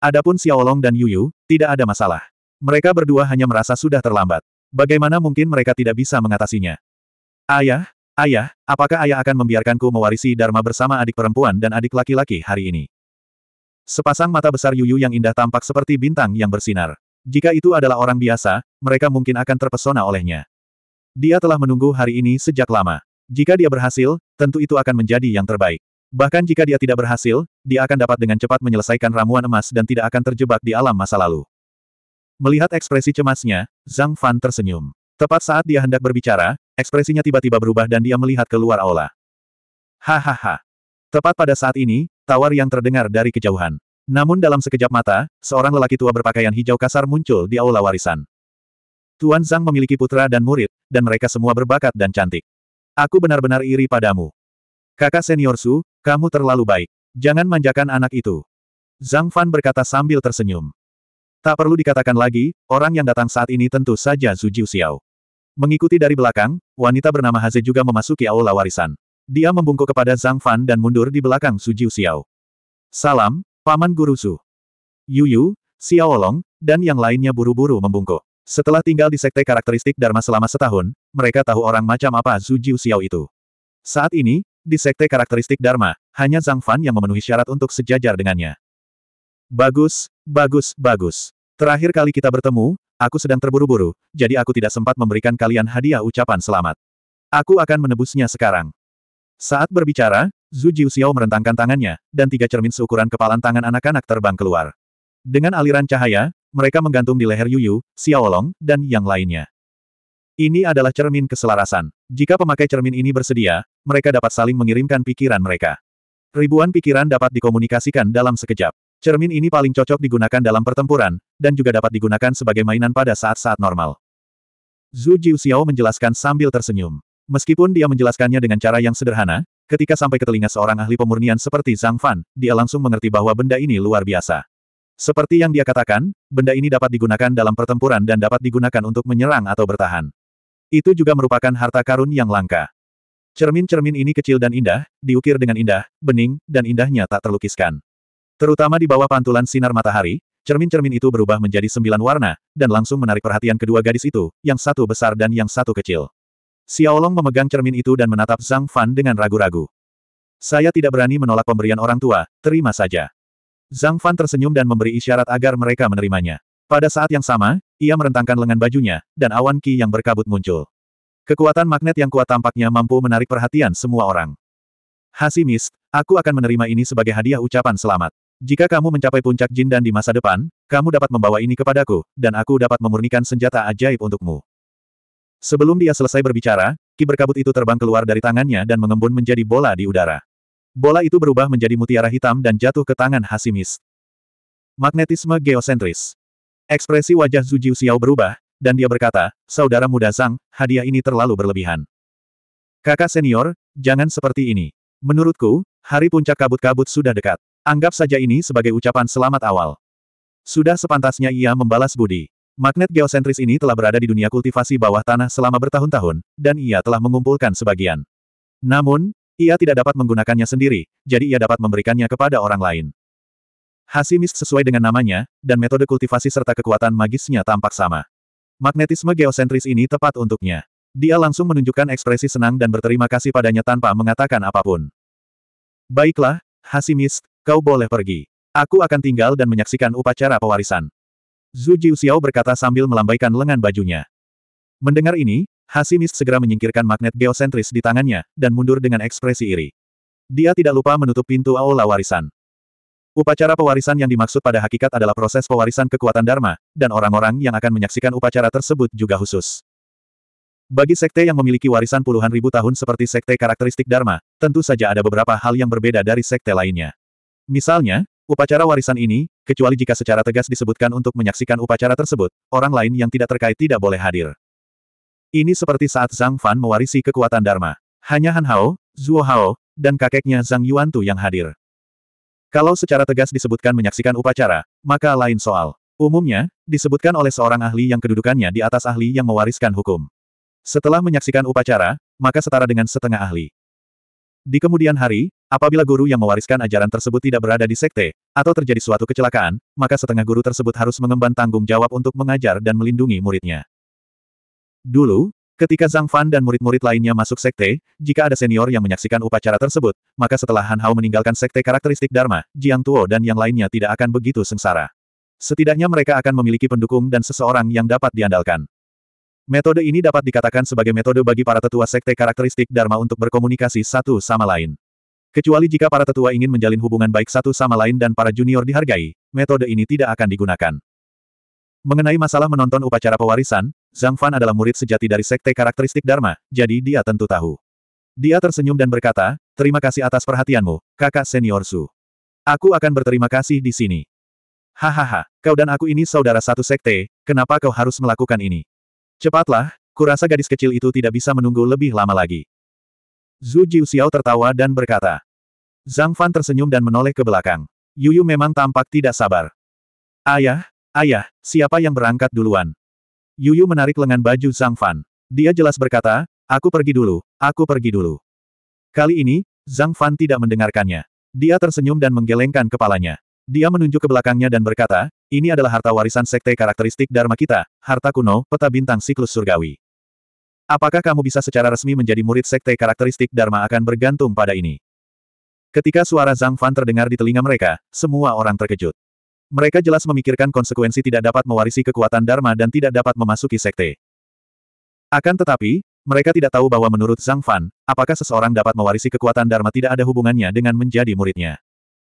Adapun Xiaolong dan Yu Yu, tidak ada masalah. Mereka berdua hanya merasa sudah terlambat. Bagaimana mungkin mereka tidak bisa mengatasinya? Ayah, ayah, apakah ayah akan membiarkanku mewarisi Dharma bersama adik perempuan dan adik laki-laki hari ini? Sepasang mata besar Yuyu yang indah tampak seperti bintang yang bersinar. Jika itu adalah orang biasa, mereka mungkin akan terpesona olehnya. Dia telah menunggu hari ini sejak lama. Jika dia berhasil, tentu itu akan menjadi yang terbaik. Bahkan jika dia tidak berhasil, dia akan dapat dengan cepat menyelesaikan ramuan emas dan tidak akan terjebak di alam masa lalu. Melihat ekspresi cemasnya, Zhang Fan tersenyum. Tepat saat dia hendak berbicara, ekspresinya tiba-tiba berubah dan dia melihat keluar aula. Hahaha. Tepat pada saat ini, tawar yang terdengar dari kejauhan. Namun dalam sekejap mata, seorang lelaki tua berpakaian hijau kasar muncul di aula warisan. Tuan Zhang memiliki putra dan murid, dan mereka semua berbakat dan cantik. Aku benar-benar iri padamu. Kakak senior Su, kamu terlalu baik. Jangan manjakan anak itu. Zhang Fan berkata sambil tersenyum. Tak perlu dikatakan lagi, orang yang datang saat ini tentu saja Zhu Jiuxiao. Mengikuti dari belakang, wanita bernama Haze juga memasuki aula warisan. Dia membungkuk kepada Zhang Fan dan mundur di belakang Zhu Jiuxiao. Salam, Paman Guru Zhu. Yu Yu, Xiaolong, dan yang lainnya buru-buru membungkuk. Setelah tinggal di sekte karakteristik Dharma selama setahun, mereka tahu orang macam apa Zhu Jiuxiao itu. Saat ini, di sekte karakteristik Dharma, hanya Zhang Fan yang memenuhi syarat untuk sejajar dengannya. Bagus, bagus, bagus. Terakhir kali kita bertemu, aku sedang terburu-buru, jadi aku tidak sempat memberikan kalian hadiah ucapan selamat. Aku akan menebusnya sekarang. Saat berbicara, Zhu Jiuxiao merentangkan tangannya, dan tiga cermin seukuran kepalan tangan anak-anak terbang keluar. Dengan aliran cahaya, mereka menggantung di leher Yuyu, Xiaolong, dan yang lainnya. Ini adalah cermin keselarasan. Jika pemakai cermin ini bersedia, mereka dapat saling mengirimkan pikiran mereka. Ribuan pikiran dapat dikomunikasikan dalam sekejap. Cermin ini paling cocok digunakan dalam pertempuran, dan juga dapat digunakan sebagai mainan pada saat-saat normal. Zhu Jiuxiao menjelaskan sambil tersenyum. Meskipun dia menjelaskannya dengan cara yang sederhana, ketika sampai ke telinga seorang ahli pemurnian seperti Zhang Fan, dia langsung mengerti bahwa benda ini luar biasa. Seperti yang dia katakan, benda ini dapat digunakan dalam pertempuran dan dapat digunakan untuk menyerang atau bertahan. Itu juga merupakan harta karun yang langka. Cermin-cermin ini kecil dan indah, diukir dengan indah, bening, dan indahnya tak terlukiskan. Terutama di bawah pantulan sinar matahari, cermin-cermin itu berubah menjadi sembilan warna, dan langsung menarik perhatian kedua gadis itu, yang satu besar dan yang satu kecil. Xiaolong memegang cermin itu dan menatap Zhang Fan dengan ragu-ragu. Saya tidak berani menolak pemberian orang tua, terima saja. Zhang Fan tersenyum dan memberi isyarat agar mereka menerimanya. Pada saat yang sama, ia merentangkan lengan bajunya, dan awan ki yang berkabut muncul. Kekuatan magnet yang kuat tampaknya mampu menarik perhatian semua orang. Hasimist, aku akan menerima ini sebagai hadiah ucapan selamat. Jika kamu mencapai puncak jin dan di masa depan, kamu dapat membawa ini kepadaku, dan aku dapat memurnikan senjata ajaib untukmu. Sebelum dia selesai berbicara, ki berkabut itu terbang keluar dari tangannya dan mengembun menjadi bola di udara. Bola itu berubah menjadi mutiara hitam dan jatuh ke tangan Hasimis. Magnetisme geosentris. Ekspresi wajah Zhu Jiuxiao berubah, dan dia berkata, Saudara muda Zhang, hadiah ini terlalu berlebihan. Kakak senior, jangan seperti ini. Menurutku, hari puncak kabut-kabut sudah dekat. Anggap saja ini sebagai ucapan selamat awal. Sudah sepantasnya ia membalas budi. Magnet geosentris ini telah berada di dunia kultivasi bawah tanah selama bertahun-tahun, dan ia telah mengumpulkan sebagian. Namun, ia tidak dapat menggunakannya sendiri, jadi ia dapat memberikannya kepada orang lain. Hasimis sesuai dengan namanya, dan metode kultivasi serta kekuatan magisnya tampak sama. Magnetisme geosentris ini tepat untuknya. Dia langsung menunjukkan ekspresi senang dan berterima kasih padanya tanpa mengatakan apapun. Baiklah, Hasimis, Kau boleh pergi. Aku akan tinggal dan menyaksikan upacara pewarisan. Zhu Jiuxiao berkata sambil melambaikan lengan bajunya. Mendengar ini, Hasimis segera menyingkirkan magnet geosentris di tangannya, dan mundur dengan ekspresi iri. Dia tidak lupa menutup pintu aula warisan. Upacara pewarisan yang dimaksud pada hakikat adalah proses pewarisan kekuatan Dharma, dan orang-orang yang akan menyaksikan upacara tersebut juga khusus. Bagi sekte yang memiliki warisan puluhan ribu tahun seperti sekte karakteristik Dharma, tentu saja ada beberapa hal yang berbeda dari sekte lainnya. Misalnya, upacara warisan ini, kecuali jika secara tegas disebutkan untuk menyaksikan upacara tersebut, orang lain yang tidak terkait tidak boleh hadir. Ini seperti saat Zhang Fan mewarisi kekuatan Dharma. Hanya Han Hao, Zhuo Hao, dan kakeknya Zhang Yuan Tu yang hadir. Kalau secara tegas disebutkan menyaksikan upacara, maka lain soal. Umumnya, disebutkan oleh seorang ahli yang kedudukannya di atas ahli yang mewariskan hukum. Setelah menyaksikan upacara, maka setara dengan setengah ahli. Di kemudian hari, apabila guru yang mewariskan ajaran tersebut tidak berada di sekte, atau terjadi suatu kecelakaan, maka setengah guru tersebut harus mengemban tanggung jawab untuk mengajar dan melindungi muridnya. Dulu, ketika Zhang Fan dan murid-murid lainnya masuk sekte, jika ada senior yang menyaksikan upacara tersebut, maka setelah Han Hao meninggalkan sekte karakteristik Dharma, Jiang Tuo dan yang lainnya tidak akan begitu sengsara. Setidaknya mereka akan memiliki pendukung dan seseorang yang dapat diandalkan. Metode ini dapat dikatakan sebagai metode bagi para tetua sekte karakteristik Dharma untuk berkomunikasi satu sama lain. Kecuali jika para tetua ingin menjalin hubungan baik satu sama lain dan para junior dihargai, metode ini tidak akan digunakan. Mengenai masalah menonton upacara pewarisan, Zhang Fan adalah murid sejati dari sekte karakteristik Dharma, jadi dia tentu tahu. Dia tersenyum dan berkata, terima kasih atas perhatianmu, kakak senior Su. Aku akan berterima kasih di sini. Hahaha, kau dan aku ini saudara satu sekte, kenapa kau harus melakukan ini? Cepatlah, kurasa gadis kecil itu tidak bisa menunggu lebih lama lagi. Zhu Jiuxiao tertawa dan berkata. Zhang Fan tersenyum dan menoleh ke belakang. Yuyu memang tampak tidak sabar. Ayah, ayah, siapa yang berangkat duluan? Yuyu menarik lengan baju Zhang Fan. Dia jelas berkata, aku pergi dulu, aku pergi dulu. Kali ini, Zhang Fan tidak mendengarkannya. Dia tersenyum dan menggelengkan kepalanya. Dia menunjuk ke belakangnya dan berkata, ini adalah harta warisan sekte karakteristik Dharma kita, harta kuno, peta bintang siklus surgawi. Apakah kamu bisa secara resmi menjadi murid sekte karakteristik Dharma akan bergantung pada ini? Ketika suara Zhang Fan terdengar di telinga mereka, semua orang terkejut. Mereka jelas memikirkan konsekuensi tidak dapat mewarisi kekuatan Dharma dan tidak dapat memasuki sekte. Akan tetapi, mereka tidak tahu bahwa menurut Zhang Fan, apakah seseorang dapat mewarisi kekuatan Dharma tidak ada hubungannya dengan menjadi muridnya.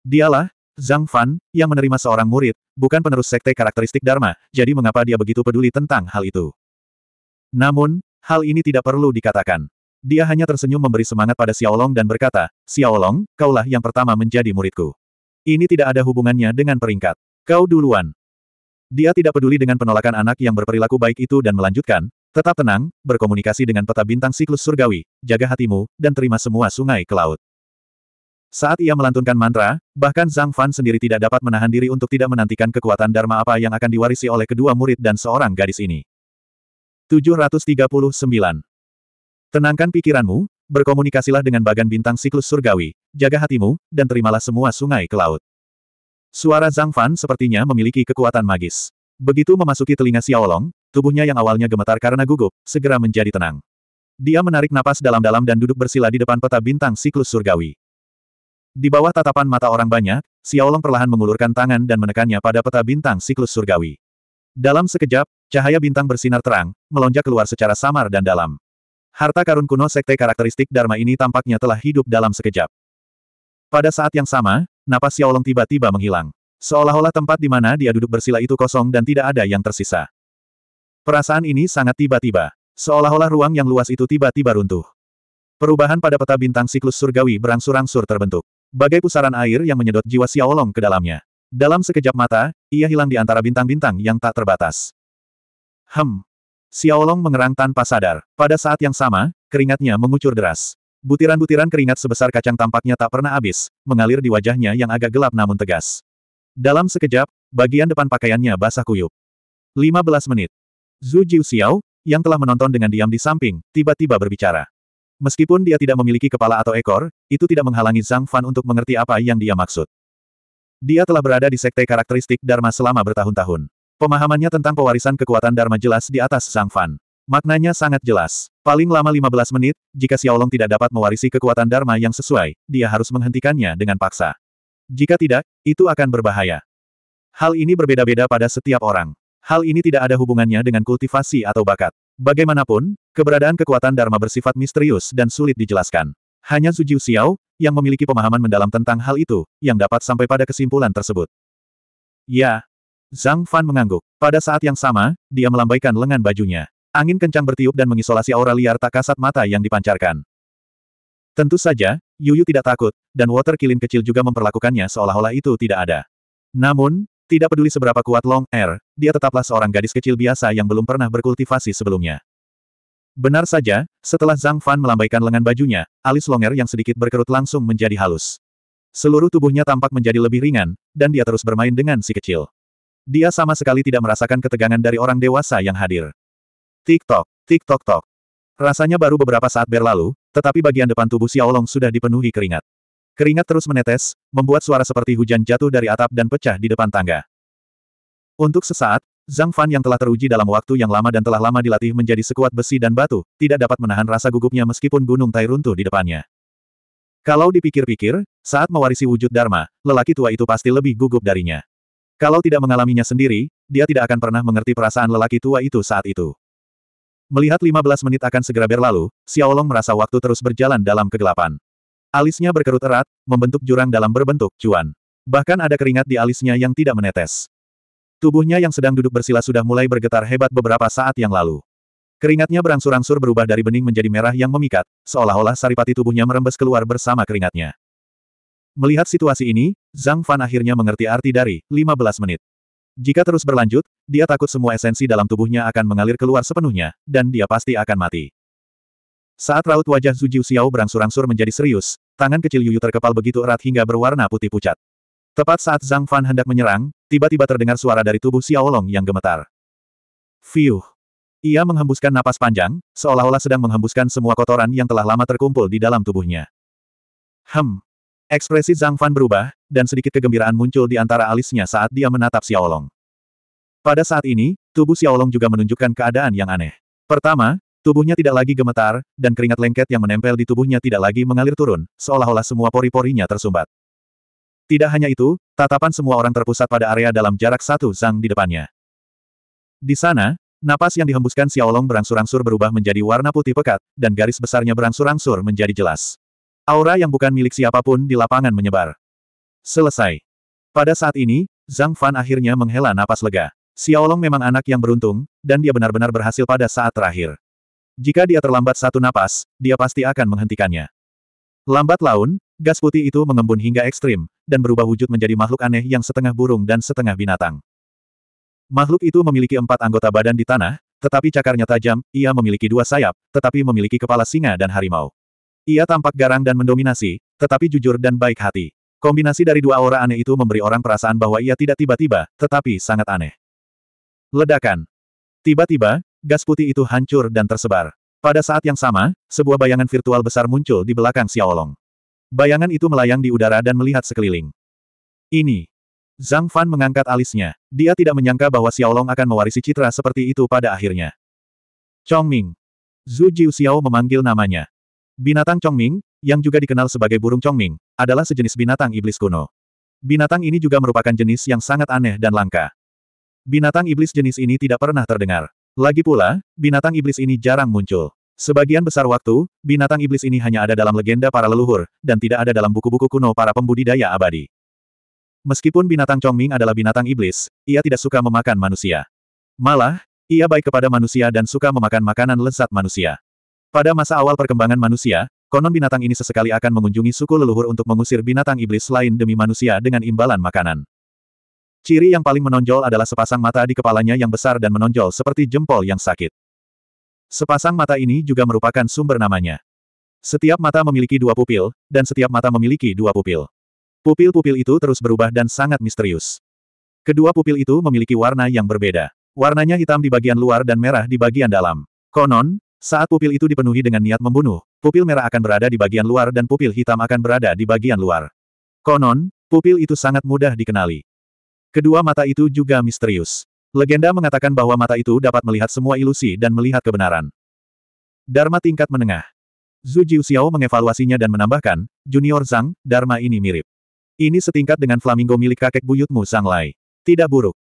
Dialah, Zhang Fan, yang menerima seorang murid, bukan penerus sekte karakteristik Dharma, jadi mengapa dia begitu peduli tentang hal itu? Namun, hal ini tidak perlu dikatakan. Dia hanya tersenyum memberi semangat pada Xiao Long dan berkata, Xiao Long, kaulah yang pertama menjadi muridku. Ini tidak ada hubungannya dengan peringkat. Kau duluan. Dia tidak peduli dengan penolakan anak yang berperilaku baik itu dan melanjutkan, tetap tenang, berkomunikasi dengan peta bintang siklus surgawi, jaga hatimu, dan terima semua sungai ke laut. Saat ia melantunkan mantra, bahkan Zhang Fan sendiri tidak dapat menahan diri untuk tidak menantikan kekuatan Dharma apa yang akan diwarisi oleh kedua murid dan seorang gadis ini. 739. Tenangkan pikiranmu, berkomunikasilah dengan bagan bintang siklus surgawi, jaga hatimu, dan terimalah semua sungai ke laut. Suara Zhang Fan sepertinya memiliki kekuatan magis. Begitu memasuki telinga Xiaolong, tubuhnya yang awalnya gemetar karena gugup, segera menjadi tenang. Dia menarik napas dalam-dalam dan duduk bersila di depan peta bintang siklus surgawi. Di bawah tatapan mata orang banyak, Xiaolong perlahan mengulurkan tangan dan menekannya pada peta bintang siklus surgawi. Dalam sekejap, cahaya bintang bersinar terang, melonjak keluar secara samar dan dalam. Harta karun kuno sekte karakteristik Dharma ini tampaknya telah hidup dalam sekejap. Pada saat yang sama, napas Xiaolong tiba-tiba menghilang. Seolah-olah tempat di mana dia duduk bersila itu kosong dan tidak ada yang tersisa. Perasaan ini sangat tiba-tiba. Seolah-olah ruang yang luas itu tiba-tiba runtuh. Perubahan pada peta bintang siklus surgawi berangsur-angsur terbentuk. Bagai pusaran air yang menyedot jiwa Xiaolong ke dalamnya. Dalam sekejap mata, ia hilang di antara bintang-bintang yang tak terbatas. Hem. Xiaolong mengerang tanpa sadar. Pada saat yang sama, keringatnya mengucur deras. Butiran-butiran keringat sebesar kacang tampaknya tak pernah habis, mengalir di wajahnya yang agak gelap namun tegas. Dalam sekejap, bagian depan pakaiannya basah kuyup. 15 menit. Zhu Xiao, yang telah menonton dengan diam di samping, tiba-tiba berbicara. Meskipun dia tidak memiliki kepala atau ekor, itu tidak menghalangi Zhang Fan untuk mengerti apa yang dia maksud. Dia telah berada di sekte karakteristik Dharma selama bertahun-tahun. Pemahamannya tentang pewarisan kekuatan Dharma jelas di atas Zhang Fan. Maknanya sangat jelas. Paling lama 15 menit, jika Xiao Long tidak dapat mewarisi kekuatan Dharma yang sesuai, dia harus menghentikannya dengan paksa. Jika tidak, itu akan berbahaya. Hal ini berbeda-beda pada setiap orang. Hal ini tidak ada hubungannya dengan kultivasi atau bakat. Bagaimanapun, keberadaan kekuatan Dharma bersifat misterius dan sulit dijelaskan. Hanya Sujiu Xiao, yang memiliki pemahaman mendalam tentang hal itu, yang dapat sampai pada kesimpulan tersebut. Ya. Zhang Fan mengangguk. Pada saat yang sama, dia melambaikan lengan bajunya. Angin kencang bertiup dan mengisolasi aura liar tak kasat mata yang dipancarkan. Tentu saja, Yuyu tidak takut, dan water kilin kecil juga memperlakukannya seolah-olah itu tidak ada. Namun, tidak peduli seberapa kuat Long Er, dia tetaplah seorang gadis kecil biasa yang belum pernah berkultivasi sebelumnya. Benar saja, setelah Zhang Fan melambaikan lengan bajunya, alis Long Er yang sedikit berkerut langsung menjadi halus. Seluruh tubuhnya tampak menjadi lebih ringan, dan dia terus bermain dengan si kecil. Dia sama sekali tidak merasakan ketegangan dari orang dewasa yang hadir. Tik-tok, tik-tok-tok. Rasanya baru beberapa saat berlalu, tetapi bagian depan tubuh Xiaolong sudah dipenuhi keringat. Keringat terus menetes, membuat suara seperti hujan jatuh dari atap dan pecah di depan tangga. Untuk sesaat, Zhang Fan yang telah teruji dalam waktu yang lama dan telah lama dilatih menjadi sekuat besi dan batu, tidak dapat menahan rasa gugupnya meskipun gunung tai runtuh di depannya. Kalau dipikir-pikir, saat mewarisi wujud Dharma, lelaki tua itu pasti lebih gugup darinya. Kalau tidak mengalaminya sendiri, dia tidak akan pernah mengerti perasaan lelaki tua itu saat itu. Melihat 15 menit akan segera berlalu, Xiaolong merasa waktu terus berjalan dalam kegelapan. Alisnya berkerut erat, membentuk jurang dalam berbentuk cuan. Bahkan ada keringat di alisnya yang tidak menetes. Tubuhnya yang sedang duduk bersila sudah mulai bergetar hebat beberapa saat yang lalu. Keringatnya berangsur-angsur berubah dari bening menjadi merah yang memikat, seolah-olah saripati tubuhnya merembes keluar bersama keringatnya. Melihat situasi ini, Zhang Fan akhirnya mengerti arti dari 15 menit. Jika terus berlanjut, dia takut semua esensi dalam tubuhnya akan mengalir keluar sepenuhnya, dan dia pasti akan mati. Saat raut wajah Zhu Jiu Xiao berangsur-angsur menjadi serius, Tangan kecil Yuyu terkepal begitu erat hingga berwarna putih pucat. Tepat saat Zhang Fan hendak menyerang, tiba-tiba terdengar suara dari tubuh Xiaolong yang gemetar. Fiuh! Ia menghembuskan napas panjang, seolah-olah sedang menghembuskan semua kotoran yang telah lama terkumpul di dalam tubuhnya. Hem! Ekspresi Zhang Fan berubah, dan sedikit kegembiraan muncul di antara alisnya saat dia menatap Xiaolong. Pada saat ini, tubuh Xiaolong juga menunjukkan keadaan yang aneh. Pertama, Tubuhnya tidak lagi gemetar, dan keringat lengket yang menempel di tubuhnya tidak lagi mengalir turun, seolah-olah semua pori-porinya tersumbat. Tidak hanya itu, tatapan semua orang terpusat pada area dalam jarak satu zang di depannya. Di sana, napas yang dihembuskan Xiaolong berangsur-angsur berubah menjadi warna putih pekat, dan garis besarnya berangsur-angsur menjadi jelas. Aura yang bukan milik siapapun di lapangan menyebar. Selesai. Pada saat ini, Zhang Fan akhirnya menghela napas lega. Xiaolong memang anak yang beruntung, dan dia benar-benar berhasil pada saat terakhir. Jika dia terlambat satu napas, dia pasti akan menghentikannya. Lambat laun, gas putih itu mengembun hingga ekstrim, dan berubah wujud menjadi makhluk aneh yang setengah burung dan setengah binatang. Makhluk itu memiliki empat anggota badan di tanah, tetapi cakarnya tajam, ia memiliki dua sayap, tetapi memiliki kepala singa dan harimau. Ia tampak garang dan mendominasi, tetapi jujur dan baik hati. Kombinasi dari dua aura aneh itu memberi orang perasaan bahwa ia tidak tiba-tiba, tetapi sangat aneh. Ledakan. Tiba-tiba, gas putih itu hancur dan tersebar. Pada saat yang sama, sebuah bayangan virtual besar muncul di belakang Xiaolong. Bayangan itu melayang di udara dan melihat sekeliling. Ini. Zhang Fan mengangkat alisnya. Dia tidak menyangka bahwa Xiaolong akan mewarisi citra seperti itu pada akhirnya. Chongming. Zhu Jiu Xiao memanggil namanya. Binatang Chongming, yang juga dikenal sebagai burung Chongming, adalah sejenis binatang iblis kuno. Binatang ini juga merupakan jenis yang sangat aneh dan langka. Binatang iblis jenis ini tidak pernah terdengar. Lagi pula, binatang iblis ini jarang muncul. Sebagian besar waktu, binatang iblis ini hanya ada dalam legenda para leluhur, dan tidak ada dalam buku-buku kuno para pembudidaya abadi. Meskipun binatang Chongming adalah binatang iblis, ia tidak suka memakan manusia. Malah, ia baik kepada manusia dan suka memakan makanan lezat manusia. Pada masa awal perkembangan manusia, konon binatang ini sesekali akan mengunjungi suku leluhur untuk mengusir binatang iblis lain demi manusia dengan imbalan makanan. Ciri yang paling menonjol adalah sepasang mata di kepalanya yang besar dan menonjol seperti jempol yang sakit. Sepasang mata ini juga merupakan sumber namanya. Setiap mata memiliki dua pupil, dan setiap mata memiliki dua pupil. Pupil-pupil itu terus berubah dan sangat misterius. Kedua pupil itu memiliki warna yang berbeda. Warnanya hitam di bagian luar dan merah di bagian dalam. Konon, saat pupil itu dipenuhi dengan niat membunuh, pupil merah akan berada di bagian luar dan pupil hitam akan berada di bagian luar. Konon, pupil itu sangat mudah dikenali. Kedua mata itu juga misterius. Legenda mengatakan bahwa mata itu dapat melihat semua ilusi dan melihat kebenaran. Dharma tingkat menengah. Zhu Jiuxiao mengevaluasinya dan menambahkan, Junior Zhang, Dharma ini mirip. Ini setingkat dengan flamingo milik kakek buyutmu Sang Lai. Tidak buruk.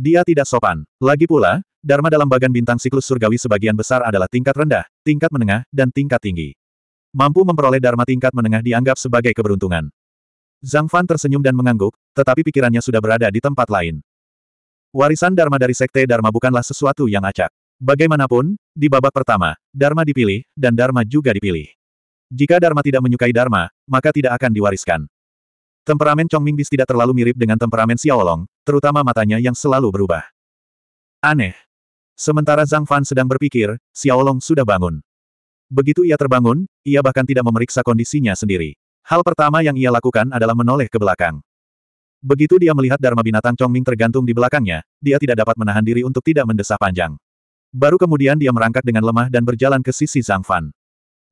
Dia tidak sopan. Lagi pula, Dharma dalam bagan bintang siklus surgawi sebagian besar adalah tingkat rendah, tingkat menengah, dan tingkat tinggi. Mampu memperoleh Dharma tingkat menengah dianggap sebagai keberuntungan. Zhang Fan tersenyum dan mengangguk, tetapi pikirannya sudah berada di tempat lain. Warisan Dharma dari Sekte Dharma bukanlah sesuatu yang acak. Bagaimanapun, di babak pertama, Dharma dipilih, dan Dharma juga dipilih. Jika Dharma tidak menyukai Dharma, maka tidak akan diwariskan. Temperamen Chong Mingbis tidak terlalu mirip dengan temperamen Xiaolong, terutama matanya yang selalu berubah. Aneh. Sementara Zhang Fan sedang berpikir, Xiaolong sudah bangun. Begitu ia terbangun, ia bahkan tidak memeriksa kondisinya sendiri. Hal pertama yang ia lakukan adalah menoleh ke belakang. Begitu dia melihat Dharma binatang Chongming tergantung di belakangnya, dia tidak dapat menahan diri untuk tidak mendesah panjang. Baru kemudian dia merangkak dengan lemah dan berjalan ke sisi Zhang Fan.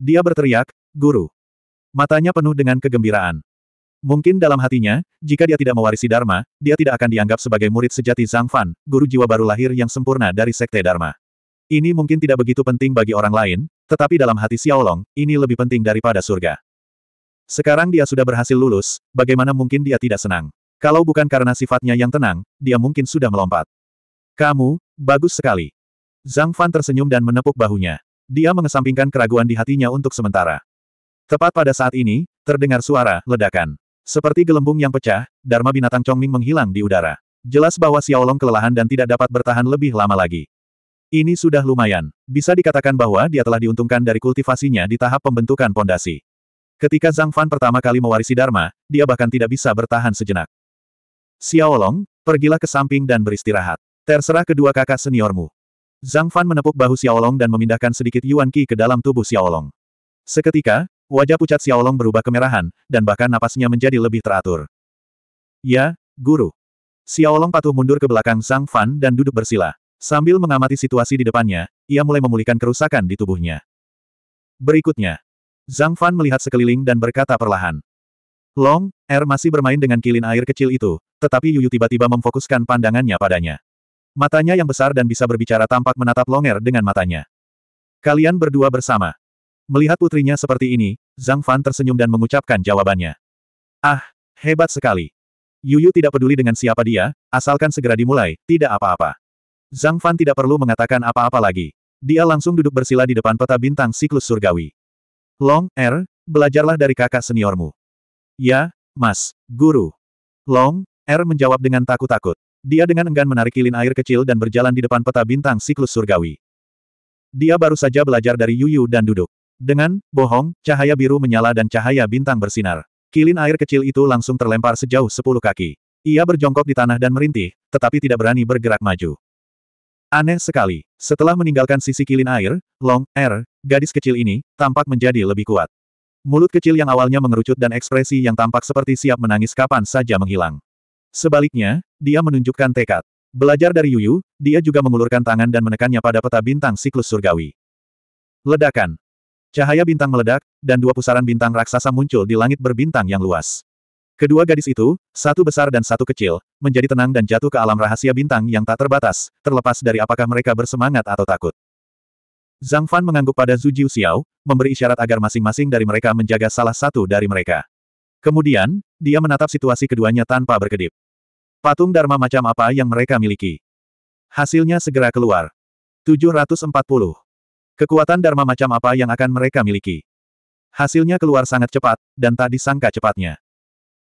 Dia berteriak, Guru. Matanya penuh dengan kegembiraan. Mungkin dalam hatinya, jika dia tidak mewarisi Dharma, dia tidak akan dianggap sebagai murid sejati Zhang Fan, guru jiwa baru lahir yang sempurna dari Sekte Dharma. Ini mungkin tidak begitu penting bagi orang lain, tetapi dalam hati Xiaolong, ini lebih penting daripada surga. Sekarang dia sudah berhasil lulus, bagaimana mungkin dia tidak senang? Kalau bukan karena sifatnya yang tenang, dia mungkin sudah melompat. Kamu, bagus sekali. Zhang Fan tersenyum dan menepuk bahunya. Dia mengesampingkan keraguan di hatinya untuk sementara. Tepat pada saat ini, terdengar suara ledakan. Seperti gelembung yang pecah, Dharma binatang Chongming menghilang di udara. Jelas bahwa Xiaolong kelelahan dan tidak dapat bertahan lebih lama lagi. Ini sudah lumayan. Bisa dikatakan bahwa dia telah diuntungkan dari kultivasinya di tahap pembentukan pondasi. Ketika Zhang Fan pertama kali mewarisi Dharma, dia bahkan tidak bisa bertahan sejenak. Xiao Long, pergilah ke samping dan beristirahat. Terserah kedua kakak seniormu. Zhang Fan menepuk bahu Xiao Long dan memindahkan sedikit Yuan Qi ke dalam tubuh Xiao Long. Seketika, wajah pucat Xiao Long berubah kemerahan, dan bahkan napasnya menjadi lebih teratur. Ya, guru. Xiao Long patuh mundur ke belakang Zhang Fan dan duduk bersila. Sambil mengamati situasi di depannya, ia mulai memulihkan kerusakan di tubuhnya. Berikutnya, Zhang Fan melihat sekeliling dan berkata perlahan. Long, Er masih bermain dengan kilin air kecil itu, tetapi Yuyu tiba-tiba memfokuskan pandangannya padanya. Matanya yang besar dan bisa berbicara tampak menatap Long Er dengan matanya. Kalian berdua bersama. Melihat putrinya seperti ini, Zhang Fan tersenyum dan mengucapkan jawabannya. Ah, hebat sekali. Yuyu tidak peduli dengan siapa dia, asalkan segera dimulai, tidak apa-apa. Zhang Fan tidak perlu mengatakan apa-apa lagi. Dia langsung duduk bersila di depan peta bintang siklus surgawi. Long, R, er, belajarlah dari kakak seniormu. Ya, mas, guru. Long, R er menjawab dengan takut-takut. Dia dengan enggan menarik kilin air kecil dan berjalan di depan peta bintang siklus surgawi. Dia baru saja belajar dari Yuyu dan duduk. Dengan, bohong, cahaya biru menyala dan cahaya bintang bersinar. Kilin air kecil itu langsung terlempar sejauh sepuluh kaki. Ia berjongkok di tanah dan merintih, tetapi tidak berani bergerak maju. Aneh sekali, setelah meninggalkan sisi kilin air, Long, R, er Gadis kecil ini, tampak menjadi lebih kuat. Mulut kecil yang awalnya mengerucut dan ekspresi yang tampak seperti siap menangis kapan saja menghilang. Sebaliknya, dia menunjukkan tekad. Belajar dari Yuyu, dia juga mengulurkan tangan dan menekannya pada peta bintang siklus surgawi. Ledakan. Cahaya bintang meledak, dan dua pusaran bintang raksasa muncul di langit berbintang yang luas. Kedua gadis itu, satu besar dan satu kecil, menjadi tenang dan jatuh ke alam rahasia bintang yang tak terbatas, terlepas dari apakah mereka bersemangat atau takut. Zhang Fan mengangguk pada Zhu Jiu Xiao, memberi isyarat agar masing-masing dari mereka menjaga salah satu dari mereka. Kemudian, dia menatap situasi keduanya tanpa berkedip. Patung Dharma macam apa yang mereka miliki? Hasilnya segera keluar. 740. Kekuatan Dharma macam apa yang akan mereka miliki? Hasilnya keluar sangat cepat, dan tak disangka cepatnya.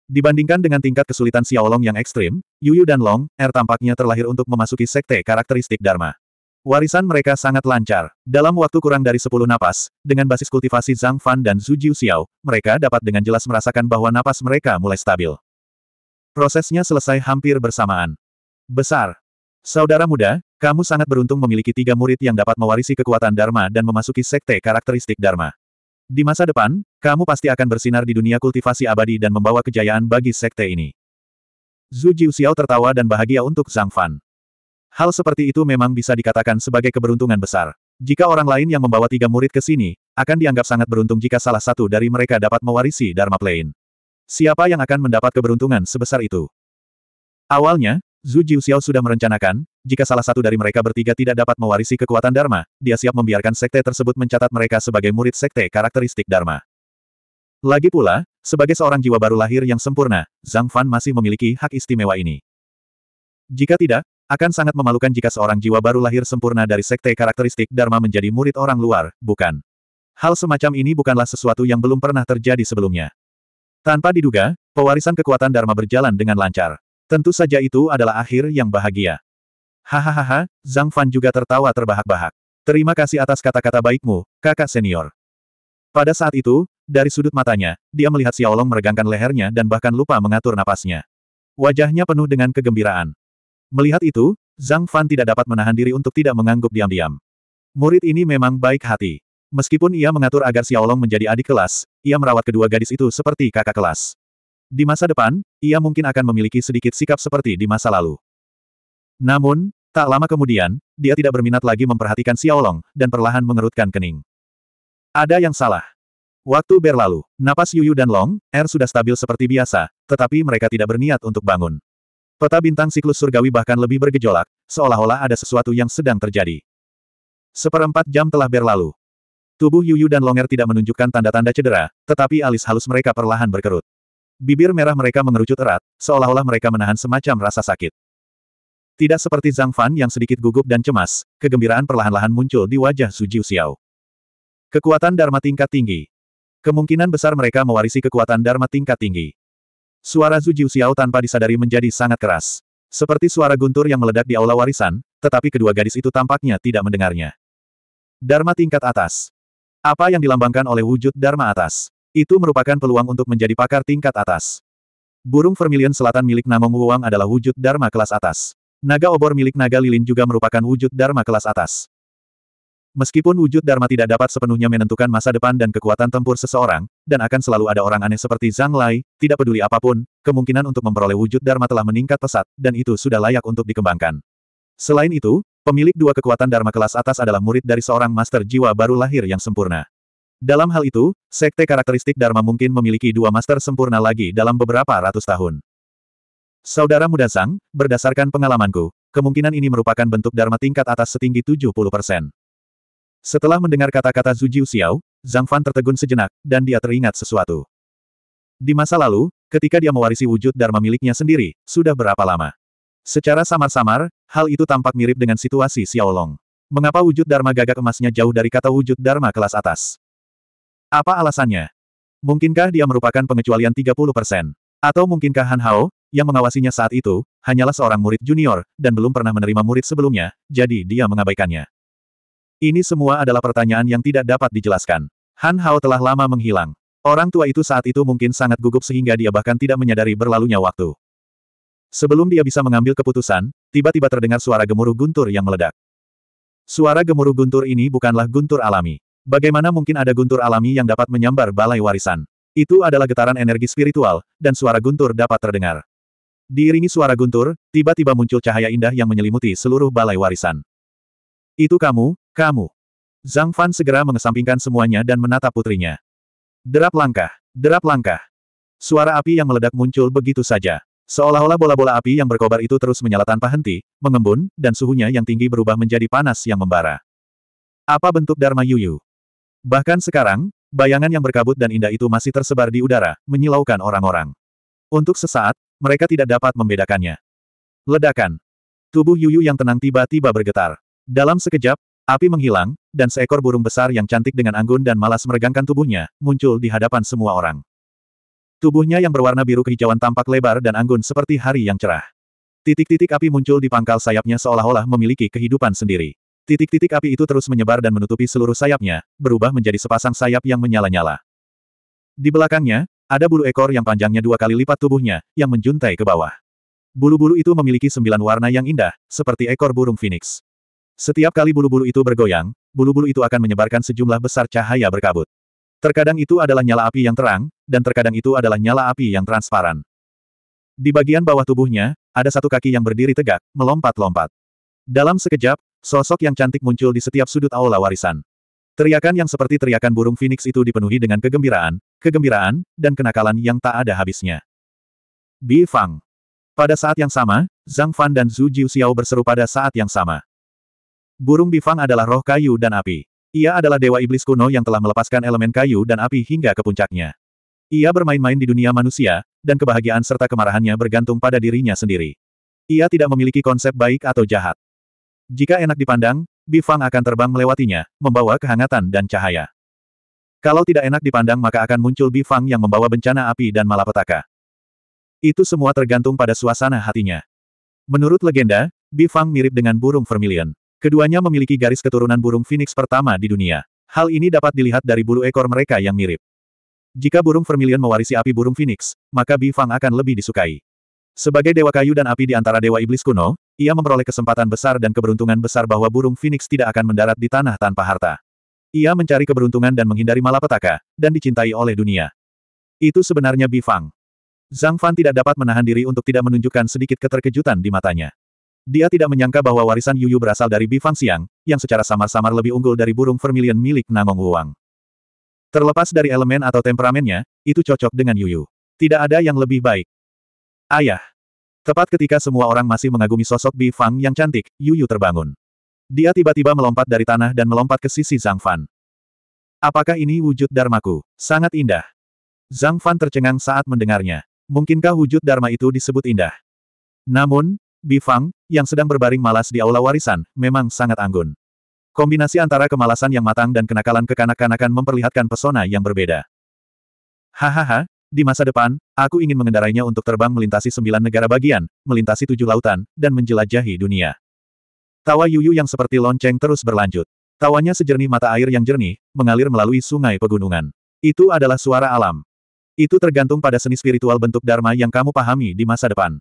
Dibandingkan dengan tingkat kesulitan Xiaolong yang ekstrim, Yuyu dan Long, Er tampaknya terlahir untuk memasuki sekte karakteristik Dharma. Warisan mereka sangat lancar. Dalam waktu kurang dari 10 napas, dengan basis kultivasi Zhang Fan dan Zhu Xiao, mereka dapat dengan jelas merasakan bahwa napas mereka mulai stabil. Prosesnya selesai hampir bersamaan. Besar. Saudara muda, kamu sangat beruntung memiliki tiga murid yang dapat mewarisi kekuatan Dharma dan memasuki sekte karakteristik Dharma. Di masa depan, kamu pasti akan bersinar di dunia kultivasi abadi dan membawa kejayaan bagi sekte ini. Zhu Xiao tertawa dan bahagia untuk Zhang Fan. Hal seperti itu memang bisa dikatakan sebagai keberuntungan besar. Jika orang lain yang membawa tiga murid ke sini, akan dianggap sangat beruntung jika salah satu dari mereka dapat mewarisi Dharma Plane. Siapa yang akan mendapat keberuntungan sebesar itu? Awalnya, Zhu Jiuxiao sudah merencanakan, jika salah satu dari mereka bertiga tidak dapat mewarisi kekuatan Dharma, dia siap membiarkan sekte tersebut mencatat mereka sebagai murid sekte karakteristik Dharma. Lagi pula, sebagai seorang jiwa baru lahir yang sempurna, Zhang Fan masih memiliki hak istimewa ini. Jika tidak, akan sangat memalukan jika seorang jiwa baru lahir sempurna dari sekte karakteristik Dharma menjadi murid orang luar, bukan? Hal semacam ini bukanlah sesuatu yang belum pernah terjadi sebelumnya. Tanpa diduga, pewarisan kekuatan Dharma berjalan dengan lancar. Tentu saja itu adalah akhir yang bahagia. Hahaha, Zhang Fan juga tertawa terbahak-bahak. Terima kasih atas kata-kata baikmu, kakak senior. Pada saat itu, dari sudut matanya, dia melihat Xiaolong meregangkan lehernya dan bahkan lupa mengatur napasnya. Wajahnya penuh dengan kegembiraan. Melihat itu, Zhang Fan tidak dapat menahan diri untuk tidak mengangguk diam-diam. Murid ini memang baik hati. Meskipun ia mengatur agar Xiaolong menjadi adik kelas, ia merawat kedua gadis itu seperti kakak kelas. Di masa depan, ia mungkin akan memiliki sedikit sikap seperti di masa lalu. Namun, tak lama kemudian, dia tidak berminat lagi memperhatikan Xiaolong, dan perlahan mengerutkan kening. Ada yang salah. Waktu berlalu, napas Yuyu dan Long, Er sudah stabil seperti biasa, tetapi mereka tidak berniat untuk bangun. Peta bintang siklus surgawi bahkan lebih bergejolak, seolah-olah ada sesuatu yang sedang terjadi. Seperempat jam telah berlalu. Tubuh Yuyu dan Longer tidak menunjukkan tanda-tanda cedera, tetapi alis halus mereka perlahan berkerut. Bibir merah mereka mengerucut erat, seolah-olah mereka menahan semacam rasa sakit. Tidak seperti Zhang Fan yang sedikit gugup dan cemas, kegembiraan perlahan-lahan muncul di wajah Su Jiu Xiao. Kekuatan Dharma tingkat tinggi. Kemungkinan besar mereka mewarisi kekuatan Dharma tingkat tinggi. Suara Zhu Jiuxiao tanpa disadari menjadi sangat keras. Seperti suara guntur yang meledak di aula warisan, tetapi kedua gadis itu tampaknya tidak mendengarnya. Dharma tingkat atas. Apa yang dilambangkan oleh wujud Dharma atas. Itu merupakan peluang untuk menjadi pakar tingkat atas. Burung vermilion selatan milik Namong Wuang adalah wujud Dharma kelas atas. Naga obor milik naga lilin juga merupakan wujud Dharma kelas atas. Meskipun wujud Dharma tidak dapat sepenuhnya menentukan masa depan dan kekuatan tempur seseorang, dan akan selalu ada orang aneh seperti Zhang Lai, tidak peduli apapun, kemungkinan untuk memperoleh wujud Dharma telah meningkat pesat, dan itu sudah layak untuk dikembangkan. Selain itu, pemilik dua kekuatan Dharma kelas atas adalah murid dari seorang master jiwa baru lahir yang sempurna. Dalam hal itu, sekte karakteristik Dharma mungkin memiliki dua master sempurna lagi dalam beberapa ratus tahun. Saudara muda Zhang, berdasarkan pengalamanku, kemungkinan ini merupakan bentuk Dharma tingkat atas setinggi 70%. Setelah mendengar kata-kata Zhu Xiao, Zhang Fan tertegun sejenak, dan dia teringat sesuatu. Di masa lalu, ketika dia mewarisi wujud Dharma miliknya sendiri, sudah berapa lama? Secara samar-samar, hal itu tampak mirip dengan situasi Xiao Long. Mengapa wujud Dharma gagak emasnya jauh dari kata wujud Dharma kelas atas? Apa alasannya? Mungkinkah dia merupakan pengecualian 30%? Atau mungkinkah Han Hao, yang mengawasinya saat itu, hanyalah seorang murid junior, dan belum pernah menerima murid sebelumnya, jadi dia mengabaikannya. Ini semua adalah pertanyaan yang tidak dapat dijelaskan. Han Hao telah lama menghilang. Orang tua itu saat itu mungkin sangat gugup sehingga dia bahkan tidak menyadari berlalunya waktu. Sebelum dia bisa mengambil keputusan, tiba-tiba terdengar suara gemuruh guntur yang meledak. Suara gemuruh guntur ini bukanlah guntur alami. Bagaimana mungkin ada guntur alami yang dapat menyambar balai warisan? Itu adalah getaran energi spiritual, dan suara guntur dapat terdengar. Diiringi suara guntur, tiba-tiba muncul cahaya indah yang menyelimuti seluruh balai warisan. Itu kamu, kamu. Zhang Fan segera mengesampingkan semuanya dan menatap putrinya. Derap langkah, derap langkah. Suara api yang meledak muncul begitu saja. Seolah-olah bola-bola api yang berkobar itu terus menyala tanpa henti, mengembun, dan suhunya yang tinggi berubah menjadi panas yang membara. Apa bentuk Dharma Yuyu? Bahkan sekarang, bayangan yang berkabut dan indah itu masih tersebar di udara, menyilaukan orang-orang. Untuk sesaat, mereka tidak dapat membedakannya. Ledakan. Tubuh Yuyu yang tenang tiba-tiba bergetar. Dalam sekejap, Api menghilang, dan seekor burung besar yang cantik dengan anggun dan malas meregangkan tubuhnya, muncul di hadapan semua orang. Tubuhnya yang berwarna biru kehijauan tampak lebar dan anggun seperti hari yang cerah. Titik-titik api muncul di pangkal sayapnya seolah-olah memiliki kehidupan sendiri. Titik-titik api itu terus menyebar dan menutupi seluruh sayapnya, berubah menjadi sepasang sayap yang menyala-nyala. Di belakangnya, ada bulu ekor yang panjangnya dua kali lipat tubuhnya, yang menjuntai ke bawah. Bulu-bulu itu memiliki sembilan warna yang indah, seperti ekor burung phoenix. Setiap kali bulu-bulu itu bergoyang, bulu-bulu itu akan menyebarkan sejumlah besar cahaya berkabut. Terkadang itu adalah nyala api yang terang, dan terkadang itu adalah nyala api yang transparan. Di bagian bawah tubuhnya, ada satu kaki yang berdiri tegak, melompat-lompat. Dalam sekejap, sosok yang cantik muncul di setiap sudut aula warisan. Teriakan yang seperti teriakan burung phoenix itu dipenuhi dengan kegembiraan, kegembiraan, dan kenakalan yang tak ada habisnya. Bi Fang. Pada saat yang sama, Zhang Fan dan Zhu Jiu Xiao berseru pada saat yang sama. Burung bifang adalah roh kayu dan api. Ia adalah dewa iblis kuno yang telah melepaskan elemen kayu dan api hingga ke puncaknya. Ia bermain-main di dunia manusia, dan kebahagiaan serta kemarahannya bergantung pada dirinya sendiri. Ia tidak memiliki konsep baik atau jahat. Jika enak dipandang, Bifang akan terbang melewatinya, membawa kehangatan dan cahaya. Kalau tidak enak dipandang maka akan muncul Bifang yang membawa bencana api dan malapetaka. Itu semua tergantung pada suasana hatinya. Menurut legenda, Bifang mirip dengan burung vermilion. Keduanya memiliki garis keturunan burung phoenix pertama di dunia. Hal ini dapat dilihat dari bulu ekor mereka yang mirip. Jika burung vermilion mewarisi api burung phoenix, maka Bifang akan lebih disukai. Sebagai dewa kayu dan api di antara dewa iblis kuno, ia memperoleh kesempatan besar dan keberuntungan besar bahwa burung phoenix tidak akan mendarat di tanah tanpa harta. Ia mencari keberuntungan dan menghindari malapetaka, dan dicintai oleh dunia. Itu sebenarnya Bifang. Zhang Fan tidak dapat menahan diri untuk tidak menunjukkan sedikit keterkejutan di matanya. Dia tidak menyangka bahwa warisan Yuyu berasal dari Bifang Siang, yang secara samar-samar lebih unggul dari burung vermilion milik Nangong Wuang. Terlepas dari elemen atau temperamennya, itu cocok dengan Yuyu. Tidak ada yang lebih baik. Ayah. Tepat ketika semua orang masih mengagumi sosok Bifang yang cantik, Yuyu terbangun. Dia tiba-tiba melompat dari tanah dan melompat ke sisi Zhang Fan. Apakah ini wujud Dharmaku? Sangat indah. Zhang Fan tercengang saat mendengarnya. Mungkinkah wujud Dharma itu disebut indah? Namun, Bifang, yang sedang berbaring malas di aula warisan, memang sangat anggun. Kombinasi antara kemalasan yang matang dan kenakalan kekanak-kanakan memperlihatkan pesona yang berbeda. Hahaha, di masa depan, aku ingin mengendarainya untuk terbang melintasi sembilan negara bagian, melintasi tujuh lautan, dan menjelajahi dunia. Tawa Yuyu yang seperti lonceng terus berlanjut. Tawanya sejernih mata air yang jernih, mengalir melalui sungai pegunungan. Itu adalah suara alam. Itu tergantung pada seni spiritual bentuk Dharma yang kamu pahami di masa depan.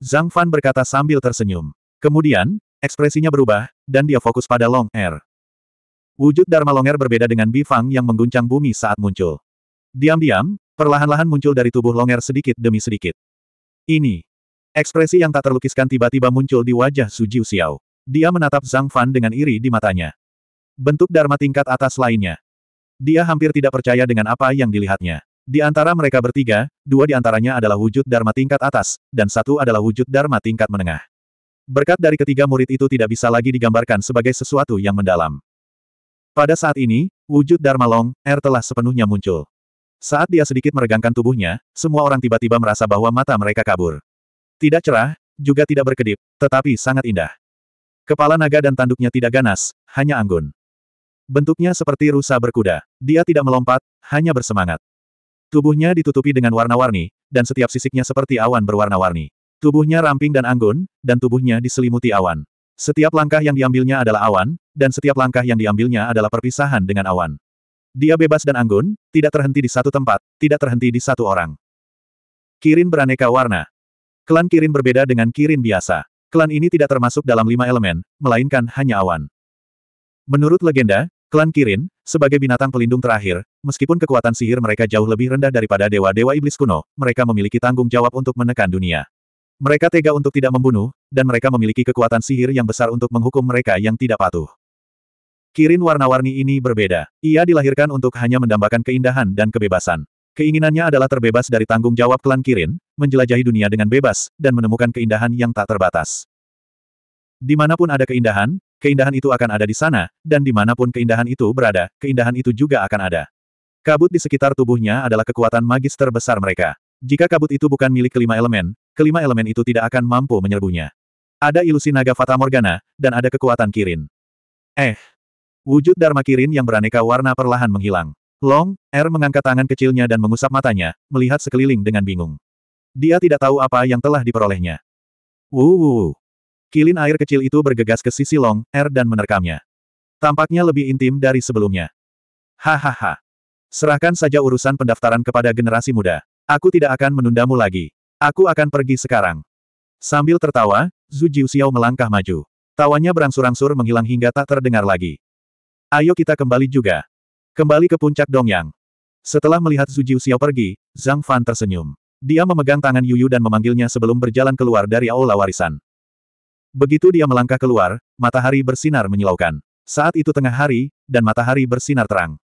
Zhang Fan berkata sambil tersenyum. Kemudian, ekspresinya berubah, dan dia fokus pada Long Er. Wujud Dharma Long Er berbeda dengan Bifang yang mengguncang bumi saat muncul. Diam-diam, perlahan-lahan muncul dari tubuh Long Er sedikit demi sedikit. Ini. Ekspresi yang tak terlukiskan tiba-tiba muncul di wajah Su Jiu Xiao. Dia menatap Zhang Fan dengan iri di matanya. Bentuk Dharma tingkat atas lainnya. Dia hampir tidak percaya dengan apa yang dilihatnya. Di antara mereka bertiga, dua di antaranya adalah wujud Dharma tingkat atas, dan satu adalah wujud Dharma tingkat menengah. Berkat dari ketiga murid itu tidak bisa lagi digambarkan sebagai sesuatu yang mendalam. Pada saat ini, wujud Dharma Long, Er telah sepenuhnya muncul. Saat dia sedikit meregangkan tubuhnya, semua orang tiba-tiba merasa bahwa mata mereka kabur. Tidak cerah, juga tidak berkedip, tetapi sangat indah. Kepala naga dan tanduknya tidak ganas, hanya anggun. Bentuknya seperti rusa berkuda. Dia tidak melompat, hanya bersemangat. Tubuhnya ditutupi dengan warna-warni, dan setiap sisiknya seperti awan berwarna-warni. Tubuhnya ramping dan anggun, dan tubuhnya diselimuti awan. Setiap langkah yang diambilnya adalah awan, dan setiap langkah yang diambilnya adalah perpisahan dengan awan. Dia bebas dan anggun, tidak terhenti di satu tempat, tidak terhenti di satu orang. Kirin beraneka warna. Klan Kirin berbeda dengan Kirin biasa. Klan ini tidak termasuk dalam lima elemen, melainkan hanya awan. Menurut legenda, Klan Kirin, sebagai binatang pelindung terakhir, meskipun kekuatan sihir mereka jauh lebih rendah daripada dewa-dewa iblis kuno, mereka memiliki tanggung jawab untuk menekan dunia. Mereka tega untuk tidak membunuh, dan mereka memiliki kekuatan sihir yang besar untuk menghukum mereka yang tidak patuh. Kirin warna-warni ini berbeda. Ia dilahirkan untuk hanya mendambakan keindahan dan kebebasan. Keinginannya adalah terbebas dari tanggung jawab klan Kirin, menjelajahi dunia dengan bebas, dan menemukan keindahan yang tak terbatas. Dimanapun ada keindahan, Keindahan itu akan ada di sana, dan dimanapun keindahan itu berada, keindahan itu juga akan ada. Kabut di sekitar tubuhnya adalah kekuatan magis terbesar mereka. Jika kabut itu bukan milik kelima elemen, kelima elemen itu tidak akan mampu menyerbunya. Ada ilusi naga Fata Morgana, dan ada kekuatan Kirin. Eh. Wujud Dharma Kirin yang beraneka warna perlahan menghilang. Long, Er mengangkat tangan kecilnya dan mengusap matanya, melihat sekeliling dengan bingung. Dia tidak tahu apa yang telah diperolehnya. Wuh, Kilin air kecil itu bergegas ke sisi Long Er dan menerkamnya. Tampaknya lebih intim dari sebelumnya. Hahaha. Serahkan saja urusan pendaftaran kepada generasi muda. Aku tidak akan menundamu lagi. Aku akan pergi sekarang. Sambil tertawa, Zhu Jiuxiao melangkah maju. Tawanya berangsur-angsur menghilang hingga tak terdengar lagi. Ayo kita kembali juga. Kembali ke puncak Dongyang. Setelah melihat Zhu Jiuxiao pergi, Zhang Fan tersenyum. Dia memegang tangan Yuyu dan memanggilnya sebelum berjalan keluar dari aula warisan. Begitu dia melangkah keluar, matahari bersinar menyilaukan. Saat itu tengah hari, dan matahari bersinar terang.